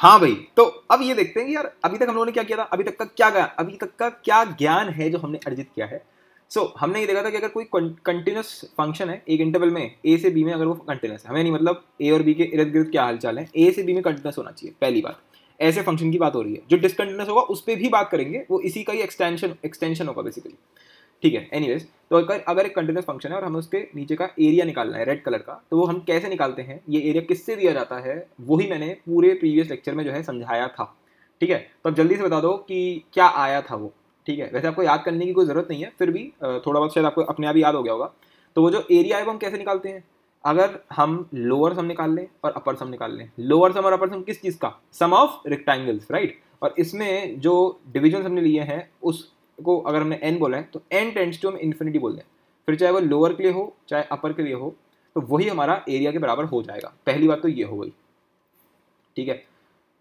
हाँ भाई तो अब ये देखते हैं कि यार अभी तक हम लोगों ने क्या किया था अभी तक का क्या गया अभी तक का क्या ज्ञान है जो हमने अर्जित किया है सो so, हमने ये देखा था कि अगर कोई कंटिन्यूस फंक्शन है एक इंटरवल में ए से बी में अगर वो कंटिन्यूस है हमें नहीं मतलब ए और बी के इर्द गिर्द क्या हालचाल है ए से बी में कंटिन्यूस होना चाहिए पहली बात ऐसे फंक्शन की बात हो रही है जो डिसकंटिन्यूस होगा उस पर भी बात करेंगे वो इसी का ही एक्सटेंशन एक्सटेंशन होगा बेसिकली ठीक है एनी तो अगर अगर एक कंटिन्यूस फंक्शन है और हमें उसके नीचे का एरिया निकालना है रेड कलर का तो वो हम कैसे निकालते हैं ये एरिया किससे दिया जाता है वही मैंने पूरे प्रीवियस लेक्चर में जो है समझाया था ठीक है तो अब जल्दी से बता दो कि क्या आया था वो ठीक है वैसे आपको याद करने की कोई ज़रूरत नहीं है फिर भी थोड़ा बहुत शायद आपको अपने आप ही याद हो गया होगा तो वो जो एरिया है वो हम कैसे निकालते हैं अगर हम लोअर सम निकाल लें और अपर सम निकाल लें लोअर सम और अपर सम किस चीज़ का सम ऑफ रेक्टेंगल्स राइट और इसमें जो डिविजन्स हमने लिए हैं उस को अगर हमने एन बोला है तो एन टेंस टू हम इन्फिनिटी बोल दें फिर चाहे वो लोअर के लिए हो चाहे अपर के लिए हो तो वही हमारा एरिया के बराबर हो जाएगा पहली बात तो ये हो गई ठीक है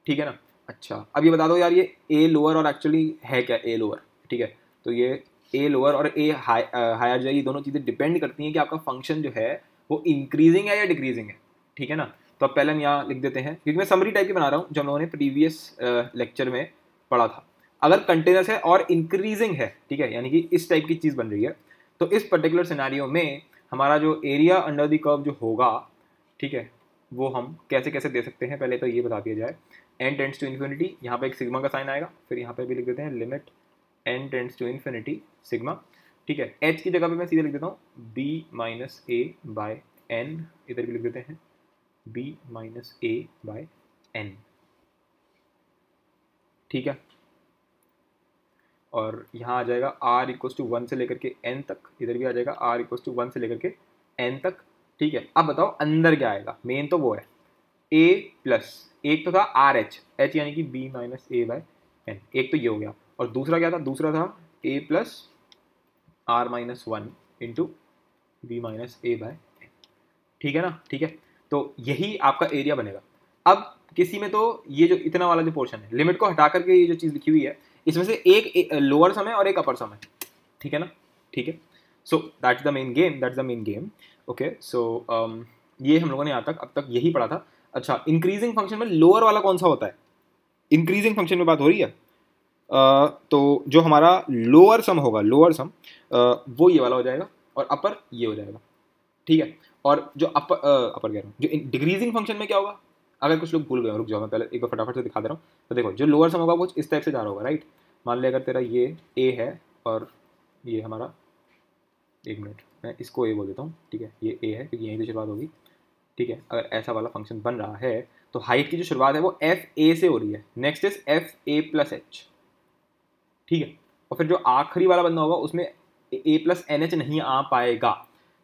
ठीक है ना अच्छा अब ये बता दो यार ये ए लोअर और एक्चुअली है क्या ए लोअर ठीक है तो ये ए लोअर और ए हाई हायर जो है ये दोनों चीज़ें डिपेंड करती हैं कि आपका फंक्शन जो है वो इंक्रीजिंग है या डिक्रीजिंग है ठीक है ना तो अब पहले हम यहाँ लिख देते हैं क्योंकि मैं समरी टाइप की बना रहा हूँ जो हम लोगों ने प्रीवियस लेक्चर में पढ़ा था अगर कंटिन्यूस है और इंक्रीजिंग है ठीक है यानी कि इस टाइप की चीज़ बन रही है तो इस पर्टिकुलर सिनारियो में हमारा जो एरिया अंडर द कर्व जो होगा ठीक है वो हम कैसे कैसे दे सकते हैं पहले तो ये बता दिया जाए एन टेंड्स टू इन्फिनिटी यहाँ पे एक सिग्मा का साइन आएगा फिर यहाँ पे भी लिख देते हैं limit N tends to infinity sigma ठीक है एच की जगह पे मैं सीधे लिख देता हूँ B minus A by N इधर भी लिख देते हैं B minus A by N ठीक है और यहाँ आ जाएगा आर इक्वस टू वन से लेकर के एन तक इधर भी आ जाएगा आर इक्वस टू वन से लेकर के एन तक ठीक है अब बताओ अंदर क्या आएगा मेन तो वो है ए प्लस एक तो था आर एच एच यानी कि B minus A by N एक तो ये हो गया और दूसरा क्या था दूसरा था A plus R minus one into B minus A by N ठीक है ना ठीक है तो यही आपका एरिया बनेगा अब किसी में तो ये जो इतना वाला जो पोर्शन है लिमिट को हटा करके ये जो चीज़ लिखी हुई है इसमें से एक लोअर सम है और एक अपर सम है ठीक है ना ठीक है so that the main game that the main game okay so ये हम लोगों ने यहाँ तक अब तक यही पढ़ा था अच्छा इंक्रीजिंग फंक्शन में लोअर वाला कौन सा होता है इंक्रीजिंग फंक्शन में बात हो रही है uh, तो जो हमारा लोअर सम होगा लोअर सम uh, वो ये वाला हो जाएगा और अपर ये हो जाएगा ठीक है और जो अपर अपर कह रहा हूँ जो डिक्रीजिंग फंक्शन में क्या होगा अगर कुछ लोग भूल गए रुक जाओ मैं पहले एक बार फटाफट से दिखा दे रहा हूँ तो देखो जो लोअर सम होगा वो इस टाइप से जा रहा होगा राइट मान लिया अगर तेरा ये ए है और ये हमारा एक मिनट मैं इसको ए बोल देता हूँ ठीक है ये ए है क्योंकि यहीं से शुरुआत होगी ठीक है अगर ऐसा वाला फंक्शन बन रहा है तो हाइट की जो शुरुआत है वो एफ ए से हो रही है next is F A plus H ठीक है और फिर जो आखिरी वाला बंदा होगा उसमें ए प्लस एन एच नहीं आ पाएगा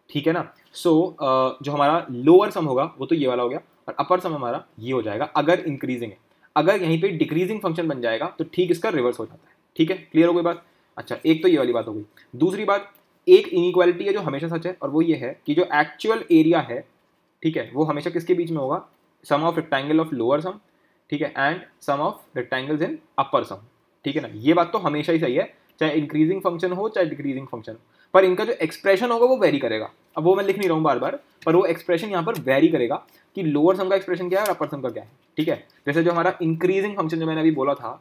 ठीक है ना सो so, जो हमारा लोअर सम होगा वो तो ये वाला हो गया और अपर सम हमारा ये हो जाएगा अगर इंक्रीजिंग है अगर यहीं पे डिक्रीजिंग फंक्शन बन जाएगा तो ठीक इसका रिवर्स हो जाता है ठीक है क्लियर हो गई बात अच्छा एक तो ये वाली बात हो गई दूसरी बात एक इनक्वालिटी है जो हमेशा सच है और वो ये है कि जो एक्चुअल एरिया है ठीक है वो हमेशा किसके बीच में होगा sum of rectangle of lower sum ठीक है and sum of rectangles in upper sum ठीक है ना ये बात तो हमेशा ही सही है चाहे इंक्रीजिंग फंक्शन हो चाहे डिक्रीजिंग फंक्शन हो पर इनका जो एक्सप्रेशन होगा वो वेरी करेगा अब वो मैं लिख नहीं रहा हूँ बार बार पर वो एक्सप्रेशन यहाँ पर वेरी करेगा कि लोअर सम का एक्सप्रेशन क्या है और अपर सम का क्या है ठीक है जैसे जो हमारा इंक्रीजिंग फंक्शन जो मैंने अभी बोला था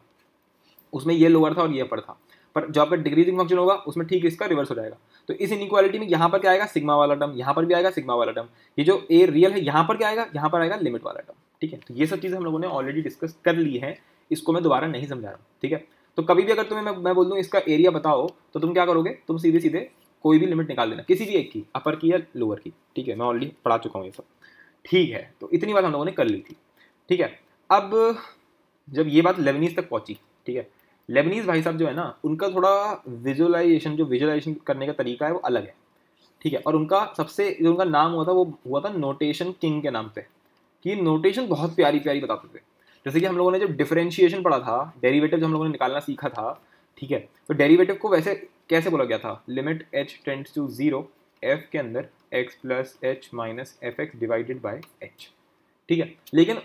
उसमें ये लोअर था और ये अपर था पर जो आपका डिक्रीजिंग फंक्शन होगा उसमें ठीक इसका रिवर्स हो जाएगा तो इस इनक्वालिटी में यहाँ पर क्या आएगा सिग्मा वाला टर्म यहाँ पर भी आएगा सिग्मा वाला टर्म ये जो ए रियल है यहाँ पर क्या आएगा यहाँ पर आएगा लिमिट वाला टर्म ठीक है तो ये सब चीज़ें हम लोगों ने ऑलरेडी डिस्कस कर ली है इसको मैं दोबारा नहीं समझा रहा हूँ ठीक है तो कभी भी अगर तुम्हें मैं, मैं बोल दूँ इसका एरिया बताओ तो तुम क्या करोगे तुम सीधे सीधे कोई भी लिमिट निकाल देना किसी भी एक की अपर की या लोअर की ठीक है मैं ऑलरेडी पढ़ा चुका हूँ ये सब ठीक है तो इतनी बात हम लोगों ने कर ली थी ठीक है अब जब ये बात लेबनीज तक पहुँची ठीक है लेबनीज भाई साहब जो है ना उनका थोड़ा विजुअलाइजेशन जो विजुअलाइजेशन करने का तरीका है वो अलग है ठीक है और उनका सबसे जो उनका नाम हुआ था वो हुआ था नोटेशन किंग के नाम से कि नोटेशन बहुत प्यारी प्यारी बताते थे जैसे कि हम लोगों ने जब डिफ्रेंशिएशन पढ़ा था डेरिवेटिव जो हम लोगों ने निकालना सीखा था ठीक है तो डेरिवेटिव को वैसे कैसे बोला गया था limit H tends to zero F के अंदर X plus H minus F X divided by H ठीक है लेकिन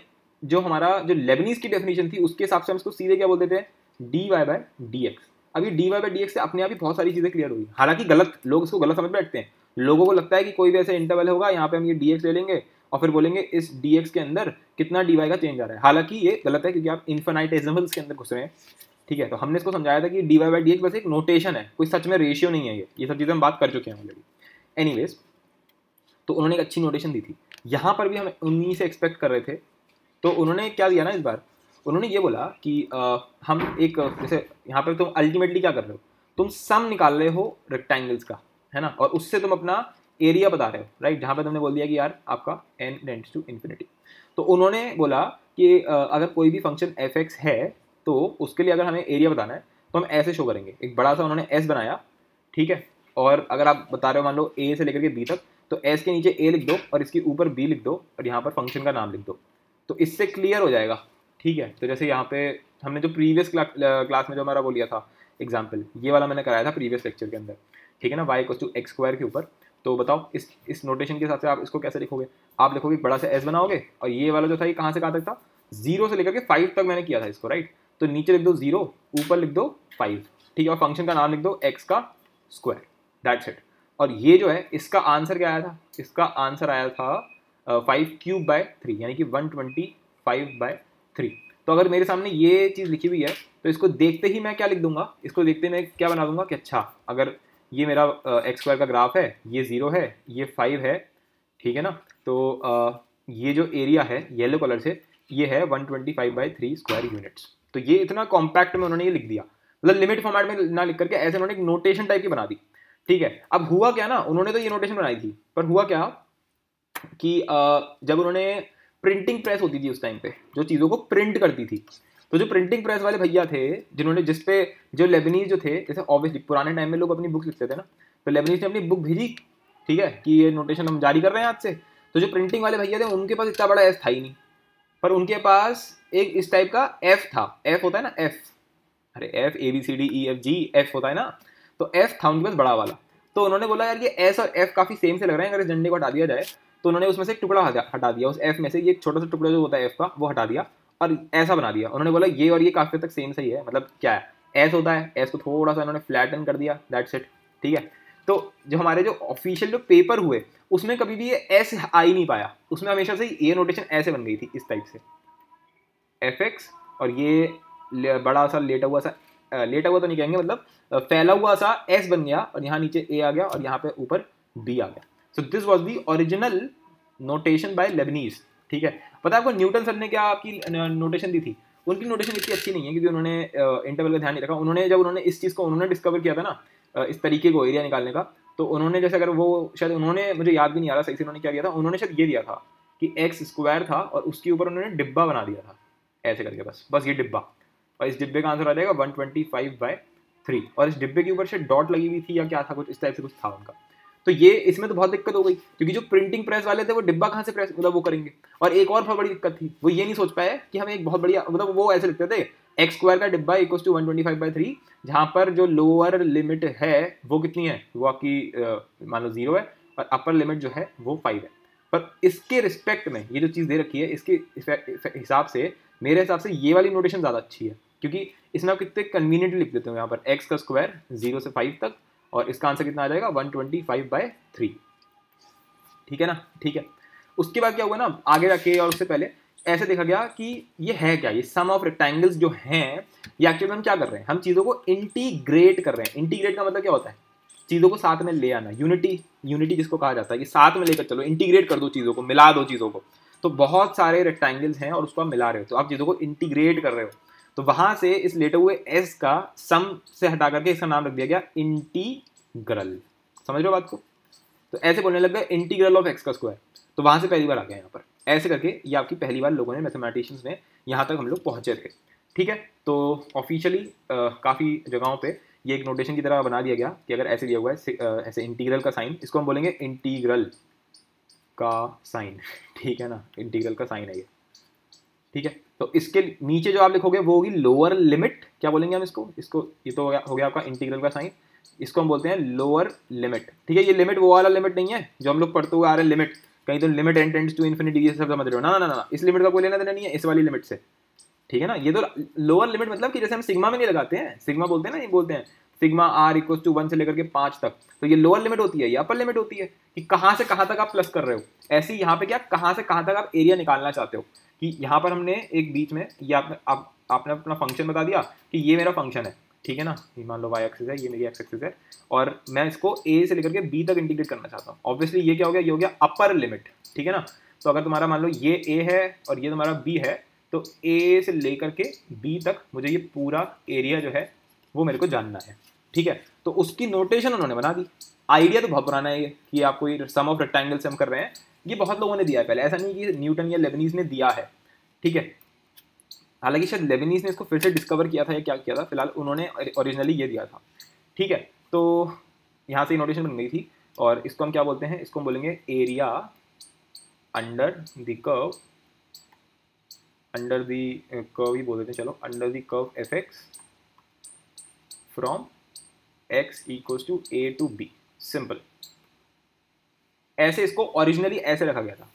जो हमारा जो लेबनीज की डेफिनेशन थी उसके हिसाब से हम इसको सीधे क्या बोल देते हैं D Y by D X अभी D Y by D X से अपने आप ही बहुत सारी चीज़ें क्लियर होगी हालांकि गलत लोग इसको गलत समझ बैठते हैं लोगों को लगता है कि कोई भी ऐसा इंटरवल होगा यहाँ पे हम ये डी एक्स ले लेंगे और फिर बोलेंगे इस डी एक्स के अंदर कितना डी वाई का चेंज आ रहा है हालांकि ये गलत है क्योंकि आप इन्फेनाइटेजमल्स के अंदर घुस रहे हैं ठीक है तो हमने इसको समझाया था कि डी वाई बाई डी बस एक नोटेशन है कोई सच में रेशियो नहीं है ये ये सब चीज़ें हम बात कर चुके हैं ऑलरेडी एनी तो उन्होंने एक अच्छी नोटेशन दी थी यहाँ पर भी हम उन्हीं से एक्सपेक्ट कर रहे थे तो उन्होंने क्या दिया ना इस बार उन्होंने ये बोला कि आ, हम एक जैसे यहाँ पर तुम अल्टीमेटली क्या कर रहे हो तुम सम निकाल रहे हो रेक्टेंगल्स का है ना और उससे तुम अपना एरिया बता रहे हो राइट जहाँ पर तुमने बोल दिया कि यार आपका एन टेंड्स टू इन्फिनिटी तो उन्होंने बोला कि अगर कोई भी फंक्शन एफ है तो उसके लिए अगर हमें एरिया बताना है तो हम ऐसे शो करेंगे एक बड़ा सा उन्होंने एस बनाया ठीक है और अगर आप बता रहे हो मान लो ए से लेकर के बी तक तो एस के नीचे ए लिख दो और इसके ऊपर बी लिख दो और यहाँ पर फंक्शन का नाम लिख दो तो इससे क्लियर हो जाएगा ठीक है तो जैसे यहाँ पे हमने जो प्रीवियस क्लास में जो हमारा वो लिया था एग्जाम्पल ये वाला मैंने कराया था प्रीवियस लेक्चर के अंदर ठीक है ना वाई टू एक्स स्क्वायर के ऊपर तो बताओ इस इस नोटेशन के हिसाब से आप इसको कैसे लिखोगे आप लिखोगे बड़ा सा एस बनाओगे और ये वाला जो था ये कहाँ से कहाँ तक था जीरो से लेकर के फाइव तक मैंने किया था इसको राइट तो नीचे लिख दो जीरो ऊपर लिख दो फाइव ठीक है और फंक्शन का नाम लिख दो एक्स का स्क्वायर दैट्स इट और ये जो है इसका आंसर क्या आया था इसका आंसर आया था फाइव क्यूब बाय थ्री यानी कि one twenty five by three तो अगर मेरे सामने ये चीज़ लिखी हुई है तो इसको देखते ही मैं क्या लिख दूंगा इसको देखते ही मैं क्या बना दूंगा कि अच्छा अगर ये मेरा एक्स स्क्वायर का ग्राफ है ये ज़ीरो है ये फाइव है ठीक है ना तो आ, ये जो एरिया है येलो कलर से ये है one twenty five by three square units तो ये इतना कॉम्पैक्ट में उन्होंने ये लिख दिया मतलब लिमिट फॉर्मेट में ना लिख करके ऐसे उन्होंने एक नोटेशन टाइप की बना दी ठीक है अब हुआ क्या ना उन्होंने तो ये नोटेशन बनाई थी पर हुआ क्या कि जब उन्होंने प्रिंटिंग प्रेस होती थी उस टाइम पे जो चीज़ों को प्रिंट करती थी तो जो प्रिंटिंग प्रेस वाले भैया थे जिन्होंने जिस पे जो लेबनीज जो थे जैसे ऑब्वियसली पुराने टाइम में लोग अपनी बुक लिखते थे ना तो लेबनीज ने अपनी बुक भेजी ठीक है कि ये नोटेशन हम जारी कर रहे हैं आज से तो जो प्रिंटिंग वाले भैया थे उनके पास इतना बड़ा एस था ही नहीं पर उनके पास एक इस टाइप का एफ था एफ होता है ना एफ अरे F A B C D E F G F होता है ना तो एफ था उनके पास बड़ा वाला तो उन्होंने बोला यार ये एस और एफ काफ़ी सेम से लग रहे हैं अगर इस झंडे को हटा दिया जाए तो उन्होंने उसमें से एक टुकड़ा हटा दिया उस एफ में से ये छोटा सा टुकड़ा जो होता है एफ का वो हटा दिया और ऐसा बना दिया उन्होंने बोला ये और ये काफ़ी तक सेम सही है मतलब क्या है एस होता है एस को थोड़ा सा इन्होंने फ्लैटन कर दिया दैट्स इट ठीक है तो जो हमारे जो ऑफिशियल जो पेपर हुए उसमें कभी भी ये एस आ ही नहीं पाया उसमें हमेशा से ये नोटेशन ऐसे बन गई थी इस टाइप से एफ एक्स और ये बड़ा सा लेटा हुआ सा लेटा हुआ तो नहीं कहेंगे मतलब फैला हुआ सा एस बन गया और यहाँ नीचे ए आ गया और यहाँ पे ऊपर बी आ गया so this was the original notation by Leibniz ठीक है पता है आपको न्यूटन सर ने क्या आपकी नोटेशन दी थी उनकी नोटेशन इतनी अच्छी नहीं है क्योंकि उन्होंने इंटरवल का ध्यान नहीं रखा उन्होंने जब उन्होंने इस चीज़ को उन्होंने डिस्कवर किया था ना इस तरीके को एरिया निकालने का तो उन्होंने जैसे अगर वो शायद उन्होंने मुझे याद भी नहीं आ रहा सही से उन्होंने क्या किया था उन्होंने शायद ये दिया था कि एक्स स्क्वायर था और उसके ऊपर उन्होंने डिब्बा बना दिया था ऐसे करके बस बस ये डिब्बा और इस डिब्बे का आंसर आ जाएगा one twenty five by three और इस डिब्बे के ऊपर से डॉट लगी हुई थी या क्या था कुछ इस टाइप से कुछ था उनका तो ये इसमें तो बहुत दिक्कत हो गई क्योंकि जो प्रिंटिंग प्रेस वाले थे वो डिब्बा कहाँ से प्रेस मतलब वो करेंगे और एक और बहुत बड़ी दिक्कत थी वो ये नहीं सोच पाए कि हमें एक बहुत बढ़िया मतलब वो ऐसे लिखते थे एक्स स्क्वायर का डिब्बा equal to one twenty five by three जहाँ पर जो लोअर लिमिट है वो कितनी है वो आपकी मान लो जीरो है और अपर लिमिट जो है वो फाइव है पर इसके रिस्पेक्ट में ये जो चीज़ दे रखी है इसके हिसाब से मेरे हिसाब से ये वाली नोटेशन ज़्यादा अच्छी है क्योंकि इसमें आप कितने कन्वीनियंटली लिख देते हो यहाँ पर एक्स का स्क्वायर जीरो से फाइव तक और इसका आंसर कितना आ जाएगा one twenty five by three ठीक है ना ठीक है उसके बाद क्या हुआ ना आगे जाके और उससे पहले ऐसे देखा गया कि ये है क्या ये सम ऑफ रेक्टेंगल्स जो हैं ये एक्चुअली हम क्या कर रहे हैं हम चीज़ों को इंटीग्रेट कर रहे हैं इंटीग्रेट का मतलब क्या होता है चीज़ों को साथ में ले आना यूनिटी यूनिटी जिसको कहा जाता है कि साथ में लेकर चलो इंटीग्रेट कर दो चीज़ों को मिला दो चीज़ों को तो बहुत सारे रेक्टेंगल्स हैं और उसको आप मिला रहे हो तो आप चीज़ों को इंटीग्रेट कर रहे हो तो वहाँ से इस लेटे हुए एस का सम से हटा करके इसका नाम रख दिया गया इंटीग्रल समझ रहे हो बात को तो ऐसे बोलने लग गया इंटीग्रल ऑफ एक्स का स्क्वायर तो वहाँ से पहली बार आ गया यहाँ पर ऐसे करके ये आपकी पहली बार लोगों ने मैथमेटिशियंस में यहाँ तक हम लोग पहुँचे थे ठीक है तो ऑफिशियली काफ़ी जगहों पे ये एक नोटेशन की तरह बना दिया गया कि अगर ऐसे दिया हुआ है ऐसे इंटीग्रल का साइन इसको हम बोलेंगे इंटीग्रल का साइन ठीक है ना इंटीग्रल का साइन है ये ठीक है तो इसके नीचे जो आप लिखोगे वो होगी लोअर लिमिट क्या बोलेंगे हम इसको इसको ये तो हो गया हो गया आपका इंटीग्रल का साइन इसको हम बोलते हैं लोअर लिमिट ठीक है ये लिमिट वो वाला लिमिट नहीं है जो हम लोग पढ़ते हुए आ रहे हैं लिमिट कहीं तो limit and tends to infinity ये सब समझ रहे हो ना ना ना इस लिमिट का कोई लेना देना नहीं है इस वाली लिमिट से ठीक है ना ये तो लोअर लिमिट मतलब कि जैसे हम सिग्मा में नहीं लगाते हैं सिग्मा बोलते हैं ना ये बोलते हैं सिग्मा आर इक्व टू वन से लेकर के पांच तक तो ये लोअर लिमिट होती है या अपर लिमिट होती है कि कहाँ से कहाँ तक आप प्लस कर रहे हो ऐसे यहाँ पे क्या कहां से कहाँ तक आप एरिया निकालना चाहते हो कि यहाँ पर हमने एक बीच में ये आपने आप, आपने अपना फंक्शन बता दिया कि ये मेरा फंक्शन है ठीक है ना ये मान लो वाई एक्सेस है ये मेरी एक्स एक्सेस है और मैं इसको ए से लेकर के बी तक इंटीग्रेट करना चाहता हूँ ऑब्वियसली ये क्या हो गया ये हो गया अपर लिमिट ठीक है ना तो अगर तुम्हारा मान लो ये ए है और ये तुम्हारा बी है तो ए से लेकर के बी तक मुझे ये पूरा एरिया जो है वो मेरे को जानना है ठीक है तो उसकी नोटेशन उन्होंने बना दी आइडिया तो बहुत पुराना है कि आप कोई सम ऑफ रेक्टेंगल से हम कर रहे हैं ये बहुत लोगों ने दिया है पहले ऐसा नहीं कि न्यूटन या लेबनीज ने दिया है ठीक है हालांकि शायद लेबनीज ने इसको फिर से डिस्कवर किया था या क्या किया था फिलहाल उन्होंने ओरिजिनली ये दिया था ठीक है तो यहाँ से नोटेशन बन गई थी और इसको हम क्या बोलते हैं इसको हम बोलेंगे area under the curve under the curve ही बोल देते हैं चलो under the curve F X from x equal to A to B simple ऐसे इसको ओरिजिनली ऐसे रखा गया था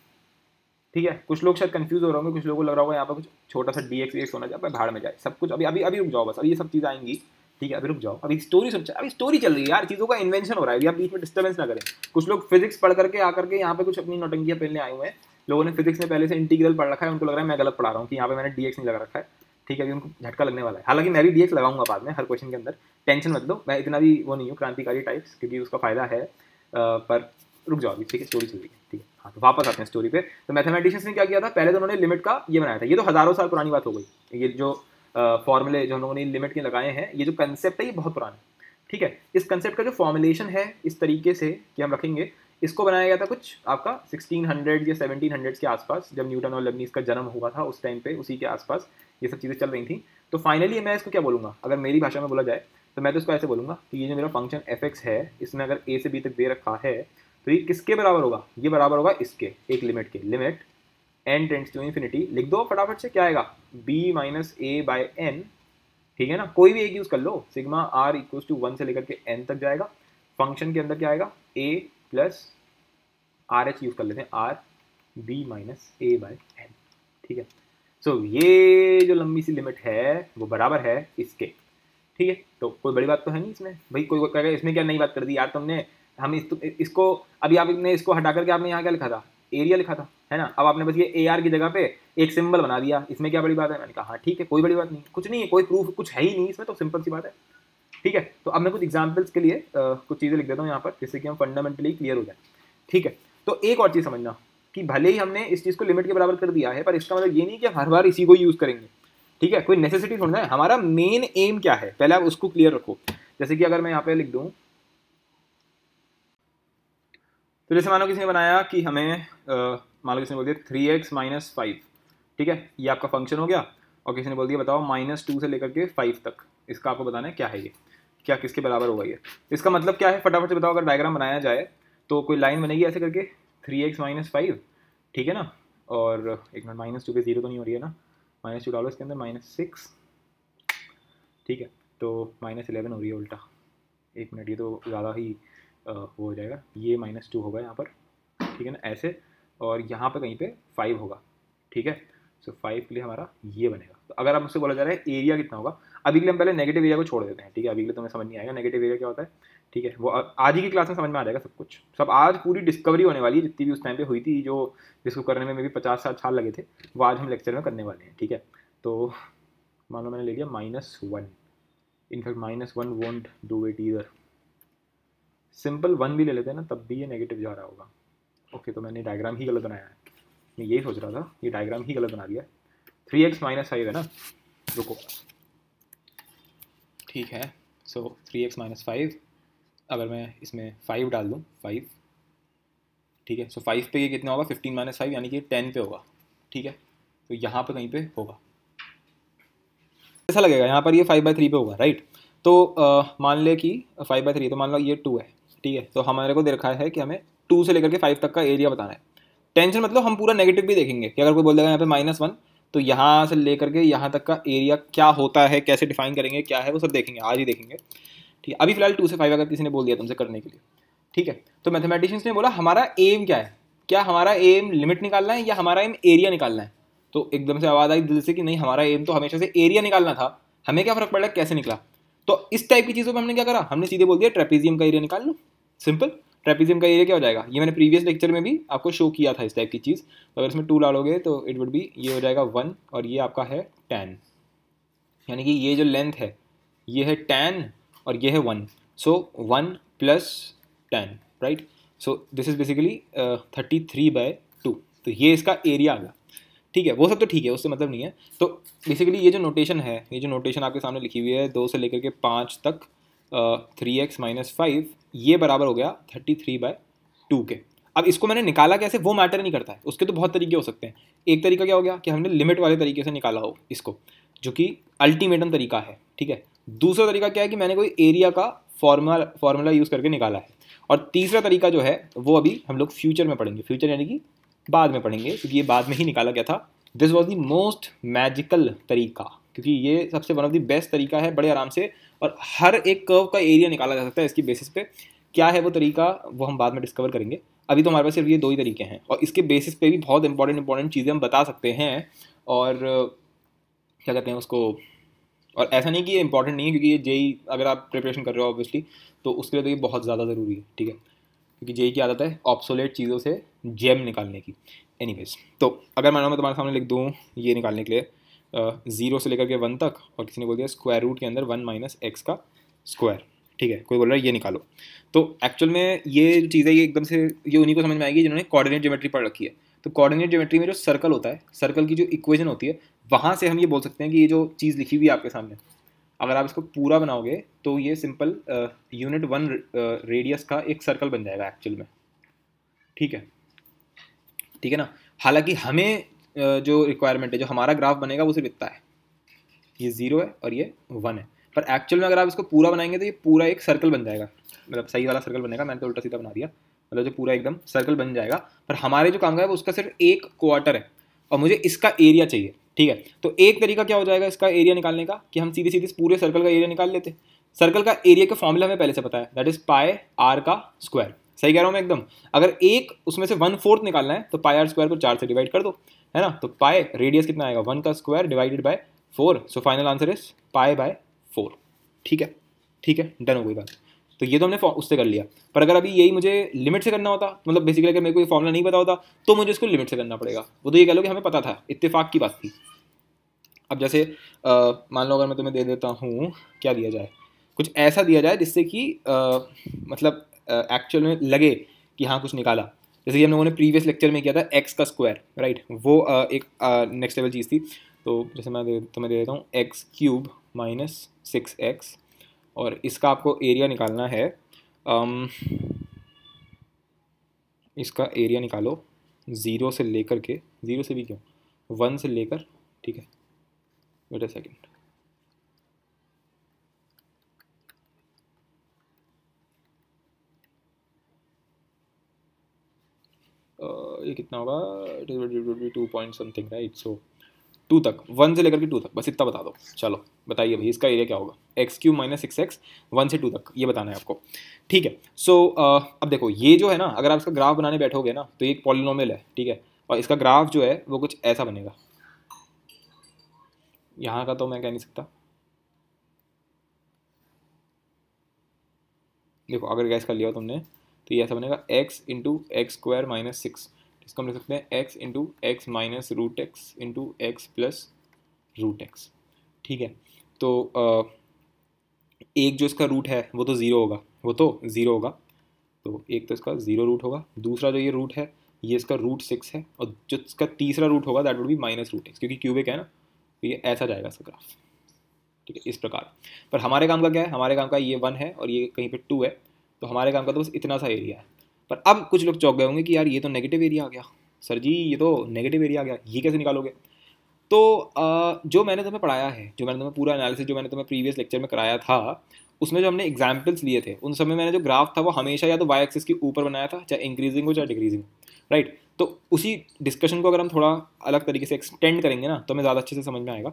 ठीक है कुछ लोग शायद कंफ्यूज हो रहे होंगे कुछ लोगों को लग रहा होगा यहाँ पर कुछ छोटा सा डी एक्स होना चाहिए भाड़ में जाए सब कुछ अभी अभी अभी रुक जाओ बस अभी ये सब चीज़ आएंगी ठीक है अभी रुक जाओ अभी स्टोरी सुन अभी स्टोरी चल रही है यार चीज़ों का इन्वेंशन हो रहा है अभी आप बीच में डिस्टर्बेंस ना करें कुछ लोग फिजिक्स पढ़ करके आकर के यहाँ पर कुछ अपनी नोटंगियाँ पहले आए हुए हैं लोगों ने फिजिक्स में पहले से इंटीग्रल पढ़ रखा है उनको लग रहा है मैं गलत पढ़ा रहा हूँ कि यहाँ पर मैंने डी नहीं लगा रखा है ठीक है अभी उनको झटका लगने वाला है हालांकि मैं भी डी लगाऊंगा बाद में हर क्वेश्चन के अंदर टेंशन मत लो मैं इतना भी वो नहीं हूँ क्रांतिकारी टाइप्स क्योंकि उसका फ़ायदा है पर रुक जाओ अभी ठीक है स्टोरी चल रही है ठीक है हाँ तो वापस आते हैं स्टोरी पे तो मैथमेटिशियंस ने क्या किया था पहले तो उन्होंने लिमिट का ये बनाया था ये तो हज़ारों साल पुरानी बात हो गई ये जो फॉर्मूले जो हम लोगों ने लिमिट के लगाए हैं ये जो कंसेप्ट है ये बहुत पुराना है ठीक है इस कंसेप्ट का जो फॉर्मुलेशन है इस तरीके से कि हम रखेंगे इसको बनाया गया था कुछ आपका सिक्सटीन या सेवनटीन के आसपास जब न्यूटन और लबनीस का जन्म हुआ था उस टाइम पे उसी के आसपास ये सब चीज़ें चल रही थी तो फाइनली मैं इसको क्या बोलूँगा अगर मेरी भाषा में बोला जाए तो मैं तो इसको ऐसे बोलूँगा कि ये जो मेरा फंक्शन एफ है इसमें अगर ए से बी तक दे रखा है तो ये किसके बराबर होगा ये बराबर होगा इसके एक लिमिट के limit N tends to infinity लिख दो फटाफट से क्या आएगा B minus A by N ठीक है ना कोई भी एक यूज़ कर लो सिग्मा आर इक्व टू वन से लेकर के एन तक जाएगा फंक्शन के अंदर क्या आएगा A plus are H use कर लेते हैं R B minus A by N ठीक है सो so, ये जो लंबी सी लिमिट है वो बराबर है इसके ठीक है तो कोई बड़ी बात तो है नहीं इसमें भाई कोई कह कहेगा इसमें क्या नई बात कर दी यार तुमने हम इस, तो, इसको अभी आपने इसको हटा करके आपने यहाँ क्या लिखा था एरिया लिखा था है ना अब आपने बस ये ए आर की जगह पे एक सिंबल बना दिया इसमें क्या बड़ी बात है मैंने कहा हाँ ठीक है कोई बड़ी बात नहीं कुछ नहीं है कोई प्रूफ कुछ है ही नहीं इसमें तो सिंपल सी बात है ठीक है तो अब मैं कुछ एग्जाम्पल्स के लिए आ, कुछ चीज़ें लिख देता हूँ यहाँ पर जिससे कि हम फंडामेंटली क्लियर हो जाए ठीक है तो एक और चीज़ समझना कि भले ही हमने इस चीज़ को लिमिट के बराबर कर दिया है पर इसका मतलब ये नहीं कि हम हर बार इसी को यूज़ करेंगे ठीक है कोई नेसेसिटी थोड़ा है हमारा मेन एम क्या है पहले आप उसको क्लियर रखो जैसे कि अगर मैं यहाँ पे लिख दूँ तो जैसे मानो किसी ने बनाया कि हमें मान लो किसी ने बोल दिया थ्री एक्स माइनस फाइव ठीक है ये आपका फंक्शन हो गया और किसी ने बोल दिया बताओ माइनस टू से लेकर के फाइव तक इसका आपको बताना है क्या है ये क्या किसके बराबर होगा ये इसका मतलब क्या है फटाफट से बताओ अगर डायग्राम बनाया जाए तो कोई लाइन बनेगी ऐसे करके थ्री एक्स माइनस फाइव ठीक है ना और एक मिनट माइनस टू पे ज़ीरो तो नहीं हो रही है ना माइनस टू डालो इसके अंदर माइनस सिक्स ठीक है तो माइनस इलेवन हो रही है उल्टा एक मिनट ये तो ज़्यादा ही वो हो जाएगा ये माइनस टू होगा यहाँ पर ठीक है ना ऐसे और यहाँ पर कहीं पे फाइव होगा ठीक है सो फाइव के लिए हमारा ये बनेगा तो अगर आप मुझसे बोला जा रहा है एरिया कितना होगा अभी के लिए हम पहले नेगेटिव एरिया को छोड़ देते हैं ठीक है अभी के लिए तुम्हें तो समझ नहीं आएगा नेगेटिव एरिया क्या होता है ठीक है वो आज ही की क्लास में समझ में आ जाएगा सब कुछ सब आज पूरी डिस्कवरी होने वाली है जितनी भी उस टाइम पे हुई थी जो जिसको करने में मे भी पचास साठ साल लगे थे वो आज हम लेक्चर में करने वाले हैं ठीक है तो मान लो मैंने ले लिया minus one in fact minus one won't do it either simple one भी ले लेते हैं ना तब भी ये नेगेटिव जा रहा होगा ओके तो मैंने डायग्राम ही गलत बनाया है मैं यही सोच रहा था ये डायग्राम ही गलत बना दिया थ्री एक्स माइनस फाइव है ना रुको ठीक है so three X minus five अगर मैं इसमें फाइव डाल दूँ फाइव ठीक है सो फाइव पे ये कितना होगा फिफ्टीन माइनस फाइव यानी कि टेन पे होगा ठीक है तो यहाँ पे कहीं पे होगा कैसा लगेगा यहाँ पर ये फाइव बाई थ्री पे होगा राइट तो आ, मान ले कि फाइव बाई थ्री तो मान लो ये टू है ठीक है तो हमारे को देखा है कि हमें टू से लेकर के फाइव तक का एरिया बताना है टेंशन मतलब हम पूरा नेगेटिव भी देखेंगे कि अगर कोई बोल देगा यहाँ पे माइनस वन तो यहाँ से लेकर के यहाँ तक का एरिया क्या होता है कैसे डिफाइन करेंगे क्या है वो सब देखेंगे आज ही देखेंगे ठीक है अभी फिलहाल टू से फाइव अगर किसी ने बोल दिया तुमसे करने के लिए ठीक है तो मैथमेटिशियंस ने बोला हमारा एम क्या है क्या हमारा एम लिमिट निकालना है या हमारा एम एरिया निकालना है तो एकदम से आवाज़ आई दिल से कि नहीं हमारा एम तो हमेशा से एरिया निकालना था हमें क्या फ़र्क पड़ा कैसे निकला तो इस टाइप की चीज़ों पर हमने क्या करा हमने सीधे बोल दिया ट्रेपीजियम का एरिया निकाल लो सिंपल ट्रेपीजियम का एरिया क्या हो जाएगा ये मैंने प्रीवियस लेक्चर में भी आपको शो किया था इस टाइप की चीज़ तो अगर इसमें टू डालोगे तो इट वुड बी ये हो जाएगा वन और ये आपका है टेन यानी कि ये जो लेंथ है ये है टेन और ये है one so one plus ten right so this is basically thirty three by two तो ये इसका एरिया आ गया ठीक है वो सब तो ठीक है उससे मतलब नहीं है तो बेसिकली ये जो नोटेशन है ये जो नोटेशन आपके सामने लिखी हुई है दो से लेकर के पाँच तक थ्री एक्स माइनस फाइव ये बराबर हो गया थर्टी थ्री बाय टू के अब इसको मैंने निकाला कैसे वो मैटर नहीं करता है उसके तो बहुत तरीके हो सकते हैं एक तरीका क्या हो गया कि हमने लिमिट वाले तरीके से निकाला हो इसको जो कि अल्टीमेटम तरीका है ठीक है दूसरा तरीका क्या है कि मैंने कोई एरिया का फॉर्मूला फॉर्मूला यूज़ करके निकाला है और तीसरा तरीका जो है वो अभी हम लोग फ्यूचर में पढ़ेंगे फ्यूचर यानी कि बाद में पढ़ेंगे क्योंकि ये बाद में ही निकाला गया था this was the most magical तरीका क्योंकि ये सबसे वन ऑफ द बेस्ट तरीका है बड़े आराम से और हर एक कर्व का एरिया निकाला जा सकता है इसकी बेसिस पे क्या है वो तरीका वो हम बाद में डिस्कवर करेंगे अभी तो हमारे पास सिर्फ ये दो ही तरीके हैं और इसके बेसिस पे भी बहुत इंपॉर्टेंट इंपॉर्टेंट चीज़ें हम बता सकते हैं और क्या कहते हैं उसको और ऐसा नहीं कि ये इंपॉर्टेंट नहीं है क्योंकि ये जेई अगर आप प्रिपरेशन कर रहे हो ऑब्वियसली तो उसके लिए तो ये बहुत ज़्यादा ज़रूरी है ठीक है क्योंकि जेई की आदत है ऑप्सोलेट चीज़ों से जेम निकालने की एनी तो अगर मानो मैं तुम्हारे सामने लिख दूँ ये निकालने के लिए ज़ीरो से लेकर के वन तक और किसी ने बोल दिया स्क्वायर रूट के अंदर वन माइनस एक्स का स्क्वायर ठीक है कोई बोल रहा है ये निकालो तो एक्चुअल में ये चीज़ है ये एकदम से ये उन्हीं को समझ में आएगी जिन्होंने कोऑर्डिनेट ज्योमेट्री पढ़ रखी है तो कोऑर्डिनेट ज्योमेट्री में जो सर्कल होता है सर्कल की जो इक्वेशन होती है वहाँ से हम ये बोल सकते हैं कि ये जो चीज़ लिखी हुई है आपके सामने अगर आप इसको पूरा बनाओगे तो ये सिंपल यूनिट वन रेडियस का एक सर्कल बन जाएगा एक्चुअल में ठीक है ठीक है ना हालांकि हमें uh, जो रिक्वायरमेंट है जो हमारा ग्राफ बनेगा वो सिर्फ इतना है ये ज़ीरो है और ये वन है पर एक्चुअल में अगर आप इसको पूरा बनाएंगे तो ये पूरा एक सर्कल बन जाएगा मतलब सही वाला सर्कल बनेगा मैंने तो उल्टा सीधा बना दिया मतलब जो पूरा एकदम सर्कल बन जाएगा पर हमारे जो काम का है वो उसका सिर्फ एक क्वार्टर है और मुझे इसका एरिया चाहिए ठीक है तो एक तरीका क्या हो जाएगा इसका एरिया निकालने का कि हम सीधे सीधे पूरे सर्कल का एरिया निकाल लेते सर्कल का एरिया का फॉर्मूला हमें पहले से पता है दैट इज पाए आर का स्क्वायर सही कह रहा हूँ मैं एकदम अगर एक उसमें से वन फोर्थ निकालना है तो पाए आर स्क्वायर को चार से डिवाइड कर दो है ना तो पाए रेडियस कितना आएगा वन का square divided by four so final answer is pi by four ठीक है ठीक है डन हो गई बात तो ये तो हमने उससे कर लिया पर अगर अभी यही मुझे लिमिट से करना होता मतलब बेसिकली अगर मेरे को ये फॉर्मूला नहीं पता होता तो मुझे इसको लिमिट से करना पड़ेगा वो तो ये कह लो कि हमें पता था इतफाक की बात थी अब जैसे मान लो अगर मैं तुम्हें दे देता हूँ क्या दिया जाए कुछ ऐसा दिया जाए जिससे कि मतलब एक्चुअल में लगे कि हाँ कुछ निकाला जैसे कि हम लोगों ने प्रीवियस लेक्चर में किया था एक्स का स्क्वायर राइट वो आ, एक नेक्स्ट लेवल चीज़ थी तो जैसे मैं दे तुम्हें दे देता हूँ X cube minus six X और इसका आपको एरिया निकालना है आम, इसका एरिया निकालो ज़ीरो से लेकर के ज़ीरो से भी क्यों वन से लेकर ठीक है वेट अ सेकेंड ये कितना होगा two point something right so two तक वन से लेकर के टू तक बस इतना बता दो चलो बताइए भाई इसका एरिया क्या होगा X cube minus six X one से टू तक ये बताना है आपको ठीक है सो so, uh, अब देखो ये जो है ना अगर आप इसका ग्राफ बनाने बैठोगे ना तो ये एक पॉलिनोमियल है ठीक है और इसका ग्राफ जो है वो कुछ ऐसा बनेगा यहाँ का तो मैं कह नहीं सकता देखो अगर गैस कर लिया तुमने तो ये ऐसा बनेगा X into X square minus six इसको हम लिख सकते हैं X into X minus root X into X plus root X ठीक है तो एक जो इसका रूट है वो तो ज़ीरो होगा वो तो ज़ीरो होगा तो एक तो इसका ज़ीरो रूट होगा दूसरा जो ये रूट है ये इसका रूट सिक्स है और जो इसका तीसरा रूट होगा that would be minus root X क्योंकि क्यूबिक है ना तो ये ऐसा जाएगा इसका ग्राफ ठीक है इस प्रकार पर हमारे काम का क्या है हमारे काम का ये वन है और ये कहीं पे टू है तो हमारे काम का तो बस इतना सा एरिया है पर अब कुछ लोग चौंक गए होंगे कि यार ये तो नेगेटिव एरिया आ गया सर जी ये तो नेगेटिव एरिया आ गया ये कैसे निकालोगे तो जो मैंने तुम्हें पढ़ाया है जो मैंने तुम्हें पूरा एनालिसिस जो मैंने तुम्हें प्रीवियस लेक्चर में कराया था उसमें जो हमने एग्जाम्पल्स लिए थे उन समय मैंने जो ग्राफ था वो हमेशा या तो वाई एक्सिस के ऊपर बनाया था चाहे इंक्रीजिंग हो चाहे डिक्रीजिंग राइट तो उसी डिस्कशन को अगर हम थोड़ा अलग तरीके से एक्सटेंड करेंगे ना तो हमें ज़्यादा अच्छे से समझ में आएगा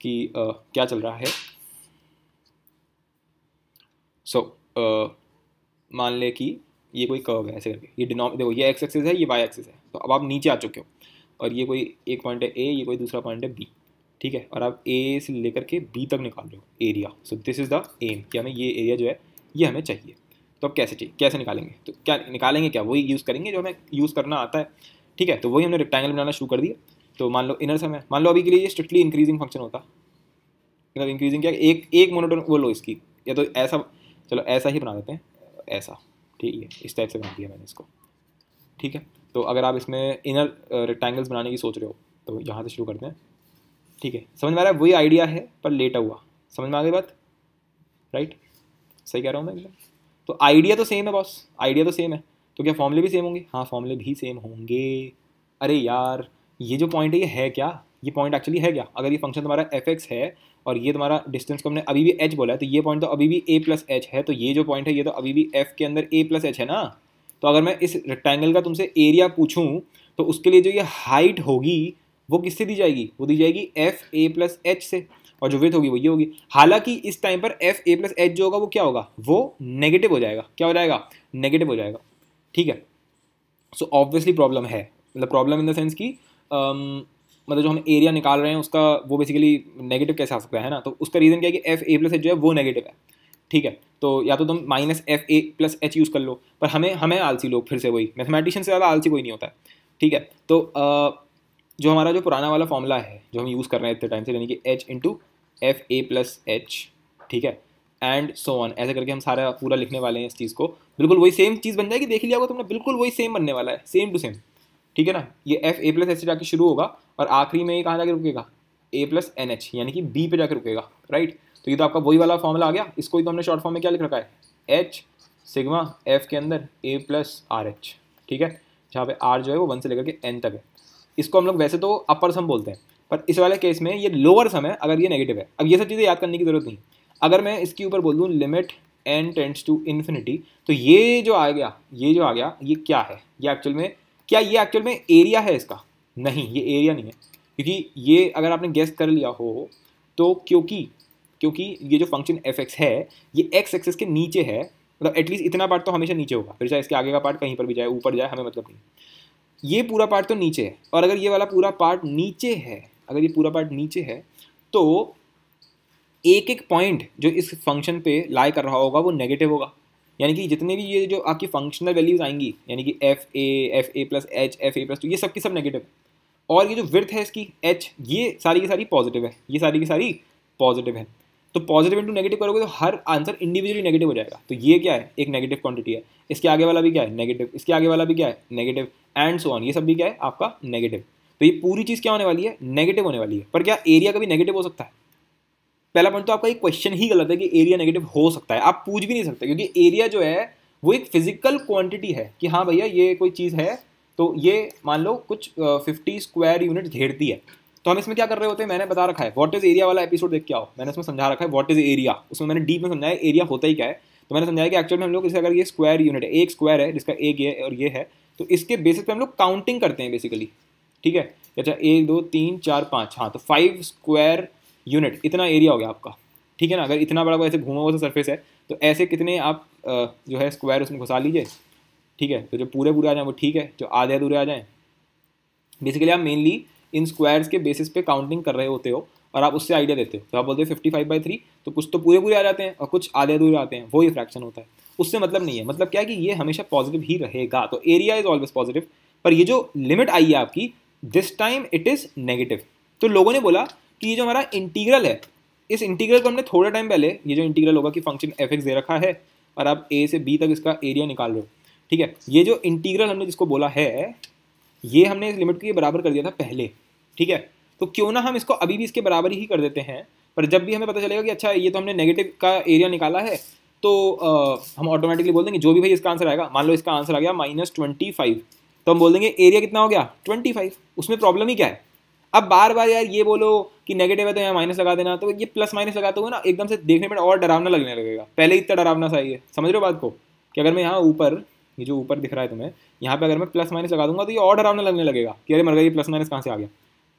कि आ, क्या चल रहा है सो so, मान ले कि ये कोई कर्व है ऐसे करके ये डिनोम देखो ये एक्स एक्सेस है ये वाई एक्सेस है तो अब आप नीचे आ चुके हो और ये कोई एक पॉइंट है ए ये कोई दूसरा पॉइंट है बी ठीक है और आप ए से लेकर के बी तक निकाल रहे हो area so this is the aim कि हमें ये एरिया जो है ये हमें चाहिए तो अब कैसे चाहिए कैसे निकालेंगे तो क्या निकालेंगे क्या वही यूज़ करेंगे जो हमें यूज़ करना आता है ठीक है तो वही हमने रेक्टेंगल बनाना शुरू कर दिया तो मान लो इनर समय मान लो अभी के लिए ये स्ट्रिक्टली इंक्रीजिंग फंक्शन होता मतलब इंक्रीजिंग क्या एक एक मोनोटोन वो लो इसकी या तो ऐसा चलो ऐसा ही बना देते हैं ऐसा ठीक है इस टाइप से बना दिया मैंने इसको ठीक है तो अगर आप इसमें इनर रेक्टेंगल्स बनाने की सोच रहे हो तो यहाँ से शुरू करते हैं ठीक है समझ में आ रहा है वही आइडिया है पर लेटा हुआ समझ में आ गई बात राइट सही कह रहा हूँ मैं एकदम तो आइडिया तो सेम है बॉस आइडिया तो सेम है तो क्या फॉर्मूले भी सेम होंगे हाँ फॉर्मूले भी सेम होंगे अरे यार ये जो पॉइंट है ये है क्या ये पॉइंट एक्चुअली है क्या अगर ये फंक्शन तुम्हारा एफ एक्स है और ये तुम्हारा डिस्टेंस को हमने अभी भी एच बोला है तो ये पॉइंट तो अभी भी ए प्लस एच है तो ये जो पॉइंट है ये तो अभी भी एफ के अंदर ए प्लस एच है ना तो अगर मैं इस रेक्टेंगल का तुमसे एरिया पूछूँ तो उसके लिए जो ये हाइट होगी वो किससे दी जाएगी वो दी जाएगी एफ ए प्लस एच से और जो विथ होगी वो ये होगी हालांकि इस टाइम पर एफ ए प्लस एच जो होगा वो क्या होगा वो नेगेटिव हो जाएगा क्या हो जाएगा नेगेटिव हो जाएगा ठीक है सो ऑब्वियसली प्रॉब्लम है मतलब प्रॉब्लम इन द सेंस कि um, मतलब जो हम एरिया निकाल रहे हैं उसका वो बेसिकली नेगेटिव कैसे आ सकता है ना तो उसका रीज़न क्या है कि एफ ए प्लस एच जो है वो नेगेटिव है ठीक है तो या तो तुम माइनस एफ ए प्लस एच यूज़ कर लो पर हमें हमें आलसी लोग फिर से वही मैथमेटिशियन से ज़्यादा आलसी कोई नहीं होता है ठीक है तो आ, जो हमारा जो पुराना वाला फॉर्मूला है जो हम यूज़ कर रहे हैं इतने टाइम से यानी कि एच इंटू एफ ए प्लस एच ठीक है एंड सो ऑन ऐसे करके हम सारा पूरा लिखने वाले हैं इस चीज़ को बिल्कुल वही सेम चीज़ बन जाएगी देख लिया होगा तुमने बिल्कुल वही सेम बनने वाला है सेम टू सेम ठीक है ना ये एफ ए प्लस एच से जाके शुरू होगा और आखिरी में ये कहाँ जाके रुकेगा ए प्लस एन एच यानी कि बी पे जाके रुकेगा राइट तो ये तो आपका वही वाला फॉर्मूला आ गया इसको ही तो हमने शॉर्ट फॉर्म में क्या लिख रखा है एच सिग्मा एफ के अंदर ए प्लस आर एच ठीक है जहाँ पे आर जो है वो वन से लेकर के एन तक है इसको हम लोग वैसे तो अपर सम बोलते हैं पर इस वाले केस में ये लोअर सम है अगर ये नेगेटिव है अब ये सब चीज़ें याद करने की ज़रूरत नहीं अगर मैं इसके ऊपर बोल दूँ limit N tends to infinity तो ये जो आ गया ये जो आ गया ये क्या है ये एक्चुअल में क्या ये एक्चुअल में एरिया है इसका नहीं ये एरिया नहीं है क्योंकि ये अगर आपने गेस्ट कर लिया हो तो क्योंकि क्योंकि ये जो फंक्शन एफ एक्स है ये एक्स एक्सेस के नीचे है मतलब एटलीस्ट इतना पार्ट तो हमेशा नीचे होगा फिर चाहे इसके आगे का पार्ट कहीं पर भी जाए ऊपर जाए हमें मतलब नहीं ये पूरा पार्ट तो नीचे है और अगर ये वाला पूरा पार्ट नीचे है अगर ये पूरा पार्ट नीचे है तो एक एक पॉइंट जो इस फंक्शन पे लाई कर रहा होगा वो नेगेटिव होगा यानी कि जितने भी ये जो आपकी फंक्शनल वैल्यूज़ आएंगी यानी कि F A F A plus H F A plus two ये सब की सब नेगेटिव है और ये जो विर्थ है इसकी एच ये सारी की सारी पॉजिटिव है ये सारी की सारी पॉजिटिव है तो पॉजिटिव इंटू नेगेटिव करोगे तो हर आंसर इंडिविजुअली नेगेटिव हो जाएगा तो ये क्या है एक नेगेटिव क्वांटिटी है इसके आगे वाला भी क्या है नेगेटिव इसके आगे वाला भी क्या है नेगेटिव एंड सो ऑन ये सब भी क्या है आपका नेगेटिव तो ये पूरी चीज़ क्या होने वाली है नेगेटिव होने वाली है पर क्या एरिया कभी नेगेटिव हो सकता है पहला पॉइंट तो आपका एक क्वेश्चन ही गलत है कि एरिया नेगेटिव हो सकता है आप पूछ भी नहीं सकते क्योंकि एरिया जो है वो एक फिजिकल क्वांटिटी है कि हाँ भैया ये कोई चीज़ है तो ये मान लो कुछ फिफ्टी स्क्वायर यूनिट घेरती है तो हम इसमें क्या कर रहे होते हैं मैंने बता रखा है वॉट इज़ एरिया वाला एपिसोड देख के आओ मैंने इसमें समझा रखा है वॉट इज़ एरिया उसमें मैंने डीप में समझाया एरिया होता ही क्या है तो मैंने समझाया कि एक्चुअल में हम लोग इसे अगर ये स्क्वायर यूनिट है एक स्क्वायर है जिसका एक ये और ये है तो इसके बेसिस पे हम लोग काउंटिंग करते हैं बेसिकली ठीक है अच्छा एक दो तीन चार पाँच हाँ तो फाइव स्क्वायर यूनिट इतना एरिया हो गया आपका ठीक है ना अगर इतना बड़ा ऐसे घूमा हुआ सा सर्फेस है तो ऐसे कितने आप जो है स्क्वायर उसमें घुसा लीजिए ठीक है तो जो पूरे पूरे आ जाएँ वो ठीक है जो आधे अधूरे आ जाएँ बेसिकली आप मेनली इन स्क्वायर्स के बेसिस पे काउंटिंग कर रहे होते हो और आप उससे आइडिया देते हो तो आप बोलते हो फिफ्टी फाइव बाई थ्री तो कुछ तो पूरे पूरे आ जाते हैं और कुछ आधे अधूरे आते हैं वो ही फ्रैक्शन होता है उससे मतलब नहीं है मतलब क्या है कि ये हमेशा पॉजिटिव ही रहेगा तो एरिया इज ऑलवेज पॉजिटिव पर ये जो लिमिट आई है आपकी this time it is negative तो लोगों ने बोला कि ये जो हमारा इंटीग्रल है इस इंटीग्रल को हमने थोड़ा टाइम पहले ये जो इंटीग्रल होगा कि फंक्शन एफ दे रखा है और आप ए से बी तक इसका एरिया निकाल रहे हो ठीक है ये जो इंटीग्रल हमने जिसको बोला है ये हमने इस लिमिट के बराबर कर दिया था पहले ठीक है तो क्यों ना हम इसको अभी भी इसके बराबर ही कर देते हैं पर जब भी हमें पता चलेगा कि अच्छा ये तो हमने नेगेटिव का एरिया निकाला है तो आ, हम ऑटोमेटिकली बोल देंगे जो भी भाई इसका आंसर आएगा मान लो इसका आंसर आ गया माइनस ट्वेंटी फाइव तो हम बोल देंगे एरिया कितना हो गया ट्वेंटी फाइव उसमें प्रॉब्लम ही क्या है अब बार बार यार ये बोलो कि नेगेटिव है तो यहाँ माइनस लगा देना तो ये प्लस माइनस लगाते हुए ना एकदम से देखने में और डरावना लगने लगेगा पहले इतना डरावना सा ये समझ रहे हो बात को कि अगर मैं यहाँ ऊपर ये जो ऊपर दिख रहा है तुम्हें यहाँ पे अगर मैं प्लस माइनस लगा दूंगा तो ये और डरावना लगने लगेगा कि अरे मर गया ये प्लस माइनस कहाँ से आ गया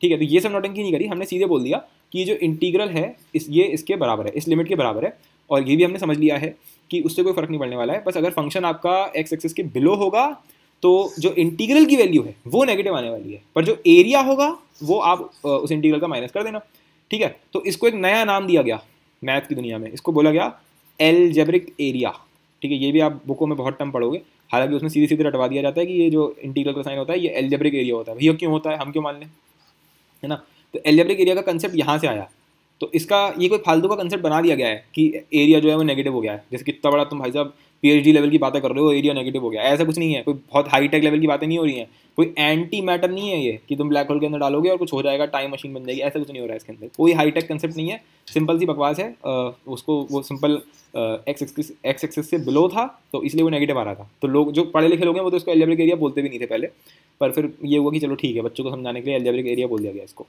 ठीक है तो ये सब नोटिंग नहीं करी हमने सीधे बोल दिया कि जो इंटीग्रल है इस ये इसके बराबर है इस लिमिट के बराबर है और ये भी हमने समझ लिया है कि उससे कोई फर्क नहीं पड़ने वाला है बस अगर फंक्शन आपका एक्स एक्सेस के बिलो होगा तो जो इंटीग्रल की वैल्यू है वो नेगेटिव आने वाली है पर जो एरिया होगा वो आप उस इंटीग्रल का माइनस कर देना ठीक है तो इसको एक नया नाम दिया गया मैथ की दुनिया में इसको बोला गया एलजेब्रिक एरिया ठीक है ये भी आप बुकों में बहुत टर्म पढ़ोगे हालांकि उसमें सीधे सीधे रटवा दिया जाता है कि ये जो इंटीग्रल का साइन होता है ये एलजेब्रिक एरिया होता है भैया क्यों होता है हम क्यों मान लें है ना तो एलजेब्रिक एरिया का कंसेप्ट यहाँ से आया तो इसका ये कोई फालतू का कंसेप्ट बना दिया गया है कि एरिया जो है वो नेगेटिव हो गया है जैसे कितना बड़ा तुम भाई साहब पीएचडी लेवल की बातें कर रहे हो एरिया नेगेटिव हो गया ऐसा कुछ नहीं है कोई बहुत हाई टेक लेवल की बातें नहीं हो रही हैं कोई एंटी मैटर नहीं है ये कि तुम ब्लैक होल के अंदर डालोगे और कुछ हो जाएगा टाइम मशीन बन जाएगी ऐसा कुछ नहीं हो रहा है इसके अंदर कोई हाई टेक कंसेप्ट नहीं है सिंपल सी बकवास है आ, उसको वो सिंपल एक्स एक्स एक्स से बिलो था तो इसलिए वो नेगेटिव आ रहा था तो लोग जो पढ़े लिखे लोग हैं वो तो इसको एलिब्रिक एरिया बोलते भी नहीं थे पहले पर फिर ये हुआ कि चलो ठीक है बच्चों को समझाने के लिए एलिब्रिक एरिया बोल दिया गया इसको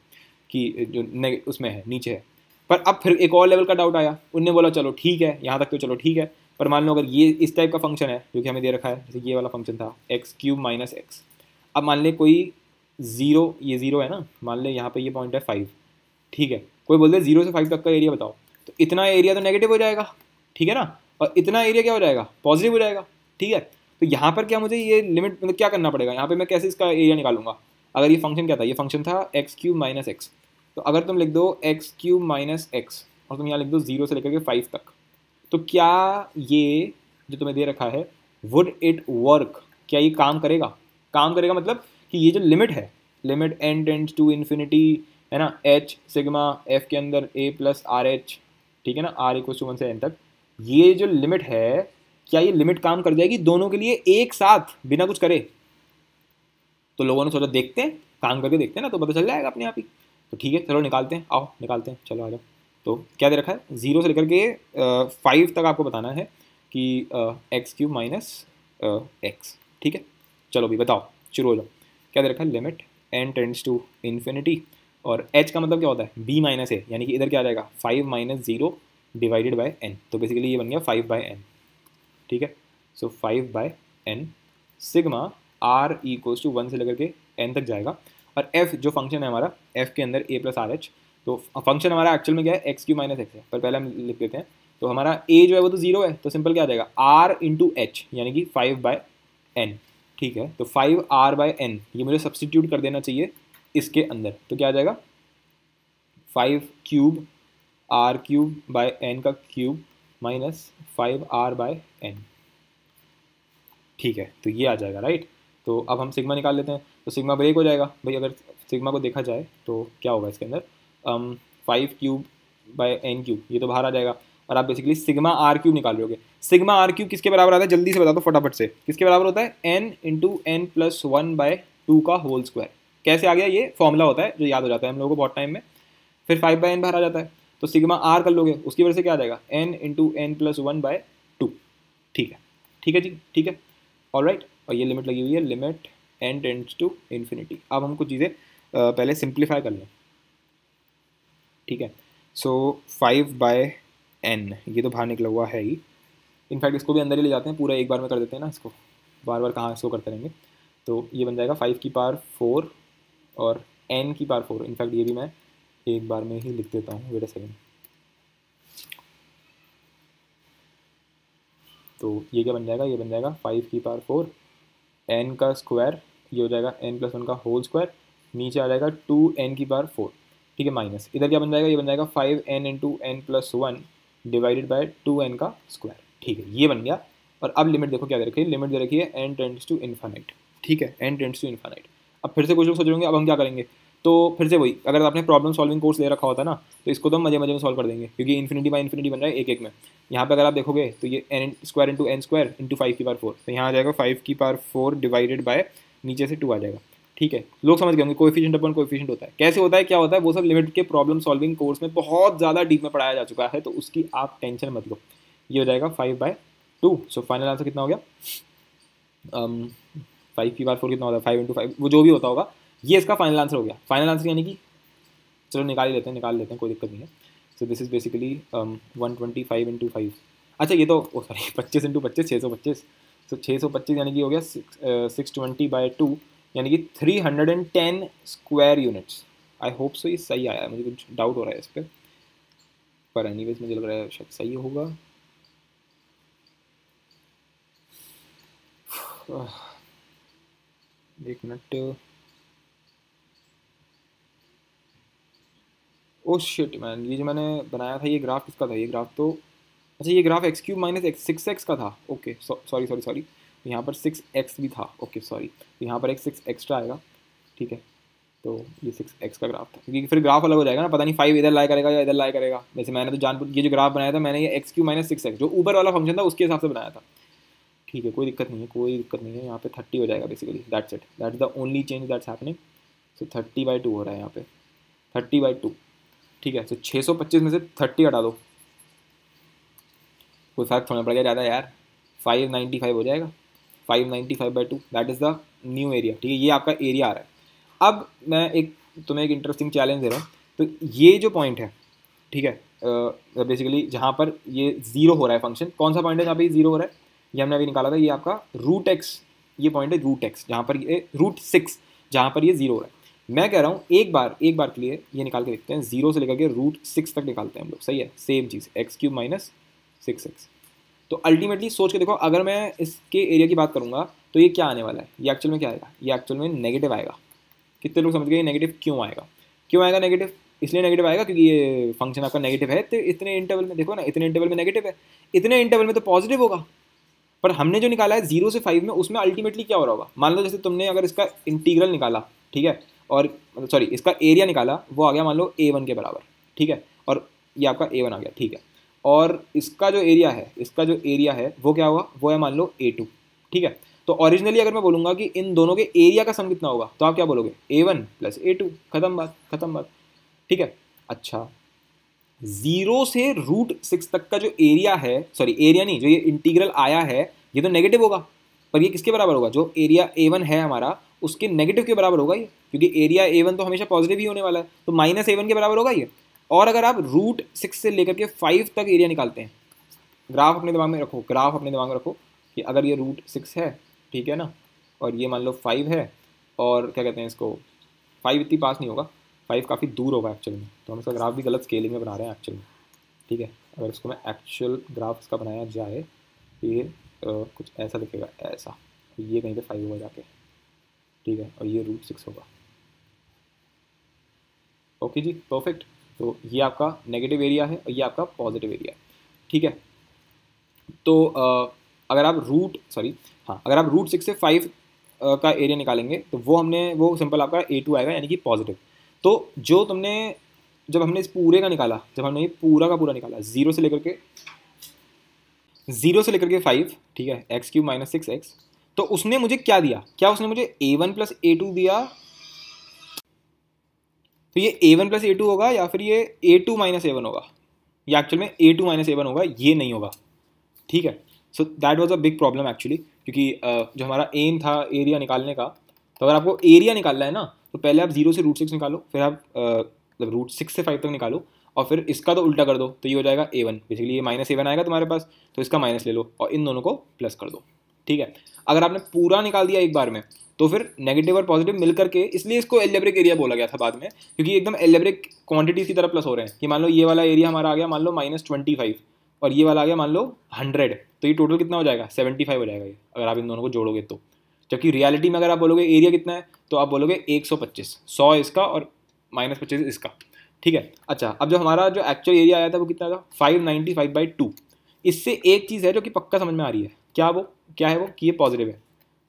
कि जो उसमें है नीचे है पर अब फिर एक और लेवल का डाउट आया उनने बोला चलो ठीक है यहाँ तक तो चलो ठीक है पर मान लो अगर ये इस टाइप का फंक्शन है जो कि हमें दे रखा है जैसे ये वाला फंक्शन था एक्स क्यूब माइनस एक्स अब मान लें कोई ज़ीरो ये ज़ीरो है ना मान लें यहाँ पे ये पॉइंट है फाइव ठीक है कोई बोल दे ज़ीरो से फाइव तक का एरिया बताओ तो इतना एरिया तो नेगेटिव हो जाएगा ठीक है ना और इतना एरिया क्या हो जाएगा पॉजिटिव हो जाएगा ठीक है तो यहाँ पर क्या मुझे ये लिमिट मतलब क्या करना पड़ेगा यहाँ पर मैं कैसे इसका एरिया निकालूंगा अगर ये फंक्शन क्या था ये फंक्शन था एक्स क्यूब माइनस एक्स तो अगर तुम लिख दो एक्स क्यूब माइनस एक्स और तुम यहाँ लिख दो जीरो से लेकर के फाइव तक तो क्या ये जो तुम्हें दे रखा है वुड इट वर्क क्या ये काम करेगा काम करेगा मतलब कि ये जो लिमिट है limit N tend to infinity है ना एच सिग्मा एफ के अंदर ए प्लस आर एच ठीक है ना आर इक्व टू वन से एन तक ये जो लिमिट है क्या ये लिमिट काम कर जाएगी दोनों के लिए एक साथ बिना कुछ करे तो लोगों ने सोचा देखते हैं काम करके देखते हैं ना तो पता चल जाएगा अपने आप ही तो ठीक है चलो निकालते हैं आओ निकालते हैं चलो आ जाओ तो क्या दे रखा है ज़ीरो से लेकर के फाइव तक आपको बताना है कि एक्स क्यूब माइनस एक्स ठीक है चलो भी बताओ शुरू हो जाओ क्या दे रखा है limit N tends to infinity और एच का मतलब क्या होता है बी माइनस ए यानी कि इधर क्या आ जाएगा five minus zero divided by N तो बेसिकली ये बन गया फाइव बाई एन ठीक है so five by N sigma R equals to one से लेकर के एन तक जाएगा और एफ जो फंक्शन है हमारा एफ के अंदर ए प्लस आर एच तो फंक्शन हमारा एक्चुअल में क्या है एक्स क्यू माइनस एक्स है पर पहले हम लिख देते हैं तो हमारा ए जो है वो तो जीरो है तो सिंपल क्या आ जाएगा आर इंटू एच यानी कि फाइव बाय एन ठीक है तो फाइव आर बाय एन ये मुझे सब्सटीट्यूट कर देना चाहिए इसके अंदर तो क्या आ जाएगा five cube r cube by n का cube minus five r by N ठीक है तो ये आ जाएगा राइट तो अब हम सिग्मा निकाल लेते हैं तो सिग्मा ब्रेक हो जाएगा भाई अगर सिग्मा को देखा जाए तो क्या होगा इसके अंदर five cube by n cube ये तो बाहर आ जाएगा और आप बेसिकली सिग्मा आर क्यूब निकाल लोगे सिग्मा आर क्यूब किसके बराबर आता है जल्दी से बता दो फटाफट से किसके बराबर होता है n into n plus one by two का होल स्क्वायर कैसे आ गया ये फॉर्मूला होता है जो याद हो जाता है हम लोगों को बहुत टाइम में फिर फाइव बाय एन बाहर आ जाता है तो सिग्मा आर कर लोगे उसकी वजह से क्या आ जाएगा n into n plus one by two ठीक है ठीक है जी ठीक है ऑल राइट और ये लिमिट लगी हुई है limit N tends to infinity अब हम कुछ चीज़ें पहले सिंप्लीफाई कर लें ठीक है सो फाइव बाय एन ये तो बाहर निकला हुआ है ही इनफैक्ट इसको भी अंदर ही ले जाते हैं पूरा एक बार में कर देते हैं ना इसको बार बार कहाँ इसको करते रहेंगे तो ये बन जाएगा फाइव की पार फोर और एन की पार फोर इनफैक्ट ये भी मैं एक बार में ही लिख देता हूँ वेट अ सेकेंड तो ये क्या बन जाएगा ये बन जाएगा फाइव की पार फोर एन का स्क्वायर ये हो जाएगा एन प्लस वन का होल स्क्वायर नीचे आ जाएगा टू एन की पार फोर ठीक है माइनस इधर क्या बन जाएगा ये बन जाएगा five n into n plus one divided by two n का स्क्वायर ठीक है ये बन गया और अब लिमिट देखो क्या दे रखिए लिमिट दे रखिए एन टेंड्स टू इन्फानाइट ठीक है एन टेंड्स टू इन्फानाइट अब फिर से कुछ लोग सोच रहे अब हम क्या करेंगे तो फिर से वही अगर आपने प्रॉब्लम सॉल्विंग कोर्स ले रखा होता ना तो इसको तो मजे मजे में सॉल्व कर देंगे क्योंकि इन्फिनिटी बाई इन्फिनिटी बन रहा है एक एक में यहाँ पे अगर आप देखोगे तो ये n square into n square into five की पार फोर तो यहाँ आ जाएगा फाइव की पार फोर डिवाइडेड बाय नीचे से टू आ जाएगा ठीक है लोग समझ गए होंगे कोएफिशिएंट अपन कोएफिशिएंट होता है कैसे होता है क्या होता है वो सब लिमिट के प्रॉब्लम सॉल्विंग कोर्स में बहुत ज़्यादा डीप में पढ़ाया जा चुका है तो उसकी आप टेंशन मत लो ये हो जाएगा five by two so final answer कितना हो गया फाइव की बार फोर कितना होता है फाइव इंटू फाइव वो जो भी होता होगा ये इसका फाइनल आंसर हो गया फाइनल आंसर यानी कि चलो निकाल ही लेते हैं निकाल लेते हैं कोई दिक्कत नहीं है so this is basically one twenty five into five अच्छा ये तो सॉरी पच्चीस इंटू पच्चीस छः सौ पच्चीस सो छः सौ पच्चीस यानी कि हो गया सिक्स ट्वेंटी बाई टू यानी कि 310 square units I hope so ये सही आया मुझे कुछ डाउट हो रहा है इस पर पर एनी वेज मुझे लग रहा है शायद सही होगा एक मिनट ओ शिट मैन ये जो मैंने बनाया था ये ग्राफ किसका था ये ग्राफ तो अच्छा ये graph x cube minus x six x का था ओके सॉरी सॉरी सॉरी तो यहाँ पर सिक्स एक्स भी था ओके सॉरी तो यहाँ पर एक सिक्स एक्स्ट्रा आएगा ठीक है तो ये सिक्स एक्स का ग्राफ था क्योंकि फिर ग्राफ अलग हो जाएगा ना पता नहीं फाइव इधर लाई करेगा या इधर लाई करेगा जैसे मैंने तो जानपुर ये जो ग्राफ बनाया था मैंने ये x cube minus six x जो ऊपर वाला फंक्शन था उसके हिसाब से बनाया था ठीक है कोई दिक्कत नहीं है कोई दिक्कत नहीं है यहाँ पे थर्टी हो जाएगा basically that's it that is the only change that's happening so thirty by two हो रहा है यहाँ पे थर्टी बाई टू ठीक है सो छः सौ पच्चीस में से थर्टी हटा दो कोई फर्क थोड़ा पड़ गया ज़्यादा यार फाइव नाइन्टी फाइव हो जाएगा five ninety five by two that is the new area ठीक है ये आपका एरिया आ रहा है अब मैं एक तुम्हें एक इंटरेस्टिंग चैलेंज दे रहा हूँ तो ये जो पॉइंट है ठीक है बेसिकली जहाँ पर ये ज़ीरो हो रहा है फंक्शन कौन सा पॉइंट है जहाँ पर ये ज़ीरो हो रहा है ये हमने अभी निकाला था ये आपका रूट एक्स ये पॉइंट है रूट एक्स जहाँ पर ये रूट सिक्स जहाँ पर ये ज़ीरो हो रहा है मैं कह रहा हूँ एक बार एक बार के लिए ये निकाल के देखते हैं जीरो से लेकर के रूट सिक्स तक निकालते हैं हम लोग सही है सेम चीज़ x cube minus six x तो अल्टीमेटली सोच के देखो अगर मैं इसके एरिया की बात करूँगा तो ये क्या आने वाला है ये एक्चुअल में क्या आएगा ये एक्चुअल में नेगेटिव आएगा कितने लोग समझ गए नेगेटिव क्यों आएगा क्यों आएगा नेगेटिव इसलिए नेगेटिव आएगा क्योंकि ये फंक्शन आपका नेगेटिव है तो इतने इंटरवल में देखो ना इतने इंटरवल में नेगेटिव है इतने इंटरवल में तो पॉजिटिव होगा पर हमने जो निकाला है जीरो से फाइव में उसमें अल्टीमेटली क्या हो रहा होगा मान लो जैसे तुमने अगर इसका इंटीग्रल निकाला ठीक है और सॉरी मतलब इसका एरिया निकाला वो आ गया मान लो ए वन के बराबर ठीक है और ये आपका ए वन आ गया ठीक है और इसका जो एरिया है इसका जो एरिया है वो क्या होगा वो है मान लो ए टू ठीक है तो ओरिजिनली अगर मैं बोलूँगा कि इन दोनों के एरिया का सम कितना होगा तो आप क्या बोलोगे a one plus a two खत्म बात खत्म बात ठीक है अच्छा ज़ीरो से रूट सिक्स तक का जो एरिया है सॉरी एरिया नहीं जो ये इंटीग्रल आया है ये तो नेगेटिव होगा पर ये किसके बराबर होगा जो एरिया ए वन है हमारा उसके नेगेटिव के बराबर होगा ये क्योंकि एरिया ए वन तो हमेशा पॉजिटिव ही होने वाला है तो माइनस ए वन के बराबर होगा ये और अगर आप रूट सिक्स से लेकर के फाइव तक एरिया निकालते हैं ग्राफ अपने दिमाग में रखो ग्राफ अपने दिमाग में रखो कि अगर ये रूट सिक्स है ठीक है ना और ये मान लो फाइव है और क्या कहते हैं इसको फाइव इतनी पास नहीं होगा फाइव काफ़ी दूर होगा एक्चुअल में तो हम इसका ग्राफ भी गलत स्केलिंग में बना रहे हैं एक्चुअल में ठीक है अगर इसको मैं एक्चुअल ग्राफ इसका बनाया जाए तो ये कुछ ऐसा दिखेगा ऐसा तो ये कहीं पर फाइव होगा जाके ठीक है और ये रूट सिक्स होगा ओके जी परफेक्ट तो ये आपका नेगेटिव एरिया है और ये आपका पॉजिटिव एरिया ठीक है तो आ, अगर आप रूट सॉरी हाँ अगर आप रूट सिक्स से फाइव का एरिया निकालेंगे तो वो हमने वो सिंपल आपका ए टू आएगा यानी कि पॉजिटिव तो जो तुमने जब हमने इस पूरे का निकाला जब हमने पूरा का पूरा निकाला जीरो से लेकर के जीरो से लेकर के फाइव ठीक है x cube minus six x तो उसने मुझे क्या दिया क्या उसने मुझे a one plus a two दिया तो ये a one plus a two होगा या फिर ये a two minus a one होगा या एक्चुअल में a two minus a one होगा ये नहीं होगा ठीक है so that was a big problem actually क्योंकि uh, जो हमारा एम था एरिया निकालने का तो अगर आपको एरिया निकालना है ना तो पहले आप जीरो से रूट सिक्स निकालो फिर आप मतलब रूट सिक्स से फाइव तक निकालो और फिर इसका तो उल्टा कर दो तो ये हो जाएगा ए वन बेसिकली ये माइनस ए वन आएगा तुम्हारे पास तो इसका माइनस ले लो और इन दोनों को प्लस कर दो ठीक है अगर आपने पूरा निकाल दिया एक बार में तो फिर नेगेटिव और पॉजिटिव मिल करके इसलिए इसको एलेब्रिक एरिया बोला गया था बाद में क्योंकि एकदम एलेब्रिक क्वांटिटीज की तरह प्लस हो रहे हैं कि मान लो ये वाला एरिया हमारा आ गया मान लो माइनस ट्वेंटी फाइव और ये वाला आ गया मान लो हंड्रेड तो ये टोटल कितना हो जाएगा सेवेंटी फाइव हो जाएगा ये अगर आप इन दोनों को जोड़ोगे तो जबकि रियलिटी में अगर आप बोलोगे एरिया कितना है तो आप बोलोगे एक सौ पच्चीस सौ इसका और माइनस पच्चीस इसका ठीक है अच्छा अब जो हमारा जो एक्चुअल एरिया आया था वो कितना था five ninety five by two इससे एक चीज़ है जो कि पक्का समझ में आ रही है क्या वो क्या है वो कि ये पॉजिटिव है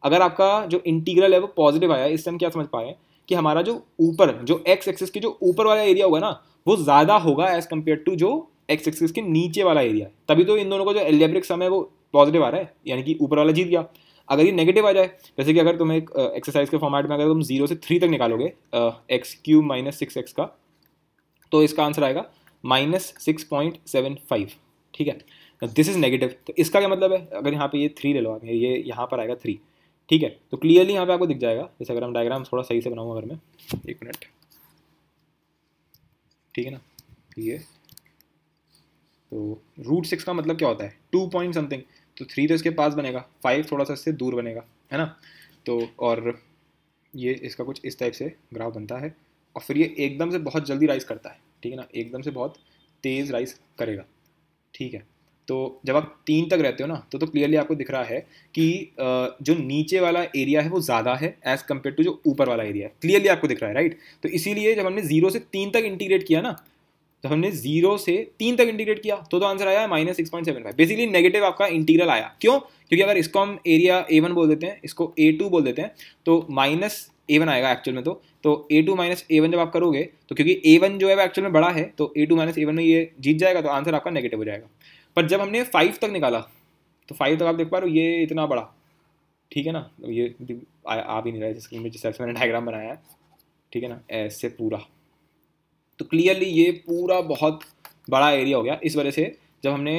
अगर आपका जो इंटीग्रल है वो पॉजिटिव आया इससे हम क्या समझ पाए कि हमारा जो ऊपर जो एक्स एक्सिस के जो ऊपर वाला एरिया होगा ना वो ज़्यादा होगा एज कम्पेयर टू जो एक्स एक्सिस के नीचे वाला एरिया है तभी तो इन दोनों का जो एलियब्रिक सम है वो पॉजिटिव आ रहा है यानी कि ऊपर वाला जीत गया अगर ये नेगेटिव आ जाए जैसे कि अगर तुम एक एक्सरसाइज के फॉर्मेट में अगर तुम जीरो से थ्री तक निकालोगे x cube minus six x का तो इसका आंसर आएगा minus six point seven five ठीक है दिस इज़ नेगेटिव तो इसका क्या मतलब है अगर यहाँ पे ये थ्री ले लो आप ये यहाँ पर आएगा थ्री ठीक है तो क्लियरली यहाँ पे आपको दिख जाएगा जैसे अगर हम डायग्राम थोड़ा सही से बनाऊँ अगर मैं एक मिनट ठीक है ना ये तो रूट सिक्स का मतलब क्या होता है टू पॉइंट समथिंग तो थ्री तो इसके पास बनेगा फाइव थोड़ा सा इससे दूर बनेगा है ना तो और ये इसका कुछ इस टाइप से ग्राफ बनता है और फिर ये एकदम से बहुत जल्दी राइस करता है ठीक है ना एकदम से बहुत तेज़ राइस करेगा ठीक है तो जब आप तीन तक रहते हो ना तो तो क्लियरली आपको दिख रहा है कि जो नीचे वाला एरिया है वो ज़्यादा है एज़ कम्पेयर टू जो ऊपर वाला एरिया है क्लियरली आपको दिख रहा है राइट तो इसीलिए जब हमने जीरो से तीन तक इंटीग्रेट किया ना जब तो हमने जीरो से तीन तक इंटीग्रेट किया तो तो आंसर आया minus six point seven five basically negative आपका इंटीग्रल आया क्यों क्योंकि अगर इसको हम एरिया ए वन बोल देते हैं इसको ए टू बोल देते हैं तो माइनस ए वन आएगा एक्चुअल में तो तो a two minus a one जब आप करोगे तो क्योंकि ए वन जो है वो एक्चुअल में बड़ा है तो a two minus a one में ये जीत जाएगा तो आंसर आपका नेगेटिव हो जाएगा पर जब हमने फाइव तक निकाला तो फाइव तक आप देख पा रहे हो ये इतना बड़ा ठीक है ना ये मतलब आ, आ भी नहीं रहा है स्क्रीन में मैंने डायग्राम बनाया है ठीक है ना ऐसे पूरा तो क्लियरली ये पूरा बहुत बड़ा एरिया हो गया इस वजह से जब हमने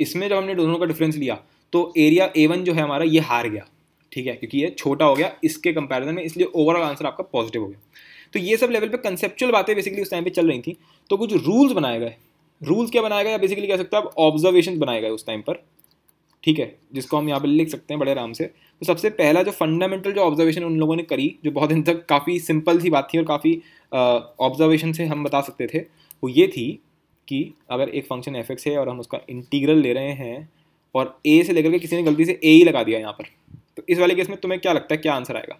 इसमें जब हमने दोनों का डिफरेंस लिया तो एरिया ए वन जो है हमारा ये हार गया ठीक है क्योंकि ये छोटा हो गया इसके कंपैरिजन में इसलिए ओवरऑल आंसर आपका पॉजिटिव हो गया तो ये सब लेवल पे कंसेप्चुअल बातें बेसिकली उस टाइम पे चल रही थी तो कुछ रूल्स बनाए गए रूल्स क्या बनाया या बेसिकली कह सकते हो आप ऑब्जर्वेशन बनाएगा उस टाइम पर ठीक है जिसको हम यहाँ पर लिख सकते हैं बड़े आराम से तो सबसे पहला जो फंडामेंटल जो ऑब्जर्वेशन उन लोगों ने करी जो बहुत दिन तक काफ़ी सिंपल सी बात थी और काफ़ी ऑब्जर्वेशन से हम बता सकते थे वो ये थी कि अगर एक फंक्शन एफ है और हम उसका इंटीग्रल ले रहे हैं और ए से लेकर के किसी ने गलती से ए ही लगा दिया यहाँ पर तो इस वाले केस में तुम्हें क्या लगता है क्या आंसर आएगा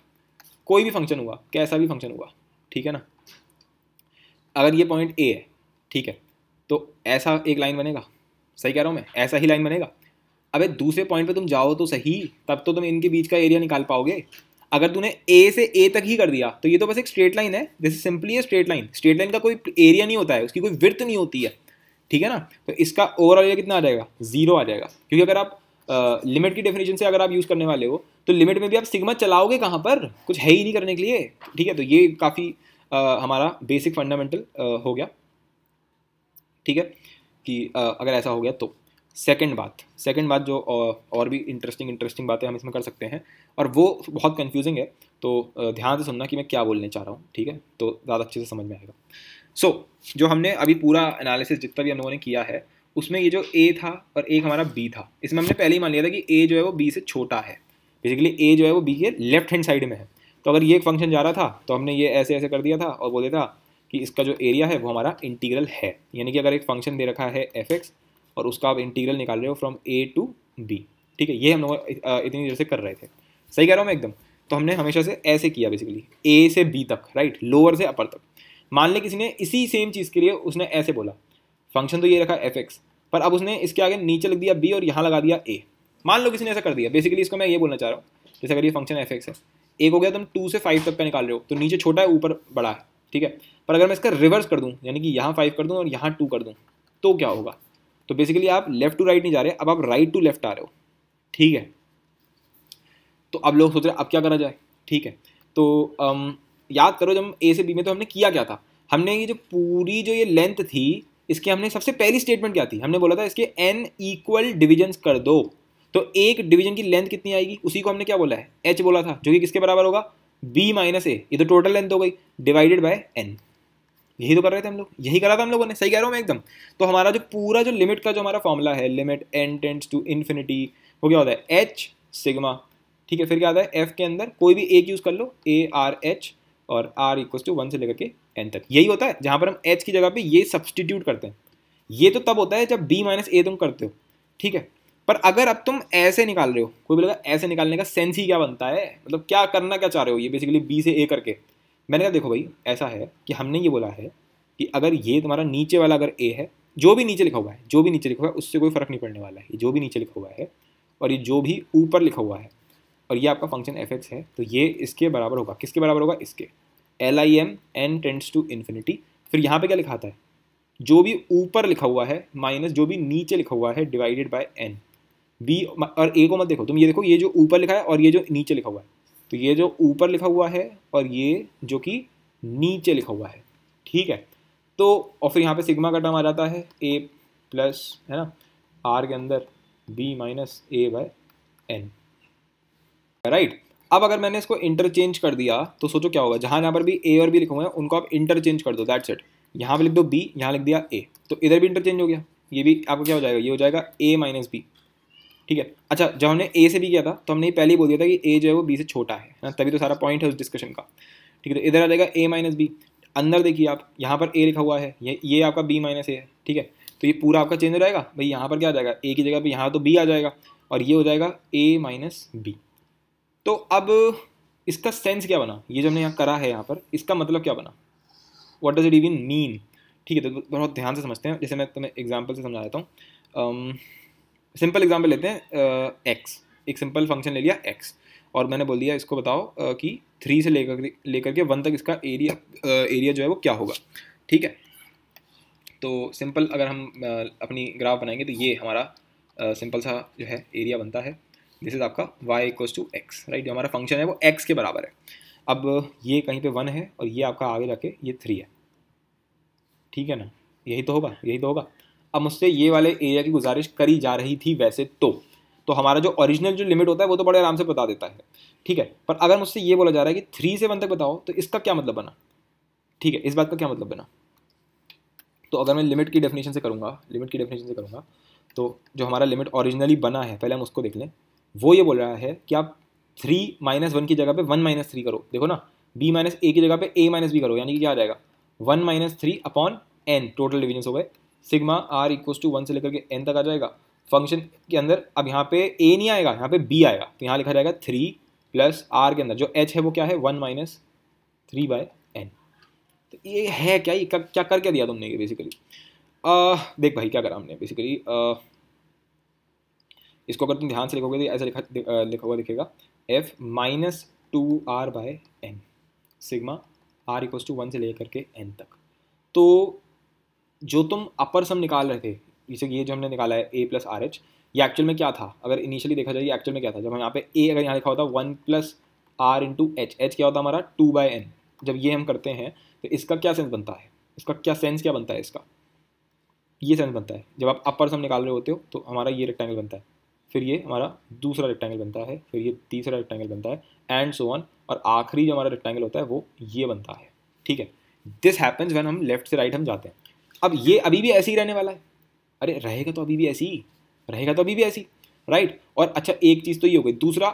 कोई भी फंक्शन हुआ कैसा भी फंक्शन हुआ ठीक है ना अगर ये पॉइंट ए है ठीक है तो ऐसा एक लाइन बनेगा सही कह रहा हूँ मैं ऐसा ही लाइन बनेगा अबे दूसरे पॉइंट पे तुम जाओ तो सही तब तो तुम इनके बीच का एरिया निकाल पाओगे अगर तूने ए से ए तक ही कर दिया तो ये तो बस एक स्ट्रेट लाइन है this simply a straight line straight line का कोई एरिया नहीं होता है उसकी कोई विर्थ नहीं होती है ठीक है ना तो इसका ओवरऑल एरिया कितना आ जाएगा जीरो आ जाएगा क्योंकि अगर आप लिमिट uh, की डेफिनेशन से अगर आप यूज़ करने वाले हो तो लिमिट में भी आप सिग्मा चलाओगे कहाँ पर कुछ है ही नहीं करने के लिए ठीक है तो ये काफ़ी uh, हमारा बेसिक फंडामेंटल uh, हो गया ठीक है कि अगर ऐसा हो गया तो सेकंड बात सेकंड बात जो और भी इंटरेस्टिंग इंटरेस्टिंग बातें हम इसमें कर सकते हैं और वो बहुत कन्फ्यूजिंग है तो ध्यान से सुनना कि मैं क्या बोलने चाह रहा हूँ ठीक है तो ज़्यादा अच्छे से समझ में आएगा सो so, जो हमने अभी पूरा एनालिसिस जितना भी हम लोगों ने किया है उसमें ये जो ए था और एक हमारा बी था इसमें हमने पहले ही मान लिया था कि ए जो है वो बी से छोटा है बेसिकली ए जो है वो बी के लेफ्ट हैंड साइड में है तो अगर ये एक फंक्शन जा रहा था तो हमने ये ऐसे ऐसे कर दिया था और बोले था कि इसका जो एरिया है वो हमारा इंटीग्रल है यानी कि अगर एक फंक्शन दे रखा है एफ एक्स और उसका आप इंटीग्रल निकाल रहे हो फ्रॉम ए टू बी ठीक है ये हम लोग इतनी देर से कर रहे थे सही कह रहा हूँ मैं एकदम तो हमने हमेशा से ऐसे किया बेसिकली ए से बी तक राइट लोअर से अपर तक मान लें किसी ने इसी सेम चीज़ के लिए उसने ऐसे बोला फंक्शन तो ये रखा एफ एक्स पर अब उसने इसके आगे नीचे लग दिया बी और यहाँ लगा दिया ए मान लो किसी ने ऐसा कर दिया बेसिकली इसको मैं ये बोलना चाह रहा हूँ जैसे अगर ये फंक्शन एफ एक्स है एक हो गया तुम टू से फाइव तक का निकाल रहे हो तो नीचे छोटा है ऊपर बड़ा है ठीक है पर अगर मैं इसका रिवर्स कर दूँ यानी कि यहाँ फाइव कर दूँ और यहाँ टू कर दूँ तो क्या होगा तो बेसिकली आप लेफ्ट टू राइट नहीं जा रहे अब आप राइट टू लेफ्ट आ रहे हो ठीक है तो अब लोग सोच रहे अब क्या करा जाए ठीक है तो अम, याद करो जब ए से बी में तो हमने किया क्या था हमने ये जो पूरी जो ये लेंथ थी इसके हमने सबसे पहली स्टेटमेंट क्या थी हमने बोला था इसके एन इक्वल डिविजन्स कर दो तो एक डिवीजन की लेंथ कितनी आएगी उसी को हमने क्या बोला है एच बोला था जो कि किसके बराबर होगा बी माइनस ए ये तो टोटल लेंथ हो गई डिवाइडेड बाय एन यही तो कर रहे थे हम लोग यही करा था हम लोगों ने सही कह रहा हूँ मैं एकदम तो हमारा जो पूरा जो लिमिट का जो हमारा फॉर्मूला है limit N tends to infinity वो क्या होता है एच सिग्मा ठीक है फिर क्या आता है एफ के अंदर कोई भी एक यूज़ कर लो ए आर एच और आर इक्व टू वन से लेकर के एन तक यही होता है जहाँ पर हम एच की जगह पर ये सब्सटीट्यूट करते हैं ये तो तब होता है जब बी माइनस ए तुम करते हो ठीक है पर अगर अब तुम ऐसे निकाल रहे हो कोई बोलेगा ऐसे निकालने का सेंस ही क्या बनता है मतलब क्या करना क्या चाह रहे हो ये बेसिकली बी से ए करके मैंने कहा देखो भाई ऐसा है कि हमने ये बोला है कि अगर ये तुम्हारा नीचे वाला अगर ए है जो भी नीचे लिखा हुआ है जो भी नीचे लिखा हुआ है उससे कोई फ़र्क नहीं पड़ने वाला है ये जो भी नीचे लिखा हुआ है और ये जो भी ऊपर लिखा हुआ है और ये आपका फंक्शन एफ है तो ये इसके बराबर होगा किसके बराबर होगा इसके l i m n tends to infinity फिर यहाँ पे क्या लिखाता है जो भी ऊपर लिखा हुआ है माइनस जो भी नीचे लिखा हुआ है डिवाइडेड बाय एन बी और ए को मत देखो तुम ये देखो ये जो ऊपर लिखा है और ये जो नीचे लिखा हुआ है तो ये जो ऊपर लिखा हुआ है और ये जो कि नीचे लिखा हुआ है ठीक है तो और फिर यहाँ पे सिग्मा का टर्म आ जाता है ए प्लस है ना आर के अंदर b minus A by n right अब अगर मैंने इसको इंटरचेंज कर दिया तो सोचो क्या होगा जहाँ यहाँ पर भी ए और बी लिखे हुए हैं उनको आप इंटरचेंज कर दो दैट्स इट यहाँ पर लिख दो बी यहाँ लिख दिया ए तो इधर भी इंटरचेंज हो गया ये भी आपको क्या हो जाएगा ये हो जाएगा ए माइनस बी ठीक है अच्छा जब हमने ए से भी किया था तो हमने पहले ही बोल दिया था कि ए जो है वो बी से छोटा है ना तभी तो सारा पॉइंट है उस डिस्कशन का ठीक है तो इधर आ जाएगा ए माइनस बी अंदर देखिए आप यहाँ पर ए लिखा हुआ है ये ये आपका बी माइनस ए है ठीक है तो ये पूरा आपका चेंज हो जाएगा भाई यहाँ पर क्या आ जाएगा ए की जगह पर यहाँ तो बी आ जाएगा और ये हो जाएगा ए माइनस बी तो अब इसका सेंस क्या बना ये जो हमने यहाँ करा है यहाँ पर इसका मतलब क्या बना what does it even mean ठीक है तो बहुत ध्यान से समझते हैं जैसे मैं तुम्हें एग्जाम्पल से समझा देता हूँ सिंपल एग्जाम्पल लेते हैं एक्स एक सिंपल फंक्शन ले लिया एक्स और मैंने बोल दिया इसको बताओ कि थ्री से लेकर लेकर के वन तक इसका एरिया एरिया जो है वो क्या होगा ठीक है तो सिंपल अगर हम अपनी ग्राफ बनाएंगे तो ये हमारा सिंपल सा जो है एरिया बनता है दिस इज़ आपका y equals to x right जो हमारा फंक्शन है वो एक्स के बराबर है अब ये कहीं पे वन है और ये आपका आगे जाके ये थ्री है ठीक है ना यही तो होगा यही तो होगा अब मुझसे ये वाले एरिया की गुजारिश करी जा रही थी वैसे तो तो हमारा जो ओरिजिनल जो लिमिट होता है वो तो बड़े आराम से बता देता है ठीक है पर अगर मुझसे ये बोला जा रहा है कि थ्री से वन तक बताओ तो इसका क्या मतलब बना ठीक है इस बात का क्या मतलब बना तो अगर मैं लिमिट की डेफिनेशन से करूँगा लिमिट की डेफिनेशन से करूँगा तो जो हमारा लिमिट ऑरिजिनली बना है पहले हम उसको देख लें वो ये बोल रहा है कि आप थ्री माइनस वन की जगह पे वन माइनस थ्री करो देखो ना बी माइनस ए की जगह पे ए माइनस बी करो यानी कि क्या आ जाएगा one minus three upon n total divisions हो गए sigma r equals to one से लेकर के एन तक आ जाएगा फंक्शन के अंदर अब यहाँ पे ए नहीं आएगा यहाँ पे बी आएगा तो यहाँ लिखा जाएगा थ्री प्लस आर के अंदर जो एच है वो क्या है one minus three by n तो ये है क्या ये क्या करके दिया तुमने ये बेसिकली आ, देख भाई क्या करा हमने बेसिकली आ, इसको अगर तुम ध्यान से लिखोगे तो ऐसा लिखा लिखा हुआ दिखेगा f minus two r by n sigma r equals to one से लेकर के एन तक तो जो तुम अपर सम निकाल रहे थे जैसे ये जो हमने निकाला है ए प्लस आर एच ये एक्चुअल में क्या था अगर इनिशियली देखा जाए ये एक्चुअल में क्या था जब हम यहाँ पे ए अगर यहाँ लिखा होता one plus r into h h क्या होता हमारा टू बाई एन जब ये हम करते हैं तो इसका क्या सेंस बनता है इसका क्या सेंस क्या बनता है इसका ये सेंस बनता है जब आप अपर सम निकाल रहे होते हो तो हमारा ये रेक्टेंगल बनता है फिर ये हमारा दूसरा रेक्टेंगल बनता है फिर ये तीसरा रेक्टेंगल बनता है एंड सो वन और आखिरी जो हमारा रेक्टेंगल होता है वो ये बनता है ठीक है दिस हैपन्स वैन हम लेफ्ट से राइट right हम जाते हैं अब ये अभी भी ऐसे ही रहने वाला है अरे रहेगा तो अभी भी ऐसी ही रहेगा तो अभी भी ऐसी राइट और अच्छा एक चीज़ तो ये हो गई दूसरा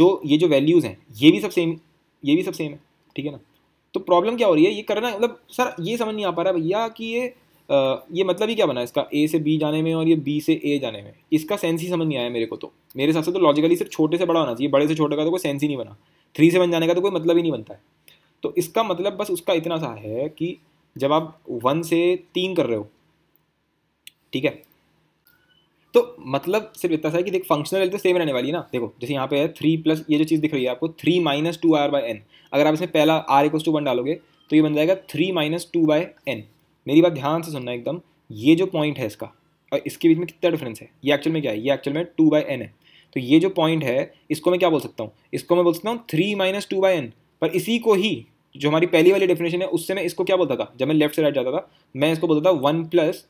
जो ये जो वैल्यूज़ हैं ये भी सब सेम ये भी सब सेम है ठीक है ना तो प्रॉब्लम क्या हो रही है ये करना मतलब सर ये समझ नहीं आ पा रहा भैया कि ये आ, ये मतलब ही क्या बना इसका ए से बी जाने में और ये बी से ए जाने में इसका सेंस ही समझ नहीं आया मेरे को तो मेरे हिसाब से तो लॉजिकली सिर्फ छोटे से बड़ा होना चाहिए बड़े से छोटे का तो कोई सेंस ही नहीं बना थ्री से बन जाने का तो कोई मतलब ही नहीं बनता है तो इसका मतलब बस उसका इतना सा है कि जब आप वन से तीन कर रहे हो ठीक है तो मतलब सिर्फ इतना सा कि देख फंक्शनल वैल्यू तो सेम रहने वाली है ना देखो जैसे यहाँ पे है थ्री प्लस ये जो चीज़ दिख रही है आपको three minus two r by n अगर आप इसमें पहला आर इक्वस टू वन डालोगे तो ये बन जाएगा three minus two by n मेरी बात ध्यान से सुनना एकदम ये जो पॉइंट है इसका और इसके बीच में कितना डिफरेंस है ये एक्चुअल में क्या है ये एक्चुअल में टू बाई एन है तो ये जो पॉइंट है इसको मैं क्या बोल सकता हूँ इसको मैं बोल सकता हूँ three minus two by n पर इसी को ही जो हमारी पहली वाली डेफिनेशन है उससे मैं इसको क्या बोलता था जब मैं लेफ्ट से राइट जाता था मैं इसको बोलता था one plus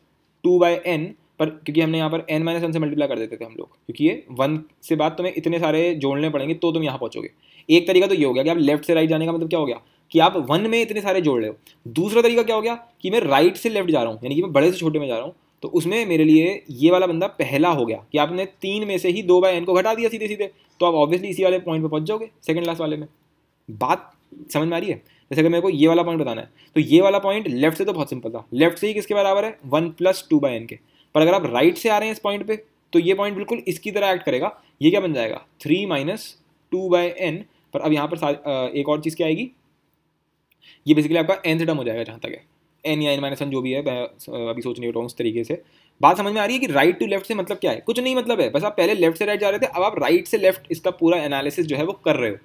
two by n पर क्योंकि हमने यहाँ पर एन माइनस वन से मल्टीप्लाई कर देते थे हम लोग क्योंकि ये वन से बाद तुम्हें इतने सारे जोड़ने पड़ेंगे तो तुम यहाँ पहुँचोगे एक तरीका तो ये हो गया कि आप लेफ्ट से राइट जाने का मतलब क्या हो गया कि आप वन में इतने सारे जोड़ रहे हो दूसरा तरीका क्या हो गया कि मैं राइट से लेफ्ट जा रहा हूँ यानी कि मैं बड़े से छोटे में जा रहा हूँ तो उसमें मेरे लिए ये वाला बंदा पहला हो गया कि आपने तीन में से ही दो बाय एन को घटा दिया सीधे सीधे तो आप ऑब्वियसली इसी वाले पॉइंट पर पहुँच जाओगे सेकंड लास्ट वाले में बात समझ में आ रही है जैसे अगर मेरे को ये वाला पॉइंट बताना है तो ये वाला पॉइंट लेफ्ट से तो बहुत सिंपल था लेफ्ट से ही किसके बराबर है one plus two by n के पर अगर आप राइट से आ रहे हैं इस पॉइंट पे तो ये पॉइंट बिल्कुल इसकी तरह एक्ट करेगा ये क्या बन जाएगा three minus two by n पर अब यहाँ पर एक और चीज़ क्या आएगी ये बेसिकली आपका एन से डम हो जाएगा जहाँ तक है एन या एन माइनस वन जो भी है मैं अभी सोच नहीं रहा हूँ उस तरीके से बात समझ में आ रही है कि राइट टू लेफ्ट से मतलब क्या है कुछ नहीं मतलब है बस आप पहले लेफ्ट से राइट जा रहे थे अब आप राइट से लेफ्ट इसका पूरा एनालिसिस जो है वो कर रहे हो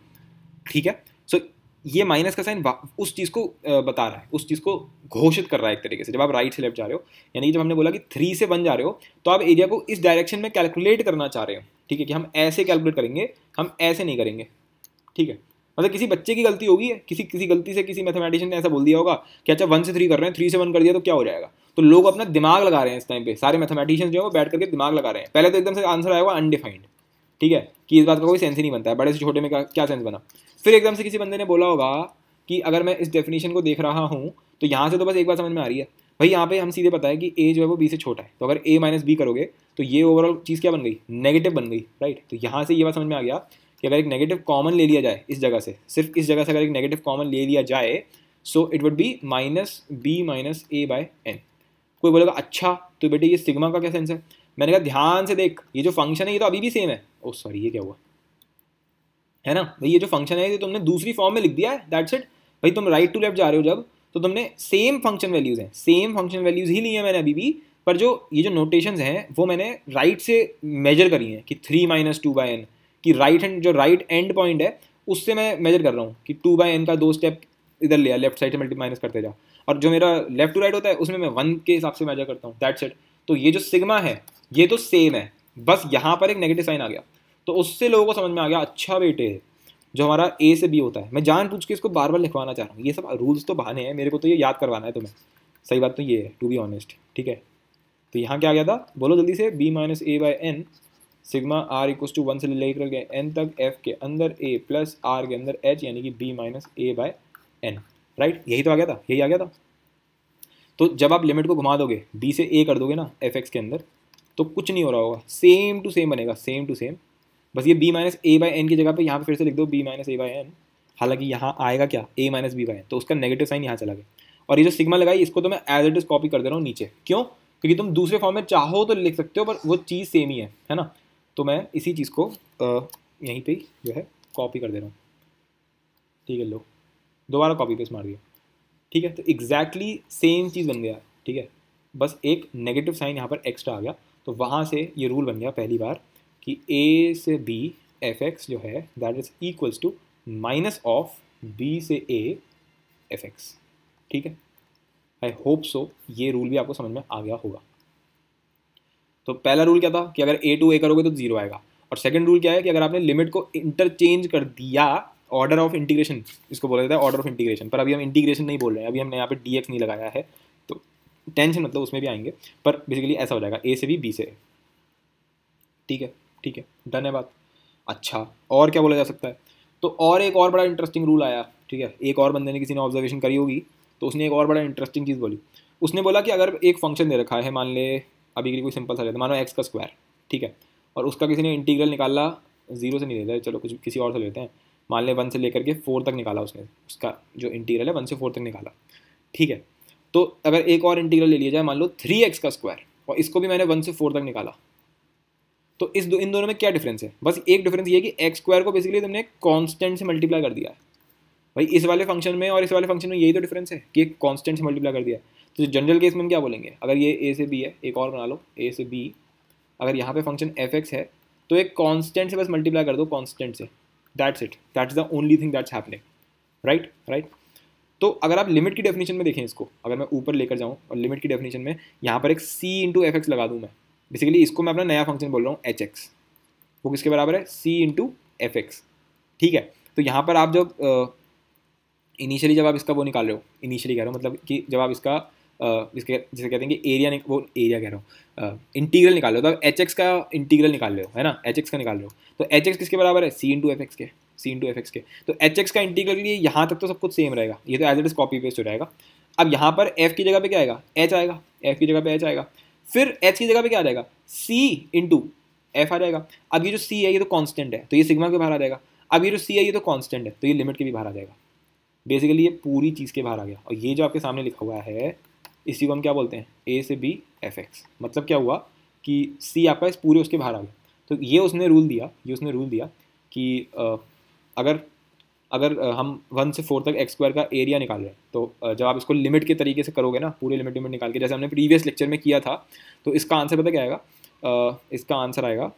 ठीक है सो so, ये माइनस का साइन उस चीज़ को बता रहा है उस चीज़ को घोषित कर रहा है एक तरीके से जब आप राइट से लेफ्ट जा रहे हो यानी कि जब हमने बोला कि थ्री से वन जा रहे हो तो आप एरिया को इस डायरेक्शन में कैलकुलेट करना चाह रहे हो ठीक है कि हम ऐसे कैलकुलेट करेंगे हम ऐसे नहीं करेंगे ठीक है मतलब किसी बच्चे की गलती होगी किसी किसी गलती से किसी मैथमेटिशियन ने ऐसा बोल दिया होगा कि अच्छा वन से थ्री कर रहे हैं थ्री से वन कर दिया तो क्या हो जाएगा तो लोग अपना दिमाग लगा रहे हैं इस टाइम पे सारे मैथमेटिशियन जो है वो बैठ करके दिमाग लगा रहे हैं पहले तो एकदम से आंसर आएगा अनडिफाइंड ठीक है कि इस बात का कोई सेंस ही नहीं बनता है बड़े से छोटे में क्या सेंस बना फिर एकदम से किसी बंदे ने बोला होगा कि अगर मैं इस डेफिनेशन को देख रहा हूँ तो यहाँ से तो बस एक बात समझ में आ रही है भाई यहाँ पे हम सीधे पता है कि ए जो है वो बी से छोटा है तो अगर ए माइनस बी करोगे तो ये ओवरऑल चीज़ क्या बन गई नेगेटिव बन गई राइट तो यहाँ से ये बात समझ में आ गया कि अगर एक नेगेटिव कॉमन ले लिया जाए इस जगह से सिर्फ इस जगह से अगर एक नेगेटिव कॉमन ले लिया जाए so it would be minus b minus A by n कोई बोलेगा अच्छा तो बेटे ये सिग्मा का क्या सेंस है मैंने कहा ध्यान से देख ये जो फंक्शन है ये तो अभी भी सेम है ओ oh, सॉरी ये क्या हुआ है ना भाई ये जो फंक्शन है ये तुमने दूसरी फॉर्म में लिख दिया है दैट्स इट भाई तुम राइट टू लेफ्ट जा रहे हो जब तो तुमने सेम फंक्शन वैल्यूज़ हैं सेम फंक्शन वैल्यूज़ ही लिए हैं मैंने अभी भी पर जो ये जो नोटेशंस हैं वो मैंने राइट से मेजर करी हैं कि three minus two by n कि राइट हैंड जो राइट एंड पॉइंट है उससे मैं मेजर कर रहा हूँ कि टू बाई एन का दो स्टेप इधर लिया लेफ्ट साइड से मल्टी माइनस करते जा और जो मेरा लेफ्ट टू राइट होता है उसमें मैं वन के हिसाब से मेजर करता हूँ दैट्स इट तो ये जो सिग्मा है ये तो सेम है बस यहाँ पर एक नेगेटिव साइन आ गया तो उससे लोगों को समझ में आ गया अच्छा बेटे जो हमारा ए से बी होता है मैं जान पूछ के इसको बार बार लिखवाना चाह रहा हूँ ये सब रूल्स तो बहाने हैं मेरे को तो ये याद करवाना है तुम्हें सही बात तो ये है टू बी ऑनेस्ट ठीक है तो यहाँ क्या आ गया था बोलो जल्दी से b minus a by n sigma are इक्व to one से लेकर गए एन तक एफ के अंदर ए प्लस आर के अंदर एच यानी कि B minus a by n right यही तो आ गया था यही आ गया था तो जब आप लिमिट को घुमा दोगे बी से ए कर दोगे ना एफ एक्स के अंदर तो कुछ नहीं हो रहा होगा सेम टू सेम बनेगा सेम टू सेम बस ये b minus a by n की जगह पे यहाँ पे फिर से लिख दो b minus a by n हालांकि यहाँ आएगा क्या a minus b by N तो उसका नेगेटिव साइन यहाँ चला गया और ये जो सिग्मा लगाई इसको तो मैं एज इट इज़ कॉपी कर दे रहा हूँ नीचे क्यों क्योंकि तुम दूसरे फॉर्म में चाहो तो लिख सकते हो पर वो चीज़ सेम ही है है ना तो मैं इसी चीज़ को यहीं पर जो है कॉपी कर दे रहा हूँ ठीक है लो दोबारा कॉपी पेस्ट मार दिया ठीक है तो एग्जैक्टली सेम चीज़ बन गया ठीक है बस एक नेगेटिव साइन यहाँ पर एक्स्ट्रा आ गया तो वहाँ से ये रूल बन गया पहली बार कि ए से बी एफ एक्स जो है that is equals to minus of b से ए एफ एक्स ठीक है आई होप सो ये रूल भी आपको समझ में आ गया होगा तो पहला रूल क्या था कि अगर ए टू ए करोगे तो जीरो आएगा और सेकंड रूल क्या है कि अगर आपने लिमिट को इंटरचेंज कर दिया ऑर्डर ऑफ इंटीग्रेशन इसको बोला जाता है ऑर्डर ऑफ इंटीग्रेशन पर अभी हम इंटीग्रेशन नहीं बोल रहे हैं अभी हमने यहाँ पे डी नहीं लगाया है तो टेंशन मतलब उसमें भी आएंगे पर बेसिकली ऐसा हो जाएगा ए से भी बी से ठीक है ठीक है डन है बात अच्छा और क्या बोला जा सकता है तो और एक और बड़ा इंटरेस्टिंग रूल आया ठीक है एक और बंदे ने किसी ने ऑब्जर्वेशन करी होगी तो उसने एक और बड़ा इंटरेस्टिंग चीज़ बोली उसने बोला कि अगर एक फंक्शन दे रखा है मान ले अभी के लिए कोई सिंपल सा लेते मानो एक्स का स्क्वायर ठीक है और उसका किसी ने इंटीग्रल निकाला जीरो से नहीं लेता है चलो कुछ किसी और से लेते हैं मान लें वन से लेकर के फोर तक निकाला उसने उसका जो इंटीरियल है वन से फोर तक निकाला ठीक है तो अगर एक और इंटीरियल ले लिया जाए मान लो थ्री एक्स का स्क्वायर और इसको भी मैंने वन से फोर तक निकाला तो इस दो इन दोनों में क्या डिफरेंस है बस एक डिफरेंस ये है कि एक्स स्क्वायर को बेसिकली तुमने कॉन्स्टेंट से मल्टीप्लाई कर दिया है भाई इस वाले फंक्शन में और इस वाले फंक्शन में यही तो डिफरेंस है कि एक कांस्टेंट से मल्टीप्लाई कर दिया है तो जनरल केस में हम क्या बोलेंगे अगर ये ए से बी है एक और बना लो ए से बी अगर यहाँ पे फंक्शन एफ एक्स है तो एक कॉन्स्टेंट से बस मल्टीप्लाई कर दो कॉन्स्टेंट से that's it that's the only thing that's happening right right तो अगर आप लिमिट की डेफिनेशन में देखें इसको अगर मैं ऊपर लेकर जाऊँ और लिमिट की डेफिनेशन में यहाँ पर एक c इंटू एफ एक्स लगा दूँ मैं बेसिकली इसको मैं अपना नया फंक्शन बोल रहा हूँ एच एक्स वो किसके बराबर है c इंटू एफ एक्स ठीक है तो यहाँ पर आप जब इनिशियली uh, जब आप इसका वो निकाल रहे हो इनिशियली कह रहे हो मतलब कि जब आप इसका uh, जिसके जिसे कहते हैं कि एरिया वो एरिया कह रहा हूँ इंटीग्रल निकाल लो तो एच एक्स का इंटीग्रल निकाल लो है ना एच एक्स का निकाल लो तो एच एक्स किसके बराबर है c into f x के c into f x के तो एच एक्स का इंटीग्रल के लिए यहाँ तक तो सब कुछ सेम रहेगा ये तो as it is copy paste हो जाएगा अब यहाँ पर एफ की जगह पर क्या आएगा एच आएगा एफ की जगह पर एच आएगा फिर एच की जगह पर क्या आ जाएगा सी इन टू एफ आ जाएगा अब ये जो सी है ये तो कॉन्स्टेंट है तो ये सिग्मा के बाहर आ जाएगा अब ये जो सी है ये तो कॉन्स्टेंट है तो ये लिमिट के भी बाहर आ जाएगा बेसिकली ये पूरी चीज़ के बाहर आ गया और ये जो आपके सामने लिखा हुआ है इसी को हम क्या बोलते हैं ए से बी एफ एक्स मतलब क्या हुआ कि सी आपका इस पूरे उसके बाहर आ गया तो ये उसने रूल दिया ये उसने रूल दिया कि अगर अगर हम वन से फोर तक एक्स स्क्वायर का एरिया निकाल रहे हैं तो जब आप इसको लिमिट के तरीके से करोगे ना पूरे लिमिट लिमिट निकाल के जैसे हमने प्रीवियस लेक्चर में किया था तो इसका आंसर पता क्या आएगा इसका आंसर आएगा